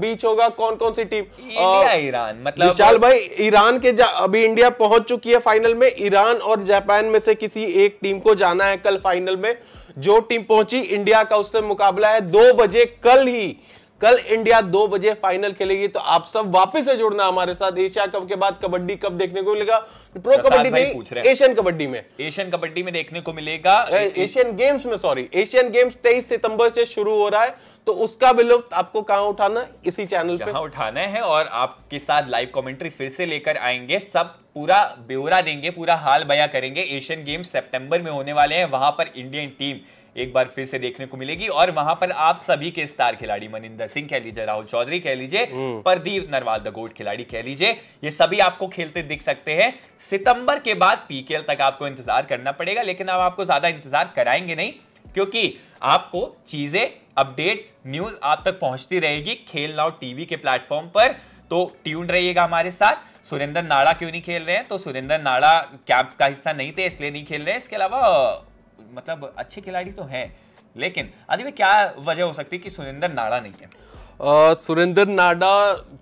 S2: बीच होगा कौन कौन सी टीम
S1: ईरान मतलब विशाल भाई
S2: ईरान के अभी इंडिया पहुंच चुकी है फाइनल में ईरान और जापान में से किसी एक टीम को जाना है कल फाइनल में जो टीम पहुंची इंडिया का उससे मुकाबला है दो बजे कल ही कल इंडिया दो बजे फाइनल खेलेगी तो आप सब वापस से जुड़ना हमारे साथ एशिया कप के बाद कबड्डी कब देखने को मिलेगा तो प्रो कबड्डी नहीं एशियन कबड्डी में
S1: एशियन कबड्डी में देखने को मिलेगा एशियन
S2: गेम्स में सॉरी एशियन गेम्स तेईस सितंबर से शुरू हो रहा है तो उसका भी लुप्त आपको कहा उठाना इसी चैनल पे
S1: उठाना है और आपके साथ लाइव कमेंट्री फिर से लेकर आएंगे सब पूरा ब्यौरा देंगे पूरा हाल बया करेंगे एशियन गेम्स सितंबर में होने वाले हैं वहां पर इंडियन टीम एक बार फिर से देखने को मिलेगी और वहां पर आप सभी के स्टार खिलाड़ी मनिंदर सिंह कह लीजिए राहुल चौधरी कह लीजिए हम्म। प्रदीप नरवाल द गोट खिलाड़ी कह लीजिए ये सभी आपको खेलते दिख सकते हैं सितंबर के बाद पीकेएल तक आपको इंतजार करना पड़ेगा लेकिन अब आपको ज्यादा इंतजार कराएंगे नहीं क्योंकि आपको चीजें अपडेट्स न्यूज आप तक पहुंचती रहेगी खेल नाउ टीवी के प्लेटफॉर्म पर तो ट्यून रहिएगा हमारे साथ सुरेंद्र नाड़ा क्यों नहीं खेल रहे हैं तो सुरेंद्र नाड़ा कैंप का हिस्सा नहीं थे इसलिए नहीं खेल रहे हैं इसके अलावा मतलब अच्छे खिलाड़ी तो हैं लेकिन अजय क्या वजह हो सकती है कि सुरेंद्र नाडा नहीं है
S2: सुरेंद्र नाडा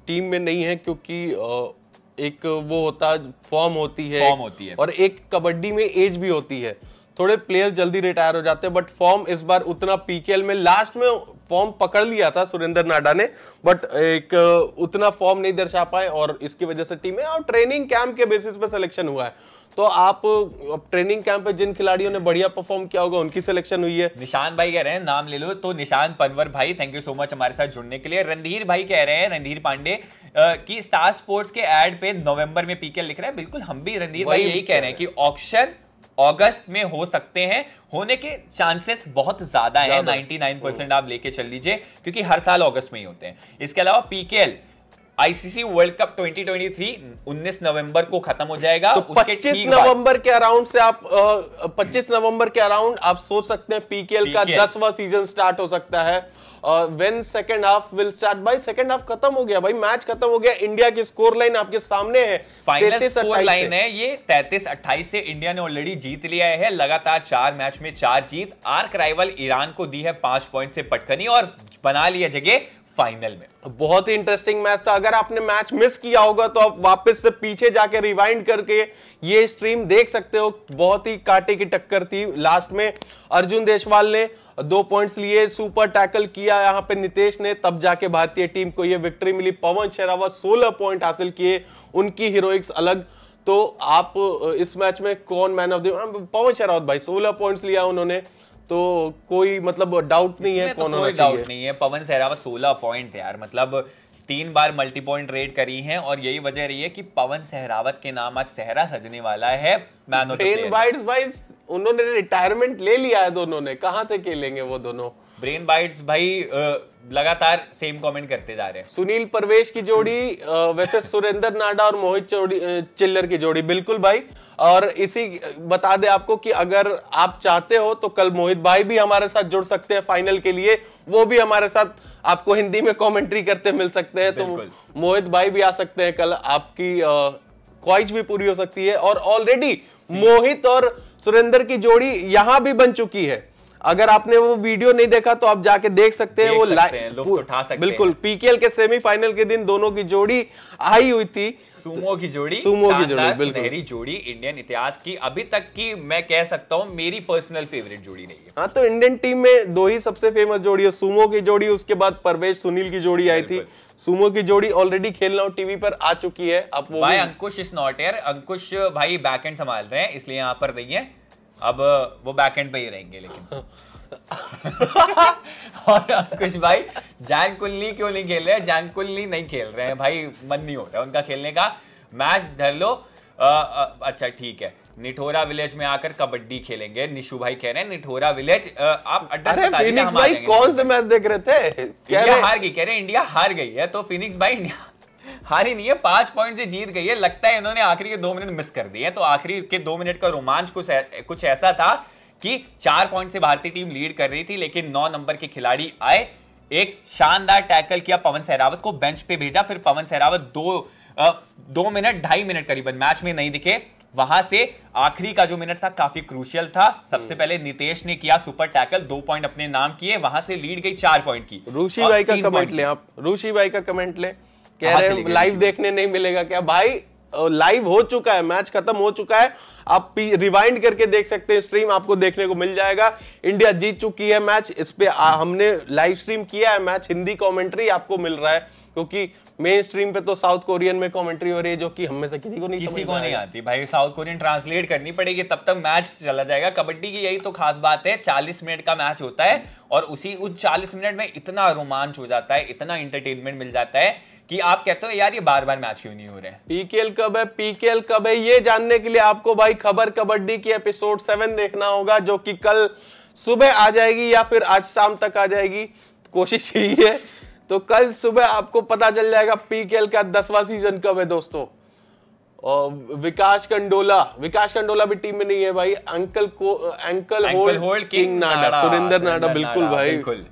S2: टीम में नहीं है क्योंकि uh, एक वो होता फॉर्म होती है फॉर्म होती है और एक कबड्डी में एज भी होती है थोड़े प्लेयर जल्दी रिटायर हो जाते हैं बट फॉर्म इस बार उतना पीकेएल में लास्ट में फॉर्म पकड़ लिया था सुरेंद्र नाडा ने बट एक उतना फॉर्म नहीं दर्शा पाए और इसकी वजह से टीम है और ट्रेनिंग कैंप के बेसिस पर सिलेक्शन हुआ है तो आप ट्रेनिंग कैंप पे जिन खिलाड़ियों ने बढ़िया परफॉर्म किया होगा उनकी सिलेक्शन
S1: हुई है निशान भाई कह रहे हैं नाम ले लो तो निशान पनवर भाई थैंक यू सो मच हमारे साथ जुड़ने के लिए रणधीर भाई कह रहे हैं रणधीर पांडे की स्टार स्पोर्ट्स के एड पे नवंबर में पीके लिख रहे हैं बिल्कुल हम भी रणधीर भाई यही कह रहे हैं कि ऑप्शन अगस्त में हो सकते हैं होने के चांसेस बहुत ज्यादा है 99 परसेंट आप लेके चल लीजिए क्योंकि हर साल अगस्त में ही होते हैं इसके अलावा पीकेएल आईसीसी वर्ल्ड कप 2023 19 नवंबर को खत्म हो जाएगा तो उसके 25 नवंबर
S2: के अराउंड से आप आ, 25 नवंबर के अराउंड आप सोच सकते हैं पीकेएल का दसवा सीजन स्टार्ट हो सकता है when second half will start भाई सेकंड हाफ खत्म हो गया भाई मैच खत्म हो गया इंडिया की स्कोर लाइन आपके सामने है फाइनल लाइन
S1: है ये तैतीस अट्ठाईस से इंडिया ने ऑलरेडी जीत लिया है लगातार चार मैच में चार जीत आर्क राइवल ईरान को दी है पांच पॉइंट से पटकनी और बना लिया जगह फाइनल में
S2: तो बहुत ही इंटरेस्टिंग मैच था अगर आपने मैच मिस किया होगा तो आप वापस से पीछे जाके रिवाइंड करके ये स्ट्रीम देख सकते हो बहुत ही काटे की टक्कर थी लास्ट में अर्जुन देशवाल ने दो पॉइंट्स लिए सुपर टैकल किया यहां पे नितेश ने तब जाके भारतीय टीम को ये विक्ट्री मिली पवन शेरावत सोलह पॉइंट हासिल किए उनकी हीरोइक्स अलग तो आप इस मैच में कौन man of the Pawan Sehrawat भाई सोलह पॉइंट्स लिया उन्होंने तो कोई मतलब डाउट नहीं है तो कौन तो कोई डाउट
S1: नहीं है पवन सहरावत सोलह पॉइंट यार मतलब तीन बार मल्टी पॉइंट रेड करी हैं और यही वजह रही है कि पवन सहरावत के नाम आज सहरा सजने वाला है मैन ऑफ द
S2: उन्होंने रिटायरमेंट ले लिया है दोनों
S1: ने कहा से खेलेंगे वो दोनों ब्रेन बाइट्स भाई लगातार सेम कमेंट करते जा रहे हैं
S2: सुनील परवेश की जोड़ी वैसे सुरेंद्र नाडा और मोहित चिल्लर की जोड़ी बिल्कुल भाई और इसी बता दे आपको कि अगर आप चाहते हो तो कल मोहित भाई भी हमारे साथ जुड़ सकते हैं फाइनल के लिए वो भी हमारे साथ आपको हिंदी में कमेंट्री करते मिल सकते हैं तो मोहित भाई भी आ सकते हैं कल आपकी ख्वाहिश भी पूरी हो सकती है और ऑलरेडी मोहित और सुरेंद्र की जोड़ी यहां भी बन चुकी है अगर आपने वो वीडियो नहीं देखा तो आप जाके देख सकते हैं वो लाइव उठा सकते बिल्कुल पीकेएल के सेमीफाइनल के दिन दोनों की जोड़ी आई हुई थी सुमो की जोड़ी सुमो की जोड़ी
S1: जोड़ी इंडियन इतिहास की अभी तक की मैं कह सकता हूँ मेरी पर्सनल फेवरेट जोड़ी नहीं है
S2: हाँ तो इंडियन टीम में दो ही सबसे फेमस जोड़ी है सुमो की जोड़ी उसके बाद परवेश सुनील की जोड़ी आई थी सुमो की जोड़ी ऑलरेडी खेल हूँ टीवी पर आ चुकी है अब वो भाई Ankush
S1: is not air Ankush भाई बैक एंड संभाल रहे हैं इसलिए यहाँ पर नहीं है अब वो बैक एंड पे ही रहेंगे लेकिन और अंकुश भाई जैन क्यों नहीं खेल रहे हैं जैन नहीं खेल रहे हैं भाई मन नहीं हो रहा है उनका खेलने का मैच धर लो आ, आ, अच्छा ठीक है निठोरा विलेज में आकर कबड्डी खेलेंगे निशु भाई कह रहे हैं निठोरा विलेज आप अरे फिनिक्स भाई कौन
S2: से मैच देख रहे थे इंडिया हार
S1: गई कह रहे इंडिया हार गई है तो फिनिक्स भाई इंडिया हारी नहीं है पांच पॉइंट से जीत गई है लगता है इन्होंने आखिरी के दो मिनट मिस कर दिए तो आखिरी के दो मिनट का रोमांच कुछ ऐ, कुछ ऐसा था कि चार पॉइंट से भारतीय टीम लीड कर रही थी लेकिन नौ नंबर के खिलाड़ी आए एक शानदार टैकल किया पवन सहरावत को बेंच पे भेजा फिर पवन सहरावत दो दो मिनट ढाई मिनट करीबन मैच में नहीं दिखे वहां से आखिरी का जो मिनट था काफी क्रूशियल था सबसे हम्म। पहले नितेश ने किया सुपर टैकल दो पॉइंट अपने नाम किए वहां से लीड गई चार पॉइंट की
S2: रूशी भाई का कमेंट ले आप रूशी भाई का कमेंट ले कह रहे लाइव देखने नहीं मिलेगा क्या भाई लाइव हो चुका है मैच खत्म हो चुका है आप रिवाइंड करके देख सकते हैं स्ट्रीम आपको देखने को मिल जाएगा इंडिया जीत चुकी है मैच इस पे आ, हमने लाइव स्ट्रीम किया है मैच हिंदी कमेंट्री आपको मिल रहा है क्योंकि मेन स्ट्रीम पे तो साउथ कोरियन में कमेंट्री हो रही है जो कि हमें से किसी को नहीं किसी को नहीं आती
S1: भाई साउथ कोरियन ट्रांसलेट करनी पड़ेगी तब तक मैच चला जाएगा कबड्डी की यही तो खास बात है चालीस मिनट का मैच होता है और उसी उस चालीस मिनट में इतना रोमांच हो जाता है इतना इंटरटेनमेंट मिल जाता है कि आप कहते हो यार ये बार बार मैच क्यों नहीं हो रहे हैं
S2: पीकेएल कब है पीकेएल कब है ये जानने के लिए आपको भाई खबर कबड्डी की एपिसोड सेवन देखना होगा जो कि कल सुबह आ जाएगी या फिर आज शाम तक आ जाएगी कोशिश यही है तो कल सुबह आपको पता चल जाएगा पीकेएल का दसवां सीजन कब है दोस्तों और विकास कंडोला विकास कंडोला भी टीम में नहीं है भाई अंकल को uncle, hold, hold king Nada Surender Nada बिल्कुल भाई बिल्कुल।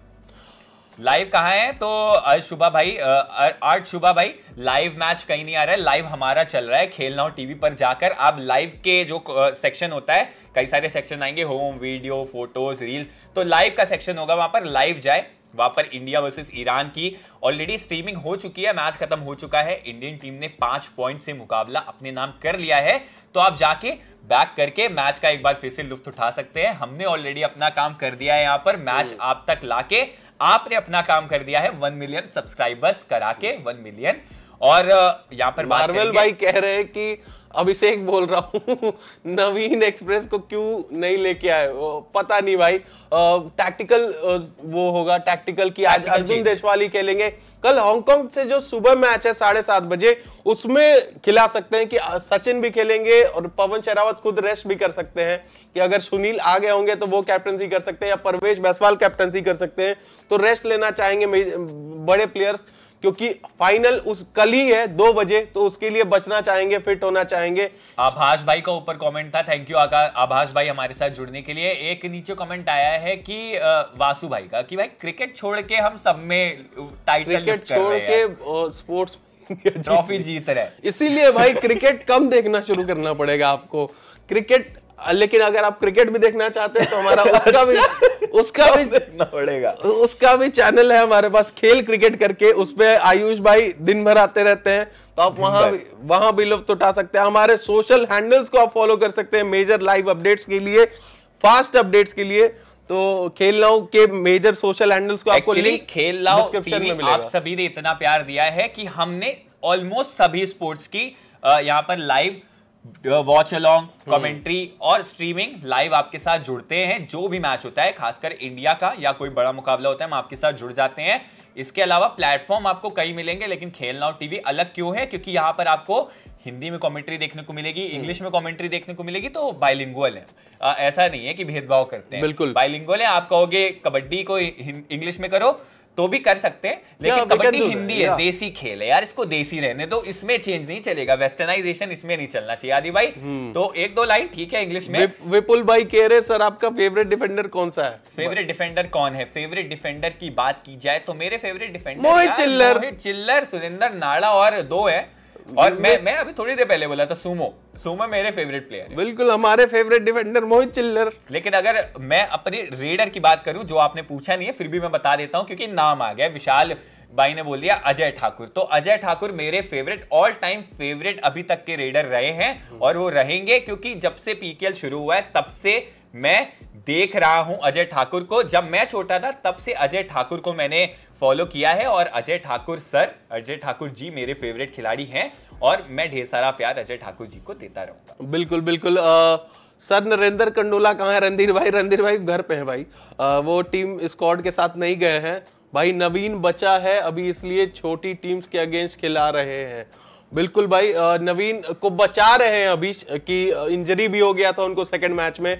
S1: लाइव कहाँ है तो शुभा भाई आर्ट शुभा भाई लाइव मैच कहीं नहीं आ रहा है लाइव हमारा चल रहा है खेलना हो टीवी पर जाकर आप लाइव के जो सेक्शन होता है कई सारे सेक्शन आएंगे होम वीडियो फोटोज रील तो लाइव का सेक्शन होगा वहां पर लाइव जाए वहां पर इंडिया वर्सेस ईरान की ऑलरेडी स्ट्रीमिंग हो चुकी है मैच खत्म हो चुका है इंडियन टीम ने पांच पॉइंट से मुकाबला अपने नाम कर लिया है तो आप जाके बैक करके मैच का एक बार फिर से लुफ्त उठा सकते हैं हमने ऑलरेडी अपना काम कर दिया है यहाँ पर मैच आप तक लाके आपने अपना काम कर दिया है वन मिलियन सब्सक्राइबर्स करा के वन मिलियन और यहाँ पर मार्वल भाई कह रहे
S2: हैं कि अभिषेक बोल रहा हूँ नवीन एक्सप्रेस को क्यों नहीं लेके आए पता नहीं भाई टैक्टिकल वो होगा टैक्टिकल की आज अर्जुन देशवाली खेलेंगे कल हांगकांग से जो सुबह मैच है साढ़े सात बजे उसमें खिला सकते हैं कि सचिन भी खेलेंगे और पवन शेरावत खुद रेस्ट भी कर सकते हैं कि अगर सुनील आ गए होंगे तो वो कैप्टनसी कर सकते हैं या परवेश बैसवाल कैप्टनसी कर सकते हैं तो रेस्ट लेना चाहेंगे बड़े प्लेयर्स क्योंकि फाइनल उस कल ही है दो बजे तो उसके लिए बचना चाहेंगे फिट होना चाहेंगे
S1: आभाष भाई का ऊपर कमेंट था थैंक यू आभाष भाई हमारे साथ जुड़ने के लिए एक नीचे कमेंट आया है कि वासु भाई का कि भाई क्रिकेट छोड़ के हम सब में टाइटल क्रिकेट छोड़ के स्पोर्ट्स
S2: ट्रॉफी जीत रहे इसीलिए भाई क्रिकेट कम देखना शुरू करना पड़ेगा आपको क्रिकेट लेकिन अगर आप क्रिकेट भी देखना चाहते हैं तो हमारा उसका भी अच्छा। उसका भी देखना पड़ेगा उसका भी चैनल है हमारे पास खेल क्रिकेट करके उसपे आयुष भाई दिन भर आते रहते हैं तो आप वहां भी वहां भी लुप्त उठा सकते हैं हमारे सोशल हैंडल्स को आप फॉलो कर सकते हैं मेजर लाइव अपडेट्स के लिए फास्ट अपडेट्स के लिए तो खेल लाओ के मेजर सोशल हैंडल्स को आपको लिंक खेल लाओ डिस्क्रिप्शन में मिलेगा आप
S1: सभी ने इतना प्यार दिया है कि हमने ऑलमोस्ट सभी स्पोर्ट्स की यहाँ पर लाइव वॉच अलॉन्ग कमेंट्री और स्ट्रीमिंग लाइव आपके साथ जुड़ते हैं जो भी मैच होता है खासकर इंडिया का या कोई बड़ा मुकाबला होता है हम आपके साथ जुड़ जाते हैं इसके अलावा प्लेटफॉर्म आपको कई मिलेंगे लेकिन खेल नाउ टीवी अलग क्यों है क्योंकि यहाँ पर आपको हिंदी में कमेंट्री देखने को मिलेगी इंग्लिश हम्म। में कमेंट्री देखने को मिलेगी तो बाइलिंगुअल है आ, ऐसा नहीं है कि भेदभाव करते हैं बिल्कुल बाइलिंगुअल है आप कहोगे कबड्डी को इंग्लिश में करो तो भी कर सकते हैं लेकिन कबड्डी हिंदी है देसी खेल है यार इसको देसी रहने तो इसमें चेंज नहीं चलेगा वेस्टर्नाइजेशन इसमें नहीं चलना चाहिए आदि भाई hmm. तो एक दो लाइन ठीक है इंग्लिश में
S2: विपुल भाई कह रहे सर आपका फेवरेट डिफेंडर कौन सा है
S1: फेवरेट डिफेंडर कौन है फेवरेट डिफेंडर की बात की जाए तो मेरे फेवरेट डिफेंडर चिल्लर चिल्लर सुरेंद्र नाड़ा और दो है और मैं मैं अभी थोड़ी देर पहले बोला था सुमो सुमो मेरे फेवरेट प्लेयर है बिल्कुल हमारे फेवरेट डिफेंडर मोहित चिल्लर लेकिन अगर मैं अपने रेडर की बात करूं जो आपने पूछा नहीं है फिर भी मैं बता देता हूं क्योंकि नाम आ गया विशाल भाई ने बोल दिया अजय ठाकुर तो अजय ठाकुर मेरे फेवरेट ऑल टाइम फेवरेट अभी तक के रेडर रहे हैं और वो रहेंगे क्योंकि जब से पीकेएल शुरू हुआ है तब से मैं देख रहा हूं अजय ठाकुर को जब मैं छोटा था तब से अजय ठाकुर को मैंने फॉलो किया है और अजय ठाकुर सर अजय ठाकुर जी मेरे फेवरेट खिलाड़ी हैं और मैं ढेर सारा प्यार अजय ठाकुर जी को देता रहूंगा
S2: बिल्कुल बिल्कुल आ, सर नरेंद्र कंडोला कहाँ है रणधीर भाई रणधीर भाई घर पे है भाई आ, वो टीम स्क्वाड के साथ नहीं गए हैं भाई नवीन बचा है अभी इसलिए छोटी टीम्स के अगेंस्ट खिला रहे हैं बिल्कुल भाई नवीन को बचा रहे हैं अभी कि इंजरी भी हो गया था उनको सेकंड मैच में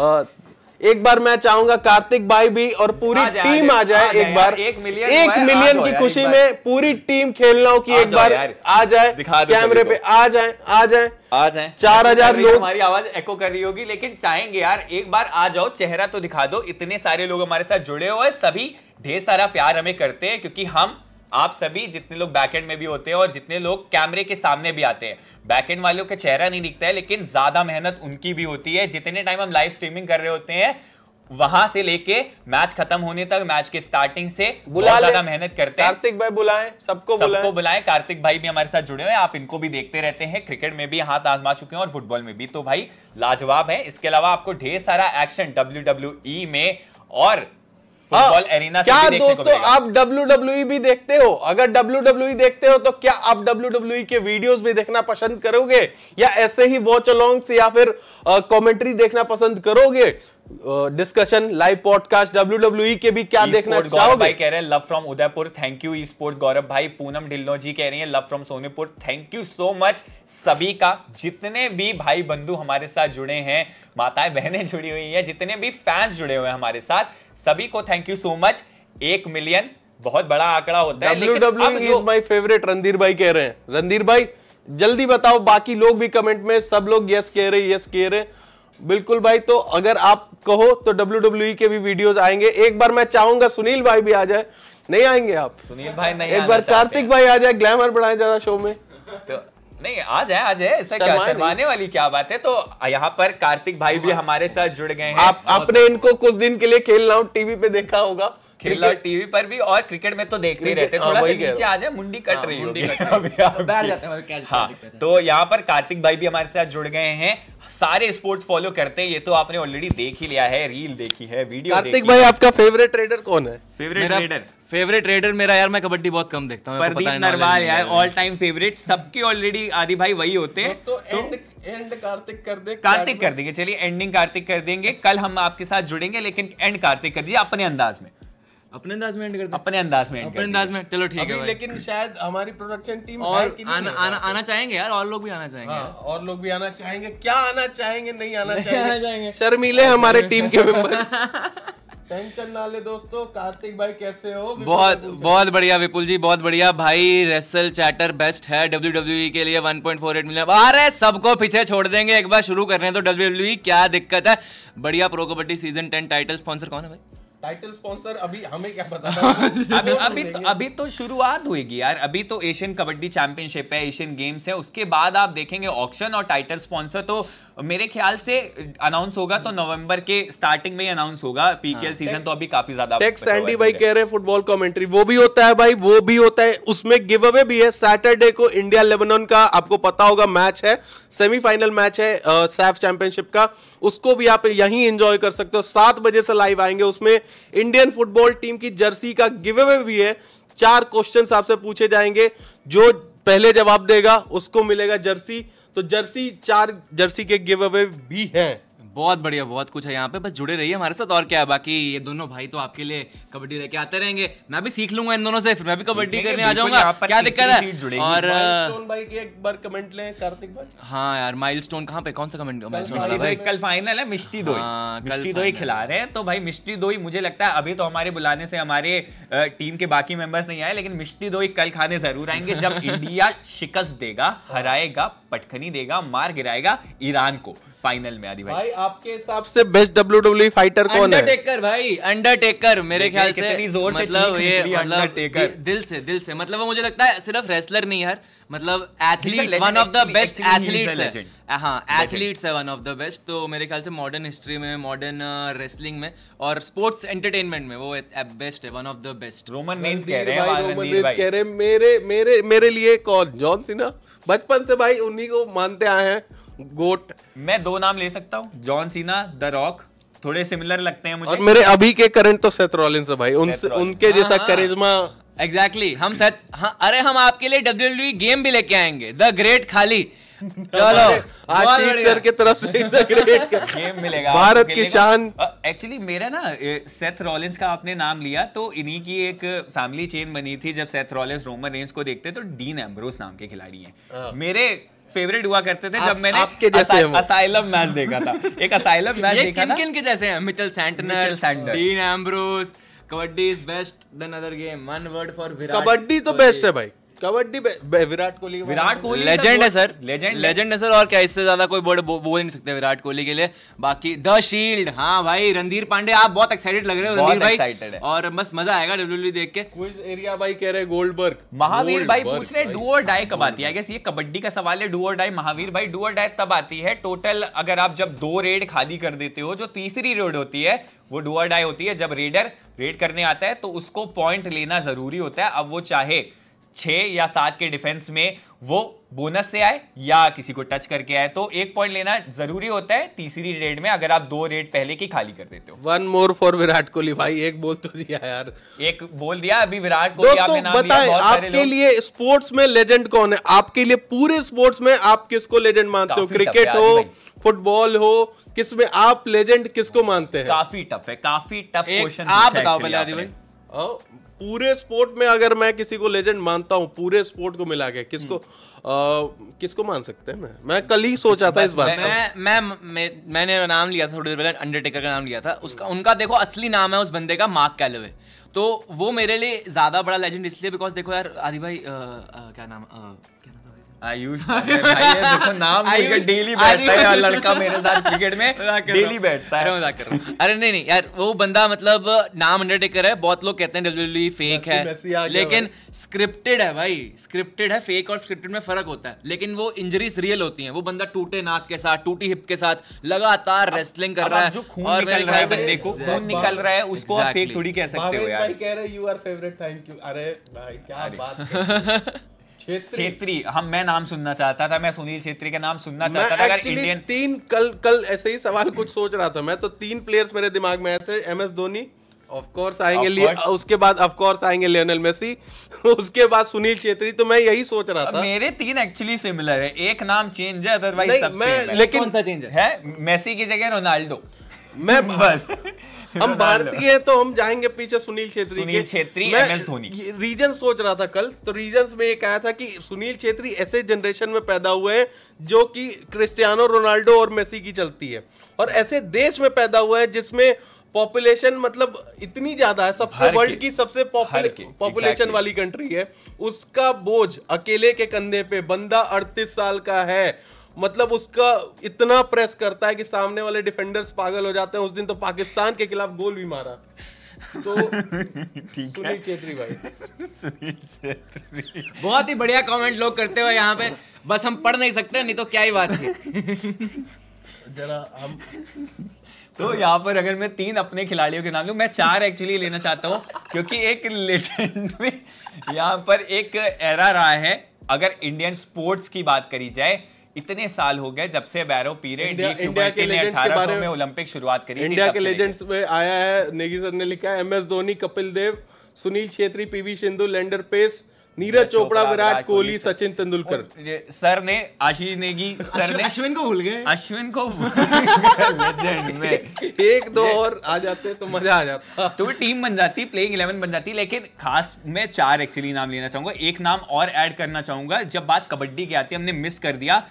S2: एक बार मैं चाहूंगा कार्तिक भाई भी और पूरी आ टीम आ जाए एक बार एक मिलियन एक मिलियन की खुशी में पूरी टीम हो की एक बार आ जाए कैमरे पे आ जाए आ जाए
S1: आ जाए तो चार हजार लोग हमारी आवाज एको कर रही होगी लेकिन चाहेंगे यार एक बार आ जाओ चेहरा तो दिखा दो इतने सारे लोग हमारे साथ जुड़े हुए सभी ढेर सारा प्यार हमें करते हैं क्योंकि हम आप सभी जितने लोग बैकेंड में भी होते हैं और जितने लोग कैमरे के सामने भी आते हैं बैकेंड वालों का चेहरा नहीं दिखता है लेकिन ज्यादा मेहनत उनकी भी होती है जितने टाइम हम लाइव स्ट्रीमिंग कर रहे होते हैं वहां से लेके मैच खत्म होने तक मैच के स्टार्टिंग से बुला ज्यादा मेहनत करते हैं कार्तिक भाई बुलाएं सबको सबको बुलाएं कार्तिक भाई भी हमारे साथ जुड़े हुए हैं आप इनको भी देखते रहते हैं क्रिकेट में भी हाथ आजमा चुके हैं और फुटबॉल में भी तो भाई लाजवाब है इसके अलावा आपको ढेर सारा एक्शन डब्ल्यू e में और हाँ। फुटबॉल एरिना क्या दोस्तों आप
S2: डब्ल्यू डब्ल्यू e भी देखते हो अगर डब्ल्यू डब्ल्यू e देखते हो तो क्या आप डब्ल्यू डब्ल्यू e के वीडियोस भी देखना पसंद करोगे या ऐसे ही वॉच अलोंग से या फिर कमेंट्री देखना पसंद करोगे discussion live podcast W W के भी क्या देखना गौरव भाई
S1: कह रहे हैं love from Udaipur thank you sports Gaurav भाई पूनम ढिल्लो जी कह रही हैं love from Sonipur thank you so much सभी का जितने भी भाई बंधु हमारे साथ जुड़े हैं माताएं बहनें जुड़ी हुई हैं जितने भी फैंस जुड़े हुए हैं हमारे साथ सभी को थैंक यू सो मच एक मिलियन बहुत बड़ा आंकड़ा होता w, है डब्ल्यू
S2: माय फेवरेट रणधीर भाई कह रहे हैं रणधीर भाई जल्दी बताओ बाकी लोग भी कमेंट में सब लोग यस कह रहे यस कह रहे बिल्कुल भाई तो अगर आप कहो तो डब्ल्यू डब्ल्यू e के भी वीडियोस आएंगे एक बार मैं चाहूंगा सुनील भाई भी आ जाए नहीं आएंगे आप
S1: सुनील भाई नहीं एक बार
S2: कार्तिक भाई आ जाए ग्लैमर बढ़ाए जरा शो में
S1: तो नहीं आ जाए आ जाए ऐसा क्या शर्माने वाली क्या बात है तो यहाँ पर कार्तिक भाई भी हमारे साथ जुड़ गए हैं आप, आपने इनको कुछ दिन के लिए
S3: खेल रहा हूँ टीवी पे देखा होगा
S1: खेला टीवी पर भी और क्रिकेट में तो देखते रहते हाँ, थोड़ा सा नीचे आ
S3: जाए मुंडी कट हाँ, रही हाँ, है
S1: तो यहाँ पर कार्तिक भाई भी हमारे साथ जुड़ गए हैं सारे स्पोर्ट्स फॉलो करते हैं ये तो आपने ऑलरेडी देख ही लिया है रील देखी है वीडियो कार्तिक देखी भाई है। आपका
S3: फेवरेट ट्रेडर कौन है फेवरेट ट्रेडर फेवरेट ट्रेडर मेरा यार मैं कबड्डी बहुत कम देखता हूँ प्रदीप नरवाल यार ऑल टाइम फेवरेट सबके ऑलरेडी आदि भाई वही होते हैं तो एंड
S2: एंड कार्तिक कर दे कार्तिक कर
S1: देंगे चलिए एंडिंग कार्तिक कर देंगे कल हम आपके साथ जुड़ेंगे लेकिन एंड कार्तिक कर दीजिए अपने अंदाज में अपने अंदाज में एंड कर अपने अंदाज में अपने अंदाज में चलो ठीक है लेकिन
S2: शायद हमारी प्रोडक्शन टीम और आना आना आना चाहेंगे यार और लोग भी आना चाहेंगे हाँ, और लोग भी आना चाहेंगे क्या आना चाहेंगे नहीं आना चाहेंगे शर्मीले हमारे टीम के
S3: मेंबर
S2: टेंशन ना ले दोस्तों कार्तिक भाई कैसे हो बहुत
S3: बहुत बढ़िया विपुल जी बहुत बढ़िया भाई रेसल चैटर बेस्ट है डब्ल्यू डब्ल्यू e के लिए 1.48 मिलियन अरे सबको पीछे छोड़ देंगे एक बार शुरू कर रहे हैं तो डब्ल्यू e, क्या दिक्कत है बढ़िया pro kabaddi season ten title sponsor कौन है भाई
S2: टाइटल स्पॉन्सर अभी हमें क्या पता था
S3: अभी अभी तो, अभी तो शुरुआत होगी
S1: यार अभी तो एशियन कबड्डी चैंपियनशिप है एशियन गेम्स है उसके बाद आप देखेंगे ऑक्शन और टाइटल स्पॉन्सर तो मेरे ख्याल से अनाउंस होगा तो नवंबर के स्टार्टिंग में ही अनाउंस होगा पीकेएल हाँ, सीजन तो अभी काफी ज्यादा टेक सैंडी भाई कह रहे हैं
S2: फुटबॉल कमेंट्री वो भी होता है भाई वो भी होता है उसमें गिव अवे भी है सैटरडे को इंडिया लेबनान का आपको पता होगा मैच है सेमीफाइनल मैच है सैफ चैंपियनशिप का उसको भी आप यहीं एंजॉय कर सकते हो सात बजे से लाइव आएंगे उसमें इंडियन फुटबॉल टीम की जर्सी का गिव अवे भी है चार क्वेश्चन आपसे पूछे जाएंगे जो पहले जवाब देगा उसको मिलेगा जर्सी तो जर्सी चार
S3: जर्सी के गिव अवे भी हैं बहुत बढ़िया बहुत कुछ है यहाँ पे बस जुड़े रहिए हमारे साथ और क्या है बाकी ये दोनों भाई तो आपके लिए कबड्डी लेके आते रहेंगे मैं भी सीख लूंगा इन दोनों से फिर मैं भी कबड्डी करने आ जाऊंगा क्या दिक्कत है और हाँ यार माइल स्टोन कहाँ पे कौन सा कमेंट कल फाइनल है दो दो हाँ, खिला रहे हैं तो भाई मिस्टी
S1: दो मुझे लगता है अभी तो हमारे बुलाने से हमारे टीम के बाकी मेंबर्स नहीं आए लेकिन मिस्टी दो कल खाने जरूर आएंगे जब इंडिया शिकस्त देगा हराएगा पटखनी देगा मार गिराएगा
S3: ईरान को फाइनल में आदि भाई भाई
S2: आपके हिसाब से बेस्ट डब्ल्यू डब्ल्यू फाइटर कौन है
S3: अंडरटेकर भाई अंडरटेकर मेरे ख्याल से जोर मतलब ये मतलब दिल से दिल से मतलब मुझे लगता है सिर्फ रेसलर नहीं यार मतलब athlete one of the best athletes है ah, हाँ एथलीट्स है वन ऑफ द बेस्ट तो मेरे ख्याल से मॉडर्न हिस्ट्री में मॉडर्न रेसलिंग uh, में और स्पोर्ट्स एंटरटेनमेंट में वो बेस्ट है one of the best Roman मेंस कह रहे
S2: हैं मेरे
S1: मेरे मेरे लिए कौन जॉन सिन्हा बचपन से भाई उन्हीं को मानते आए हैं गोट मैं दो नाम ले सकता हूँ जॉन सीना द रॉक थोड़े सिमिलर लगते हैं मुझे और मेरे अभी
S3: के
S2: करंट तो सेथ रॉलिंस है भाई उनसे
S3: उनके जैसा करिश्मा हाँ, एग्जैक्टली हाँ। हम सेथ हाँ अरे हम आपके लिए डब्ल्यू गेम e भी लेके आएंगे द ग्रेट खाली चलो आशीष सर
S1: की तरफ से द ग्रेट गेम मिलेगा भारत की शान एक्चुअली मेरा ना सेथ रॉलिंस का आपने नाम लिया तो इन्हीं की एक फैमिली चेन बनी थी जब सेथ रॉलिंस रोमन रेंज को देखते तो डीन एम्ब्रोस नाम के खिलाड़ी हैं
S3: हाँ। मेरे फेवरेट हुआ करते थे आ, जब मैंने आपके जैसे असाइलम मैच देखा था एक असाइलम मैच ये देखा किन किन के जैसे हैं Mitchell Santner Dean Ambrose kabaddi is best than other game one word for Virat kabaddi तो बेस्ट है भाई कबड्डी विराट कोहली विराट कोहली लेजेंड तो है सर लेजेंड लेजेंड है सर और क्या इससे ज्यादा कोई वर्ड बोल नहीं सकते विराट कोहली के लिए बाकी द शील्ड हाँ भाई रणधीर पांडे आप बहुत एक्साइटेड लग रहे हो रणधीर भाई और बस मजा आएगा डब्ल्यू देख के क्विज एरिया भाई कह रहे गोल्डबर्ग महावीर भाई पूछ
S1: रहे डू और डाई कब आती है आई ये कबड्डी का सवाल है डू और डाई महावीर भाई डू और डाई तब आती है टोटल अगर आप जब दो रेड खाली कर देते हो जो तीसरी रेड होती है वो डू और डाई होती है जब रेडर रेड करने आता है तो उसको पॉइंट लेना जरूरी होता है अब वो चाहे छः या सात के डिफेंस में वो बोनस से आए या किसी को टच करके आए तो एक पॉइंट लेना जरूरी होता है तीसरी रेड में अगर आप दो रेड पहले की खाली कर देते हो
S2: one more for Virat Kohli भाई एक बोल तो दिया यार एक बोल दिया अभी विराट कोहली तो बताए आपके लिए स्पोर्ट्स में लेजेंड कौन है आपके लिए पूरे स्पोर्ट्स में आप किसको लेजेंड मानते हो क्रिकेट हो फुटबॉल हो किस में आप लेजेंड किसको मानते
S1: हैं काफी टफ है काफी टफ क्वेश्चन आप बताओ पहले आदि
S2: भाई पूरे स्पोर्ट में अगर मैं किसी को लेजेंड मानता हूँ पूरे स्पोर्ट को मिला के किसको हम्म। किसको मान सकते हैं मैं मैं कल ही सोचा था इस बात मैं,
S3: मैं, मैं मैं मैंने नाम लिया था थोड़ी देर पहले अंडरटेकर का नाम लिया था उसका उनका देखो असली नाम है उस बंदे का मार्क कैलोवे तो वो मेरे लिए ज़्यादा बड़ा लेजेंड इसलिए बिकॉज देखो यार आदि भाई आ, आ, क्या नाम आ, क्या नाम आयुष तो नाम डेली बैठता है यार लड़का मेरे साथ क्रिकेट में डेली बैठता है मजाक कर रहा हूं अरे नहीं नहीं यार वो बंदा मतलब नाम अंडरटेकर है बहुत लोग कहते हैं डब्ल्यूडब्ल्यू फेक है लेकिन स्क्रिप्टेड है भाई स्क्रिप्टेड है फेक और स्क्रिप्टेड में फर्क होता है लेकिन वो इंजरीज रियल होती है वो बंदा टूटे नाक के साथ टूटी हिप के साथ लगातार रेस्लिंग कर रहा है जो और मेरे ख्याल बंदे को खून निकल रहा है उसको फेक थोड़ी कह सकते हो यार भाई
S2: कह रहे you are favourite thank you अरे भाई क्या बात
S1: छेत्री हम मैं नाम सुनना चाहता था मैं सुनील छेत्री का नाम सुनना चाहता था अगर इंडियन
S2: तीन कल कल ऐसे ही सवाल कुछ सोच रहा था मैं तो तीन प्लेयर्स मेरे दिमाग में आए थे एम एस धोनी ऑफकोर्स आएंगे लिए, उसके बाद ऑफकोर्स आएंगे लियोनेल मेसी उसके बाद सुनील
S1: छेत्री तो मैं यही सोच रहा था मेरे तीन एक्चुअली सिमिलर है एक नाम चेंज है अदरवाइज सब मैं लेकिन कौन सा चेंज है? मेसी की जगह रोनाल्डो मैं बस हम भारतीय
S2: हैं तो हम जाएंगे पीछे सुनील छेत्री सुनील छेत्री एमएस धोनी रीजन सोच रहा था कल तो रीजन में एक आया था कि सुनील छेत्री ऐसे जनरेशन में पैदा हुए हैं जो कि क्रिस्टियानो रोनाल्डो और मेसी की चलती है और ऐसे देश में पैदा हुआ है जिसमें पॉपुलेशन मतलब इतनी ज्यादा है सबसे वर्ल्ड की सबसे पॉपुलेशन वाली कंट्री है उसका बोझ अकेले के कंधे पे बंदा अड़तीस साल का है मतलब उसका इतना प्रेस करता है कि सामने वाले डिफेंडर्स पागल हो जाते हैं उस दिन तो पाकिस्तान के खिलाफ गोल भी मारा
S3: तो सुनील छेत्री
S2: भाई
S1: सुनील
S3: बहुत ही बढ़िया कमेंट लोग करते हुए यहाँ पे बस हम पढ़ नहीं सकते नहीं तो क्या ही बात है
S1: जरा हम
S3: तो यहाँ पर अगर मैं तीन अपने खिलाड़ियों के नाम लूँ
S1: मैं चार एक्चुअली लेना चाहता हूँ क्योंकि एक लेजेंड में यहाँ पर एक एरा रहा है अगर इंडियन स्पोर्ट्स की बात करी जाए इतने साल हो गए जब से बैरो पीरे अठारह में ओलंपिक शुरुआत करी इंडिया के लेजेंड्स
S2: में आया है नेगी सर ने लिखा है M S Dhoni Kapil Dev Sunil Chhetri PV Sindhu Leander Paes Neeraj Chopra Virat Kohli Sachin Tendulkar
S1: sir ने आशीष नेगी सर ने अश्विन को भूल गए अश्विन को में एक दो और आ जाते तो मजा आ जाता तो भी टीम बन जाती प्लेइंग इलेवन बन जाती लेकिन खास मैं चार एक्चुअली नाम लेना चाहूंगा एक नाम और ऐड करना चाहूंगा जब बात कबड्डी की आती है हमने मिस कर दिया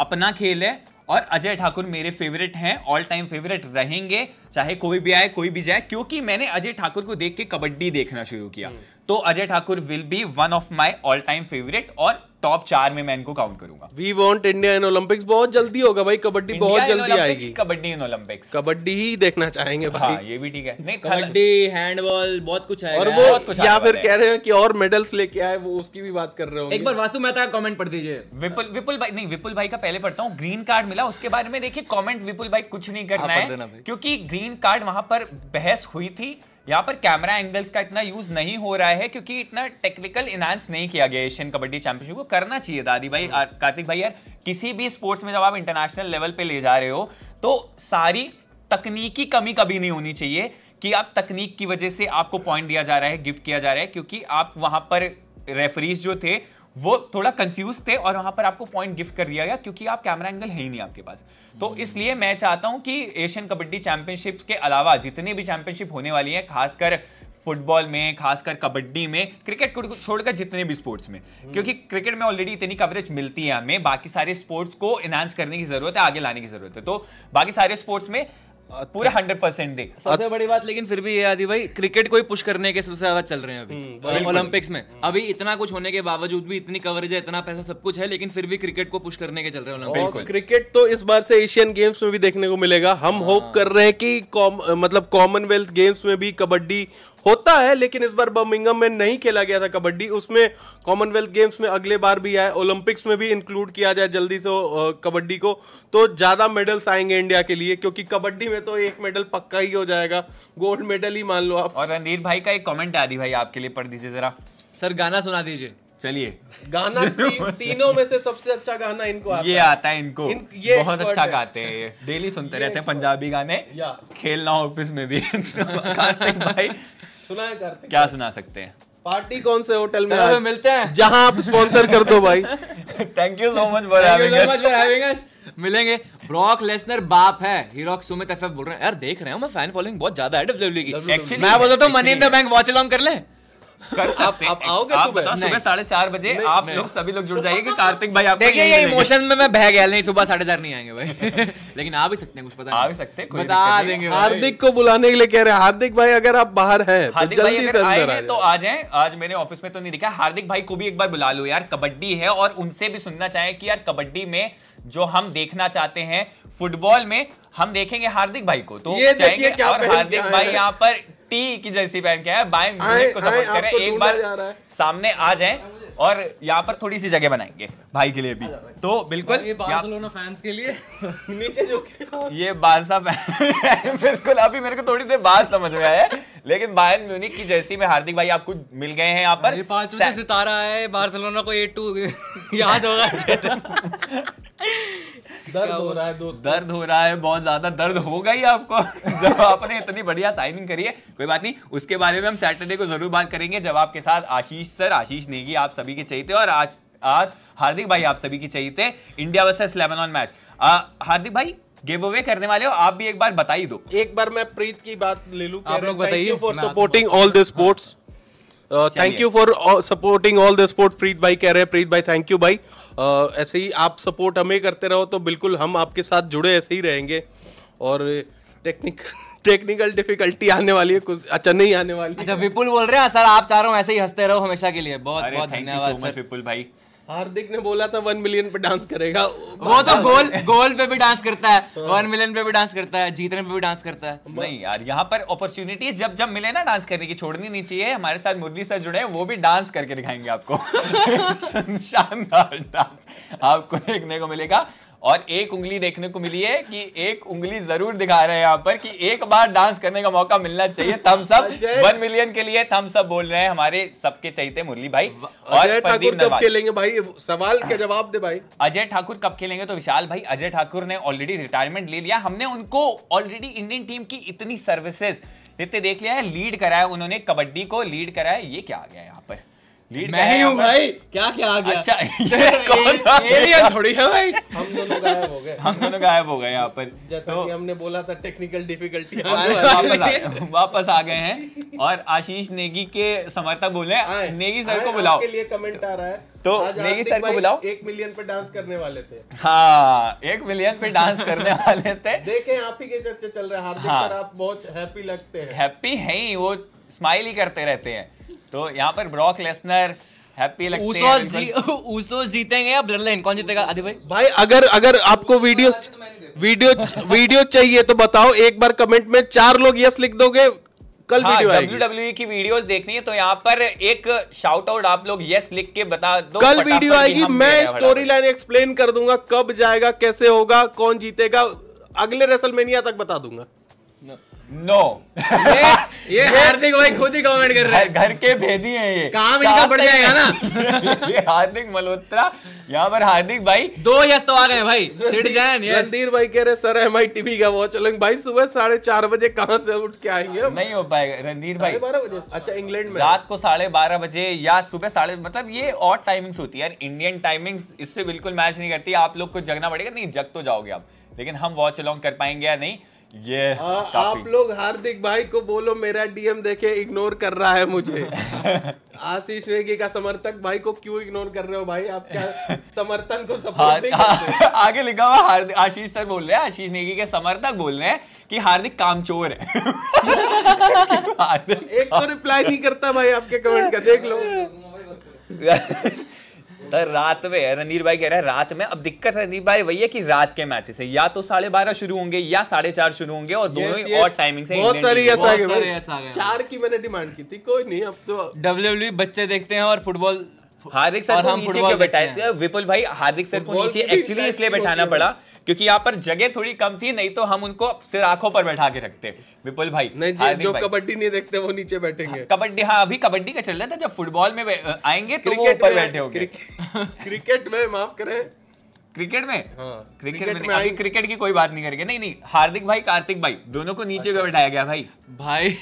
S1: अपना खेल है और अजय ठाकुर मेरे फेवरेट हैं ऑल टाइम फेवरेट रहेंगे चाहे कोई भी आए कोई भी जाए क्योंकि मैंने अजय ठाकुर को देख के कबड्डी देखना शुरू किया हम्म। तो Ajay Thakur will be one of my all time favourite और टॉप चार में मैं इनको काउंट करूंगा
S2: we want India in Olympics बहुत जल्दी होगा भाई
S3: कबड्डी बहुत जल्दी आएगी कबड्डी इन ओलंपिक्स कबड्डी ही देखना चाहेंगे भाई हाँ, ये भी ठीक है नहीं कबड्डी हैंडबॉल बहुत कुछ है और वो कुछ या फिर कह
S2: रहे हैं कि और मेडल्स लेके आए वो उसकी भी बात कर रहे हो एक
S3: बार वासु मेहता का कॉमेंट पढ़ दीजिए विपुल विपुल भाई नहीं विपुल भाई का पहले पढ़ता हूँ ग्रीन कार्ड मिला
S1: उसके बारे में देखिए कॉमेंट विपुल भाई कुछ नहीं करना हाँ, है क्योंकि ग्रीन कार्ड वहां पर बहस हुई थी यहाँ पर कैमरा एंगल्स का इतना यूज नहीं हो रहा है क्योंकि इतना टेक्निकल इनहांस नहीं किया गया एशियन कबड्डी चैंपियनशिप को करना चाहिए दादी भाई हाँ। कार्तिक भाई यार किसी भी स्पोर्ट्स में जब आप इंटरनेशनल लेवल पे ले जा रहे हो तो सारी तकनीकी कमी कभी नहीं होनी चाहिए कि आप तकनीक की वजह से आपको पॉइंट दिया जा रहा है गिफ्ट किया जा रहा है क्योंकि आप वहां पर रेफरीज जो थे वो थोड़ा कंफ्यूज थे और वहां पर आपको पॉइंट गिफ्ट कर दिया गया क्योंकि आप कैमरा एंगल है ही नहीं आपके पास तो hmm. इसलिए मैं चाहता हूं कि एशियन कबड्डी चैंपियनशिप के अलावा जितनी भी चैंपियनशिप होने वाली है खासकर फुटबॉल में खासकर कबड्डी में क्रिकेट को छोड़कर जितने भी स्पोर्ट्स में hmm. क्योंकि क्रिकेट में ऑलरेडी इतनी कवरेज मिलती है हमें बाकी सारे स्पोर्ट्स को इनहांस करने की जरूरत है आगे
S3: लाने की जरूरत है तो बाकी सारे स्पोर्ट्स में पूरे हंड्रेड परसेंट दे सबसे बड़ी बात लेकिन फिर भी ये आदि भाई क्रिकेट को ही पुश करने के सबसे ज्यादा चल रहे हैं अभी ओलंपिक्स हम्म, में हम्म। अभी इतना कुछ होने के बावजूद भी इतनी कवरेज है इतना पैसा सब कुछ है लेकिन फिर भी क्रिकेट को पुश करने के चल रहे हैं ओलंपिक्स क्रिकेट तो इस
S2: बार से एशियन गेम्स में भी देखने को मिलेगा हम होप हाँ। कर रहे हैं कि मतलब कॉमनवेल्थ गेम्स में भी कबड्डी होता है लेकिन इस बार बर्मिंगम में नहीं खेला गया था कबड्डी उसमें कॉमनवेल्थ गेम्स में अगले बार भी आए ओलंपिक्स में भी इंक्लूड किया जाए जल्दी से कबड्डी को तो ज्यादा मेडल्स आएंगे इंडिया के लिए क्योंकि कबड्डी में हुए तो एक मेडल पक्का ही हो जाएगा गोल्ड मेडल
S1: ही मान लो आप और रणधीर भाई का एक कमेंट आ रही भाई आपके लिए पढ़ दीजिए जरा सर गाना सुना दीजिए चलिए गाना तीनों
S2: में से सबसे अच्छा गाना इनको आता ये है। आता
S1: है इनको इन, ये बहुत अच्छा है। गाते हैं ये डेली सुनते रहते हैं पंजाबी गाने खेलना ऑफिस में भी
S2: कार्तिक भाई सुना करते
S1: क्या सुना सकते हैं
S2: पार्टी कौन से होटल में मिलते हैं जहां आप स्पॉन्सर कर दो भाई
S3: thank you so much for having us मिलेंगे ब्रॉक लेसनर बाप है हीरो सुमित एफएफ बोल रहे हैं यार देख रहे हो मैं फैन फॉलोइंग बहुत ज्यादा है डब्ल्यूडब्ल्यू e e की मैं बोलता हूं money in the bank watch along कर ले आप, आओगे सुबह साढ़े चार बजे आप लोग सभी लोग जुड़ जाइए कार्तिक भाई आप देखिए ये इमोशन में मैं बह गया नहीं सुबह साढ़े चार नहीं आएंगे भाई
S1: लेकिन आ भी सकते हैं कुछ पता आ भी सकते हैं बता देंगे हार्दिक
S3: को बुलाने के लिए कह रहे हैं हार्दिक भाई
S2: अगर आप बाहर है तो हार्दिक भाई तो
S1: आ जाए आज मेरे ऑफिस में तो नहीं दिखा हार्दिक भाई को भी एक बार बुला लो यार कबड्डी है और उनसे भी सुनना चाहे की यार कबड्डी में जो हम देखना चाहते हैं फुटबॉल में हम देखेंगे हार्दिक भाई को तो ये चाहेंगे क्या और हार्दिक भाई यहाँ पर टी की जर्सी पहन के आया को समझ कर एक बार सामने आ जाए और यहाँ पर थोड़ी सी जगह बनाएंगे भाई के लिए भी तो बिल्कुल ये बार्सिलोना फैंस के लिए नीचे जो ये बारसा बिल्कुल अभी मेरे को थोड़ी देर बाद समझ में आया लेकिन बायन म्यूनिक की जैसी में हार्दिक भाई आपको मिल गए हैं यहाँ पर पांचवें सितारा है बार्सिलोना को एट टू याद होगा
S3: दर्द हो रहा है
S1: दोस्त दर्द हो रहा है बहुत ज्यादा दर्द होगा ही आपको जब आपने इतनी बढ़िया साइनिंग करी है कोई बात नहीं उसके बारे में हम सैटरडे को जरूर बात करेंगे जब आपके साथ आशीष सर आशीष नेगी आप सभी के चाहिए और आज आज हार्दिक भाई आप सभी के चाहिए थे India versus Lebanon match Hardik भाई गिव अवे करने वाले हो आप भी एक बार बता ही दो एक बार मैं प्रीत की बात ले लू आप लोग बताइए for supporting
S2: all the sports thank you for supporting all the sport Preet भाई कह रहे हैं प्रीत भाई थैंक यू भाई ऐसे ही आप सपोर्ट हमें करते रहो तो बिल्कुल हम आपके साथ जुड़े ऐसे ही रहेंगे और टेक्निकल टेक्निकल डिफिकल्टी आने वाली है कुछ
S3: अच्छा नहीं आने वाली अच्छा विपुल बोल रहे हैं हाँ, सर आप चारों ऐसे ही हंसते रहो हमेशा के लिए बहुत बहुत धन्यवाद विपुल भाई हार्दिक ने बोला था वन मिलियन पे डांस करेगा वो तो गोल गोल पे भी डांस करता है हाँ। वन मिलियन पे भी डांस करता है जीतने पे भी डांस करता है नहीं यार यहाँ पर अपॉर्चुनिटीज जब
S1: जब मिले ना डांस करने की छोड़नी नहीं चाहिए हमारे साथ मुरली सर जुड़े वो भी डांस करके दिखाएंगे आपको शानदार डांस आपको देखने को मिलेगा और एक उंगली देखने को मिली है कि एक उंगली जरूर दिखा रहे हैं यहाँ पर कि एक बार डांस करने का मौका मिलना चाहिए थम्स अप वन मिलियन के लिए थम्स अप बोल रहे हैं हमारे सबके चाहिए मुरली भाई और प्रदीप कब खेलेंगे
S2: भाई सवाल का हाँ। जवाब दे भाई
S1: अजय ठाकुर कब खेलेंगे तो विशाल भाई अजय ठाकुर ने ऑलरेडी रिटायरमेंट ले लिया हमने उनको ऑलरेडी इंडियन टीम की इतनी सर्विसेज नित्य देख लिया है लीड कराया उन्होंने कबड्डी को लीड कराया ये क्या आ गया यहाँ पर लीड मैं ही हूँ भाई क्या क्या आ गया अच्छा ये कौन था एलियन थोड़ी है भाई हम दोनों गायब हो गए हम दोनों गायब हो गए यहाँ पर जैसा तो, कि हमने बोला था टेक्निकल डिफिकल्टी वापस वापस आ गए हैं और आशीष नेगी के समर्थक बोले नेगी सर को बुलाओ के
S2: लिए कमेंट आ रहा है
S1: तो नेगी सर को बुलाओ
S2: एक मिलियन पे डांस करने वाले थे
S1: हाँ एक मिलियन पे डांस करने वाले
S2: थे देखे आप ही के चर्चे चल रहे हैं हाँ। आप बहुत हैप्पी लगते हैं हैप्पी है
S1: ही वो स्माइल ही करते रहते हैं तो यहाँ पर ब्रॉक लेसनर हैप्पी
S3: जीतेंगे या ब्लडलाइन कौन जीतेगा आदि भाई भाई
S2: अगर अगर आपको वीडियो वीडियो वीडियो चाहिए तो बताओ एक बार कमेंट में चार लोग यस लिख दोगे कल हाँ, वीडियो आएगी
S1: डब्ल्यू e की वीडियोस देखनी है तो यहाँ पर एक शाउट आउट आप लोग यस लिख के बता दो कल वीडियो आएगी मैं स्टोरी
S2: लाइन एक्सप्लेन कर दूंगा कब जाएगा कैसे होगा कौन जीतेगा अगले रेसलमेनिया तक बता दूंगा नो ये
S3: ये हार्दिक भाई खुद ही कमेंट कर रहे हैं घर के भेदी हैं ये काम इनका बढ़ जाएगा ना ये हार्दिक मल्होत्रा यहाँ पर हार्दिक भाई दो यस तो आ गए भाई सिटीजन यस रणधीर
S2: भाई कह रहे सर एम आई टीवी का वॉच लेंगे भाई सुबह साढ़े चार बजे कहाँ से उठ के आएंगे नहीं हो पाएगा
S1: रणधीर भाई बारह बजे अच्छा इंग्लैंड में रात को साढ़े बारह बजे या सुबह साढ़े मतलब ये और टाइमिंग्स होती है यार इंडियन टाइमिंग्स इससे बिल्कुल मैच नहीं करती आप लोग को जगना पड़ेगा नहीं जग तो जाओगे आप लेकिन हम वॉच अलॉन्ग कर पाएंगे या नहीं ये आ, आप
S2: लोग हार्दिक भाई को बोलो मेरा डीएम देखे इग्नोर कर रहा है मुझे आशीष नेगी का समर्थक भाई को क्यों इग्नोर कर रहे हो भाई आप क्या समर्थन को सपोर्ट हाँ, नहीं करते
S1: हाँ, आगे लिखा हुआ हार्दिक आशीष सर बोल रहे हैं आशीष नेगी के समर्थक बोल रहे हैं कि हार्दिक कामचोर है एक तो रिप्लाई नहीं
S2: करता भाई आपके कमेंट का देख लो
S1: सर रात में रणधीर भाई कह रहे हैं रात में अब दिक्कत रणधीर भाई वही है कि रात के मैचेस है या तो साढ़े बारह शुरू होंगे या साढ़े चार शुरू होंगे और दोनों ही और टाइमिंग से बहुत सारी ऐसा है
S2: चार की मैंने डिमांड की थी कोई नहीं अब तो
S1: डब्ल्यू e बच्चे देखते हैं और फुटबॉल हार्दिक सर हम फुटबॉल बैठाए विपुल भाई हार्दिक सर को नीचे एक्चुअली इसलिए बैठाना पड़ा क्योंकि यहाँ पर जगह थोड़ी कम थी नहीं तो हम उनको सिर आंखों पर बैठा के रखते विपुल भाई नहीं जो कबड्डी नहीं देखते वो नीचे बैठेंगे हाँ, कबड्डी हाँ अभी कबड्डी का चल रहा था जब फुटबॉल में आएंगे तो वो ऊपर बैठे हो क्रिकेट में माफ करें क्रिकेट में हाँ, क्रिकेट, क्रिकेट में, में अभी क्रिकेट की कोई बात नहीं करेंगे नहीं नहीं हार्दिक भाई कार्तिक भाई दोनों को नीचे अच्छा। बैठाया गया भाई भाई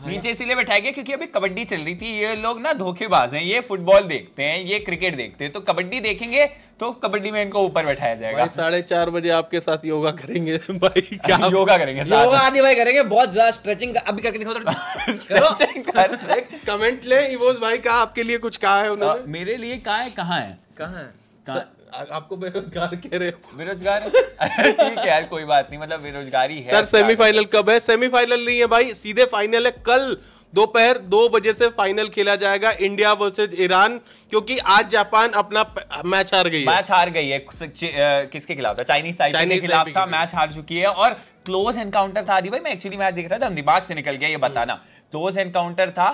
S1: हाँ नीचे इसीलिए बैठाया गया क्योंकि अभी कबड्डी चल रही थी ये लोग ना धोखेबाज हैं ये फुटबॉल देखते हैं ये क्रिकेट देखते हैं तो कबड्डी देखेंगे तो कबड्डी में इनको ऊपर बैठाया जाएगा साढ़े
S2: चार बजे आपके साथ योगा करेंगे
S1: भाई क्या योगा करेंगे योगा आदि भाई करेंगे बहुत ज्यादा स्ट्रेचिंग अभी करके दिखाओ
S2: थोड़ा कमेंट ले इवोज भाई का आपके लिए कुछ कहा है उन्होंने मेरे लिए कहा है कहाँ है
S1: कहा है आपको बेरोजगार कह रहे हो बेरोजगार ठीक है यार कोई बात नहीं मतलब बेरोजगारी है सर सेमीफाइनल
S2: कब है सेमीफाइनल नहीं है भाई सीधे फाइनल है कल दोपहर दो बजे से फाइनल खेला जाएगा इंडिया वर्सेज ईरान क्योंकि
S1: आज जापान अपना मैच हार गई है मैच हार गई है किसके खिलाफ था चाइनीज ताइपे के खिलाफ था मैच हार चुकी है और क्लोज एनकाउंटर था भाई मैं एक्चुअली मैच देख रहा था दिमाग से निकल गया ये हम्म। बताना क्लोज एनकाउंटर था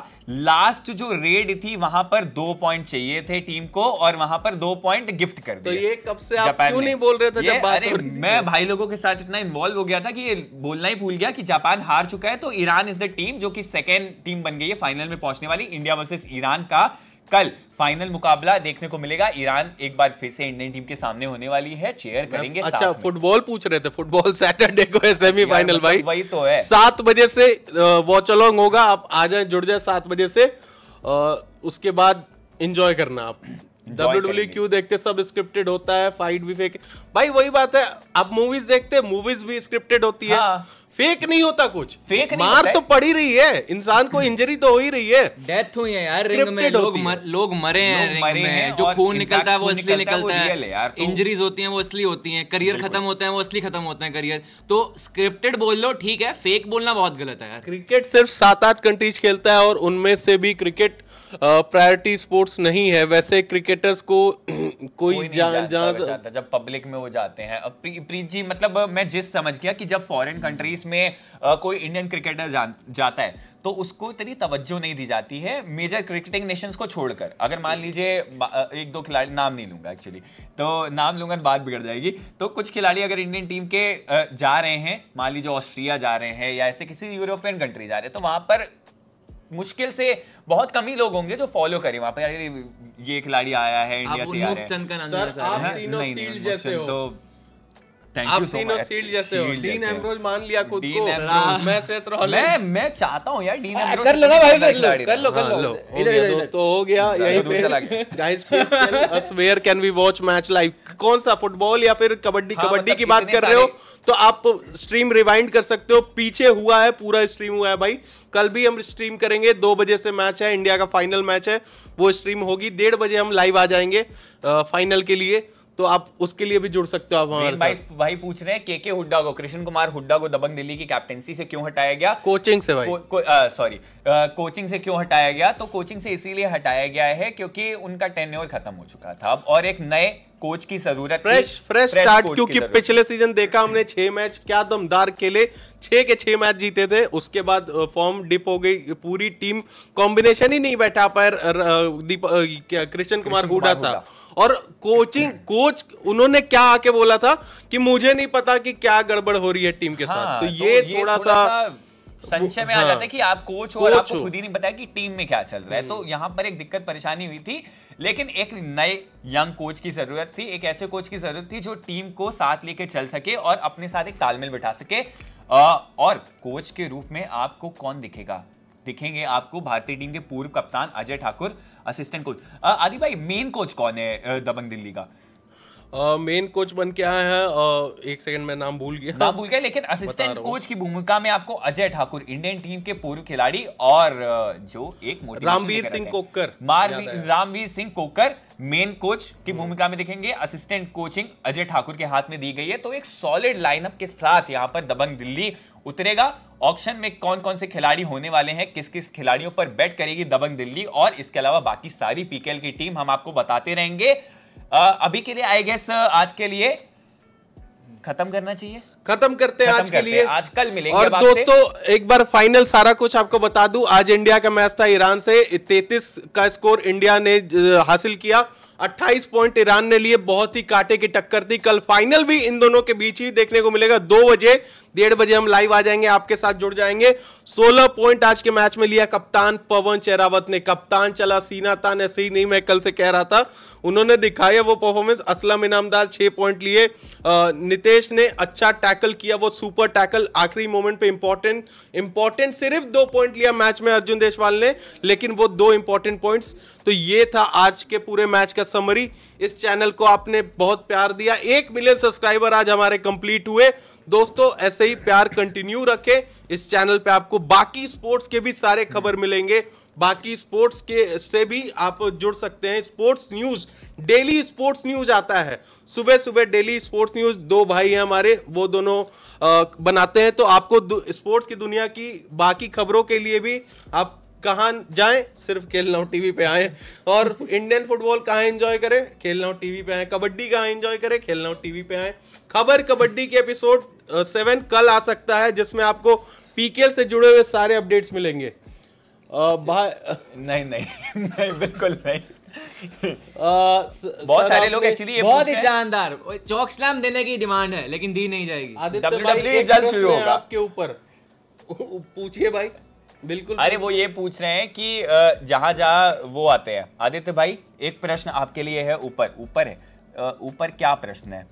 S1: लास्ट जो रेड थी वहां पर दो पॉइंट चाहिए थे टीम को और वहां पर दो पॉइंट गिफ्ट कर तो दिए तो ये
S2: कब से आप क्यों नहीं बोल रहे थे जब बात अरे मैं
S1: भाई लोगों के साथ इतना इन्वॉल्व हो गया था कि ये बोलना ही भूल गया कि जापान हार चुका है तो ईरान इज द टीम जो कि सेकेंड टीम बन गई है फाइनल में पहुंचने वाली इंडिया वर्सेज ईरान का कल फाइनल मुकाबला देखने को मिलेगा ईरान एक बार फिर से इंडियन टीम के सामने होने वाली है चेयर करेंगे अच्छा
S2: फुटबॉल पूछ रहे थे फुटबॉल सैटरडे को है सेमीफाइनल e मतलब भाई वही
S3: तो है सात
S2: बजे से वॉच अलॉन्ग होगा आप आ जाए जुड़ जाए सात बजे से उसके बाद इंजॉय करना आप e क्यों देखते सब स्क्रिप्टेड होता है फाइट भी फेक भाई वही बात है आप मूवीज देखते मूवीज भी स्क्रिप्टेड होती हाँ। है फेक नहीं होता कुछ फेक नहीं मार तो पड़ी रही है इंसान को इंजरी तो हो ही रही है डेथ हुई है यार रिंग में लोग
S3: मर, लोग मरे हैं रिंग मरे में है, जो खून निकलता है वो असली निकलता है इंजरीज तो- होती हैं वो असली होती हैं करियर खत्म होता है वो असली खत्म होता है करियर तो स्क्रिप्टेड बोल लो ठीक है फेक बोलना बहुत गलत है यार
S2: क्रिकेट सिर्फ सात आठ कंट्रीज खेलता है और उनमें से भी क्रिकेट प्रायोरिटी स्पोर्ट्स नहीं है वैसे क्रिकेटर्स को कोई जान जान
S1: जब पब्लिक में वो जाते हैं प्रीत जी मतलब मैं जिस समझ गया कि जब फॉरेन कंट्रीज में कोई इंडियन क्रिकेटर जाता है तो उसको इतनी तवज्जो नहीं दी जाती है मेजर क्रिकेटिंग नेशंस को छोड़कर अगर मान लीजिए एक दो खिलाड़ी नाम नहीं लूंगा एक्चुअली तो नाम लूंगा बात बिगड़ जाएगी तो कुछ खिलाड़ी अगर इंडियन टीम के जा रहे हैं मान लीजिए ऑस्ट्रिया जा रहे हैं या ऐसे किसी यूरोपियन कंट्री जा रहे हैं तो वहां पर मुश्किल से बहुत कम ही लोग होंगे जो फॉलो करें वहाँ पे ये खिलाड़ी आया है इंडिया से आ रहा है, जैसे तो कौन
S2: सा फुटबॉल या फिर कबड्डी हाँ, कबड्डी मतलब की बात कर रहे हो तो आप स्ट्रीम रिवाइंड कर सकते हो पीछे हुआ है पूरा स्ट्रीम हुआ है भाई कल भी हम स्ट्रीम करेंगे दो बजे से मैच है इंडिया का फाइनल मैच है वो स्ट्रीम होगी डेढ़ बजे हम लाइव आ
S1: जाएंगे फाइनल के लिए तो आप उसके लिए भी जुड़ सकते हो आप हमारे भाई भाई पूछ रहे हैं के के हुड्डा को कृष्ण कुमार हुड्डा को दबंग दिल्ली की कैप्टेंसी से क्यों हटाया गया कोचिंग से भाई सॉरी को, कोचिंग से क्यों हटाया गया तो कोचिंग से इसीलिए हटाया गया है क्योंकि उनका टेन्योर खत्म हो चुका था अब और एक नए कोच की जरूरत फ्रेश फ्रेश स्टार्ट क्योंकि
S2: पिछले सीजन देखा हमने छह मैच क्या दमदार खेले छह के छह मैच जीते थे उसके बाद फॉर्म डिप हो गई पूरी टीम कॉम्बिनेशन ही नहीं बैठा पर कृष्ण कुमार हुडा साहब और कोचिंग कोच उन्होंने क्या आके बोला था कि मुझे नहीं पता कि क्या गड़बड़ हो रही है टीम के हाँ, साथ तो, तो ये, तो ये थोड़ा, थोड़ा सा,
S1: संशय में हाँ, आ जाता है कि आप कोच हो और आपको खुद ही नहीं पता कि टीम में क्या चल रहा है तो हम्म। यहाँ पर एक दिक्कत परेशानी हुई थी लेकिन एक नए यंग कोच की जरूरत थी एक ऐसे कोच की जरूरत थी जो टीम को साथ लेके चल सके और अपने साथ एक तालमेल बिठा सके और कोच के रूप में आपको कौन दिखेगा दिखेंगे आपको भारतीय टीम के पूर्व कप्तान Ajay Thakur assistant coach uh, Aadi भाई मेन कोच कौन है uh, दबंग दिल्ली का मेन uh, कोच बन के आए हैं uh, एक सेकंड मैं नाम भूल गया नाम भूल गया लेकिन असिस्टेंट कोच की भूमिका में आपको अजय ठाकुर इंडियन टीम के पूर्व खिलाड़ी और जो एक रामवीर सिंह कोकर मार रामवीर सिंह कोकर मेन कोच की हम्म। भूमिका में देखेंगे असिस्टेंट कोचिंग अजय ठाकुर के हाथ में दी गई है तो एक सॉलिड लाइनअप के साथ यहाँ पर दबंग दिल्ली उतरेगा ऑक्शन में कौन कौन से खिलाड़ी होने वाले हैं किस किस खिलाड़ियों पर बैट करेगी दबंग दिल्ली और इसके अलावा बाकी सारी पीकेएल की टीम हम आपको बताते रहेंगे आ, अभी के लिए आई गेस आज के लिए खत्म करना चाहिए खत्म करते हैं आज करते के लिए आज कल मिलेंगे और दोस्तों
S2: एक बार फाइनल सारा कुछ आपको बता दूं आज इंडिया का मैच था ईरान से 33 का स्कोर इंडिया ने हासिल किया अट्ठाईस पॉइंट ईरान ने लिए बहुत ही कांटे की टक्कर थी कल फाइनल भी इन दोनों के बीच ही देखने को मिलेगा दो बजे डेढ़ बजे हम लाइव आ जाएंगे आपके साथ जुड़ जाएंगे 16 पॉइंट आज के मैच में लिया कप्तान पवन चेरावत ने कप्तान चला सीना था नसीर नहीं मैं कल से कह रहा था उन्होंने दिखाया वो परफॉर्मेंस असलम इनामदार छः पॉइंट लिए नितेश ने अच्छा टैकल किया वो सुपर टैकल आखिरी मोमेंट पे इंपॉर्टेंट इंपॉर्टेंट सिर्फ दो पॉइंट लिया मैच में अर्जुन देशवाल ने लेकिन वो दो इंपॉर्टेंट पॉइंट्स तो ये था आज के पूरे मैच का समरी इस चैनल को आपने बहुत प्यार दिया एक मिलियन सब्सक्राइबर आज हमारे कंप्लीट हुए दोस्तों ऐसे ही प्यार कंटिन्यू रखें इस चैनल पे आपको बाकी स्पोर्ट्स के भी सारे खबर मिलेंगे बाकी स्पोर्ट्स के से भी आप जुड़ सकते हैं sports news daily sports news आता है सुबह सुबह डेली स्पोर्ट्स न्यूज दो भाई हैं हमारे वो दोनों बनाते हैं तो आपको स्पोर्ट्स की दुनिया की बाकी खबरों के लिए भी आप कहाँ जाएं सिर्फ खेलना टीवी पे आए और इंडियन फुटबॉल कहाँ एंजॉय करें खेलना टीवी पे आए कबड्डी कहाँ एंजॉय करें खेलना टीवी पे आए खबर कबड्डी के एपिसोड सेवन कल आ सकता है जिसमें आपको पीकेएल से जुड़े हुए सारे अपडेट्स मिलेंगे
S3: भाई uh, नहीं नहीं नहीं बिल्कुल नहीं uh, बहुत सारे लोग एक्चुअली बहुत ही शानदार चौक स्लैम देने की डिमांड है लेकिन दी नहीं जाएगी e जल्द शुरू होगा आपके
S2: ऊपर पूछिए भाई बिल्कुल
S1: अरे वो ये पूछ रहे हैं कि जहां uh, जहां वो आते हैं आदित्य भाई एक प्रश्न आपके लिए है ऊपर ऊपर है ऊपर क्या प्रश्न है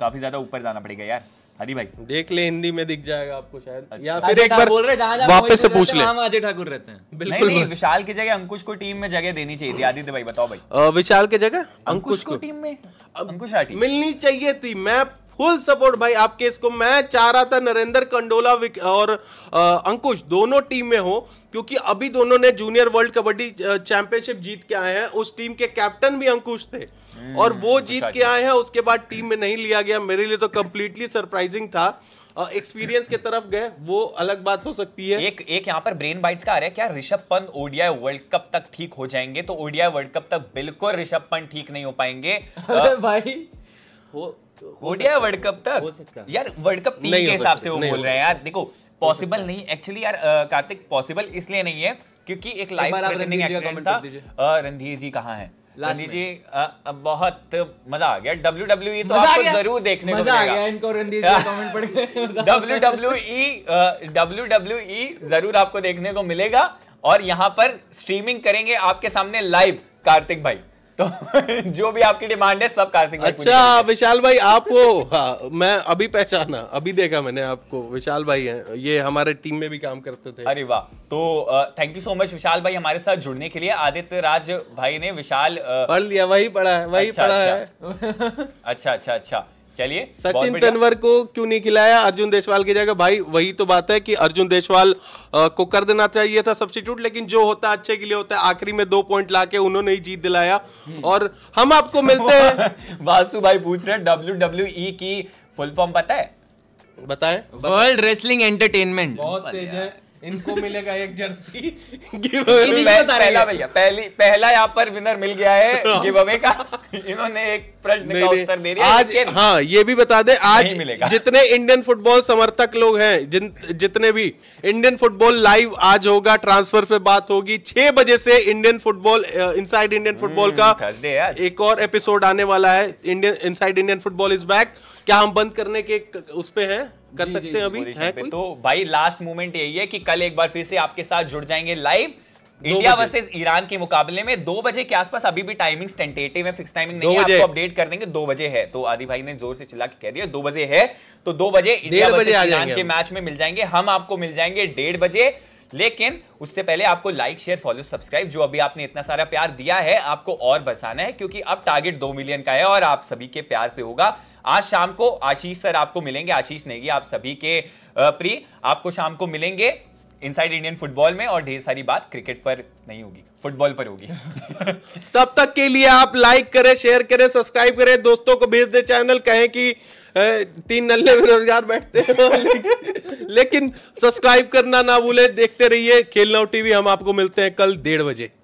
S1: काफी ज्यादा ऊपर जाना पड़ेगा यार हरी भाई देख ले हिंदी में दिख जाएगा आपको शायद अच्छा। या फिर एक बार बोल रहे जहां वापस से पूछ ले हम अजय ठाकुर रहते हैं बिल्कुल नहीं, नहीं विशाल की जगह अंकुश को टीम में जगह देनी चाहिए थी आदित्य भाई बताओ
S3: भाई विशाल
S2: की जगह अंकुश को टीम में अंकुश
S1: मिलनी चाहिए थी मैं
S2: फुल सपोर्ट भाई आपके इसको मैं चाह रहा था नरेंद्र कंडोला और अंकुश दोनों टीम में हो क्योंकि अभी दोनों ने जूनियर वर्ल्ड कबड्डी चैंपियनशिप जीत के आए हैं उस टीम के कैप्टन भी अंकुश थे हम्म, और वो अच्छा जीत के आए हैं उसके बाद टीम में नहीं लिया गया मेरे लिए तो कंप्लीटली
S1: सरप्राइजिंग था एक्सपीरियंस के तरफ गए वो अलग बात हो सकती है एक एक यहाँ पर ब्रेन बाइट्स का आ रहा है क्या Rishabh Pant ODI world cup तक ठीक हो जाएंगे तो ओडीआई वर्ल्ड कप तक बिल्कुल ऋषभ पंत ठीक नहीं हो पाएंगे भाई हो ओडीआई वर्ल्ड कप तक यार वर्ल्ड कप टीम के हिसाब से वो बोल रहे हैं यार देखो पॉसिबल नहीं एक्चुअली यार कार्तिक पॉसिबल इसलिए नहीं है क्योंकि एक लाइफ थ्रेटनिंग एक्सीडेंट था रणधीर जी कहाँ है रणधीर जी बहुत मजा आ गया डब्ल्यू डब्ल्यू e तो आपको जरूर देखने को मिलेगा
S3: इनको रणधीर जी कमेंट
S1: पड़ गए डब्ल्यू डब्ल्यू डब्ल्यू डब्ल्यू जरूर आपको देखने को मिलेगा और यहाँ पर स्ट्रीमिंग करेंगे आपके सामने लाइव कार्तिक भाई तो जो भी आपकी डिमांड है सब कार्तिक भाई अच्छा
S2: विशाल भाई आपको हाँ, मैं अभी पहचाना अभी देखा मैंने आपको विशाल भाई हैं ये हमारे टीम में भी काम करते थे अरे
S1: वाह तो thank you so much Vishal भाई हमारे साथ जुड़ने के लिए आदित्य राज भाई ने विशाल पढ़ लिया वही पढ़ा है वही अच्छा, पढ़ा अच्छा, है अच्छा अच्छा अच्छा चलिए सचिन तनवर
S2: को क्यों नहीं खिलाया अर्जुन देशवाल की जगह भाई वही तो बात है कि अर्जुन देशवाल को कर देना चाहिए था सब्सिट्यूट लेकिन जो होता है अच्छे के लिए होता है आखिरी में दो पॉइंट लाके उन्होंने ही जीत दिलाया हम्म। और
S1: हम आपको मिलते हैं वासु भाई पूछ रहे हैं डब्ल्यू e की फुल फॉर्म पता है
S3: बताएं वर्ल्ड रेसलिंग एंटरटेनमेंट बहुत तेज
S2: है इनको मिलेगा एक जर्सी
S3: गिव अवे पहला भैया पहली पहला यहाँ पर विनर मिल गया है गिव हाँ। अवे
S1: का इन्होंने एक प्रश्न का उत्तर दे दिया आज
S2: हाँ ये भी बता दे आज जितने इंडियन फुटबॉल समर्थक लोग हैं जिन जितने भी इंडियन फुटबॉल लाइव आज होगा ट्रांसफर पे बात होगी छह बजे से Indian football inside Indian football का एक और एपिसोड आने वाला है Indian inside Indian football is back क्या हम बंद करने के
S1: उस पे हैं कर सकते हैं अभी है कोई? तो भाई लास्ट मूवमेंट यही है कि कल एक बार फिर से आपके साथ जुड़ जाएंगे लाइव इंडिया वर्सेस ईरान के मुकाबले में दो बजे के आसपास अभी भी टाइमिंग्स टेंटेटिव है फिक्स टाइमिंग नहीं है आपको अपडेट कर देंगे दो बजे है तो आदि भाई ने जोर से चिल्ला के कह दिया दो बजे है तो दो बजे इंडिया वर्सेज ईरान के मैच में मिल जाएंगे हम आपको मिल जाएंगे डेढ़ बजे लेकिन उससे पहले आपको लाइक शेयर फॉलो सब्सक्राइब जो अभी आपने इतना सारा प्यार दिया है आपको और बसाना है क्योंकि अब टारगेट दो मिलियन का है और आप सभी के प्यार से होगा आज शाम को आशीष सर आपको मिलेंगे आशीष नेगी आप सभी के प्री आपको शाम को मिलेंगे इनसाइड इंडियन फुटबॉल में और ढेर सारी बात क्रिकेट पर नहीं होगी फुटबॉल पर होगी
S2: तब तक के लिए आप लाइक करें शेयर करें सब्सक्राइब करें दोस्तों को भेज दे चैनल कहें कि तीन नल्ले बेरोजगार बैठते हैं लेकिन सब्सक्राइब करना ना भूले देखते रहिए खेलना
S1: टीवी हम आपको मिलते हैं कल डेढ़ बजे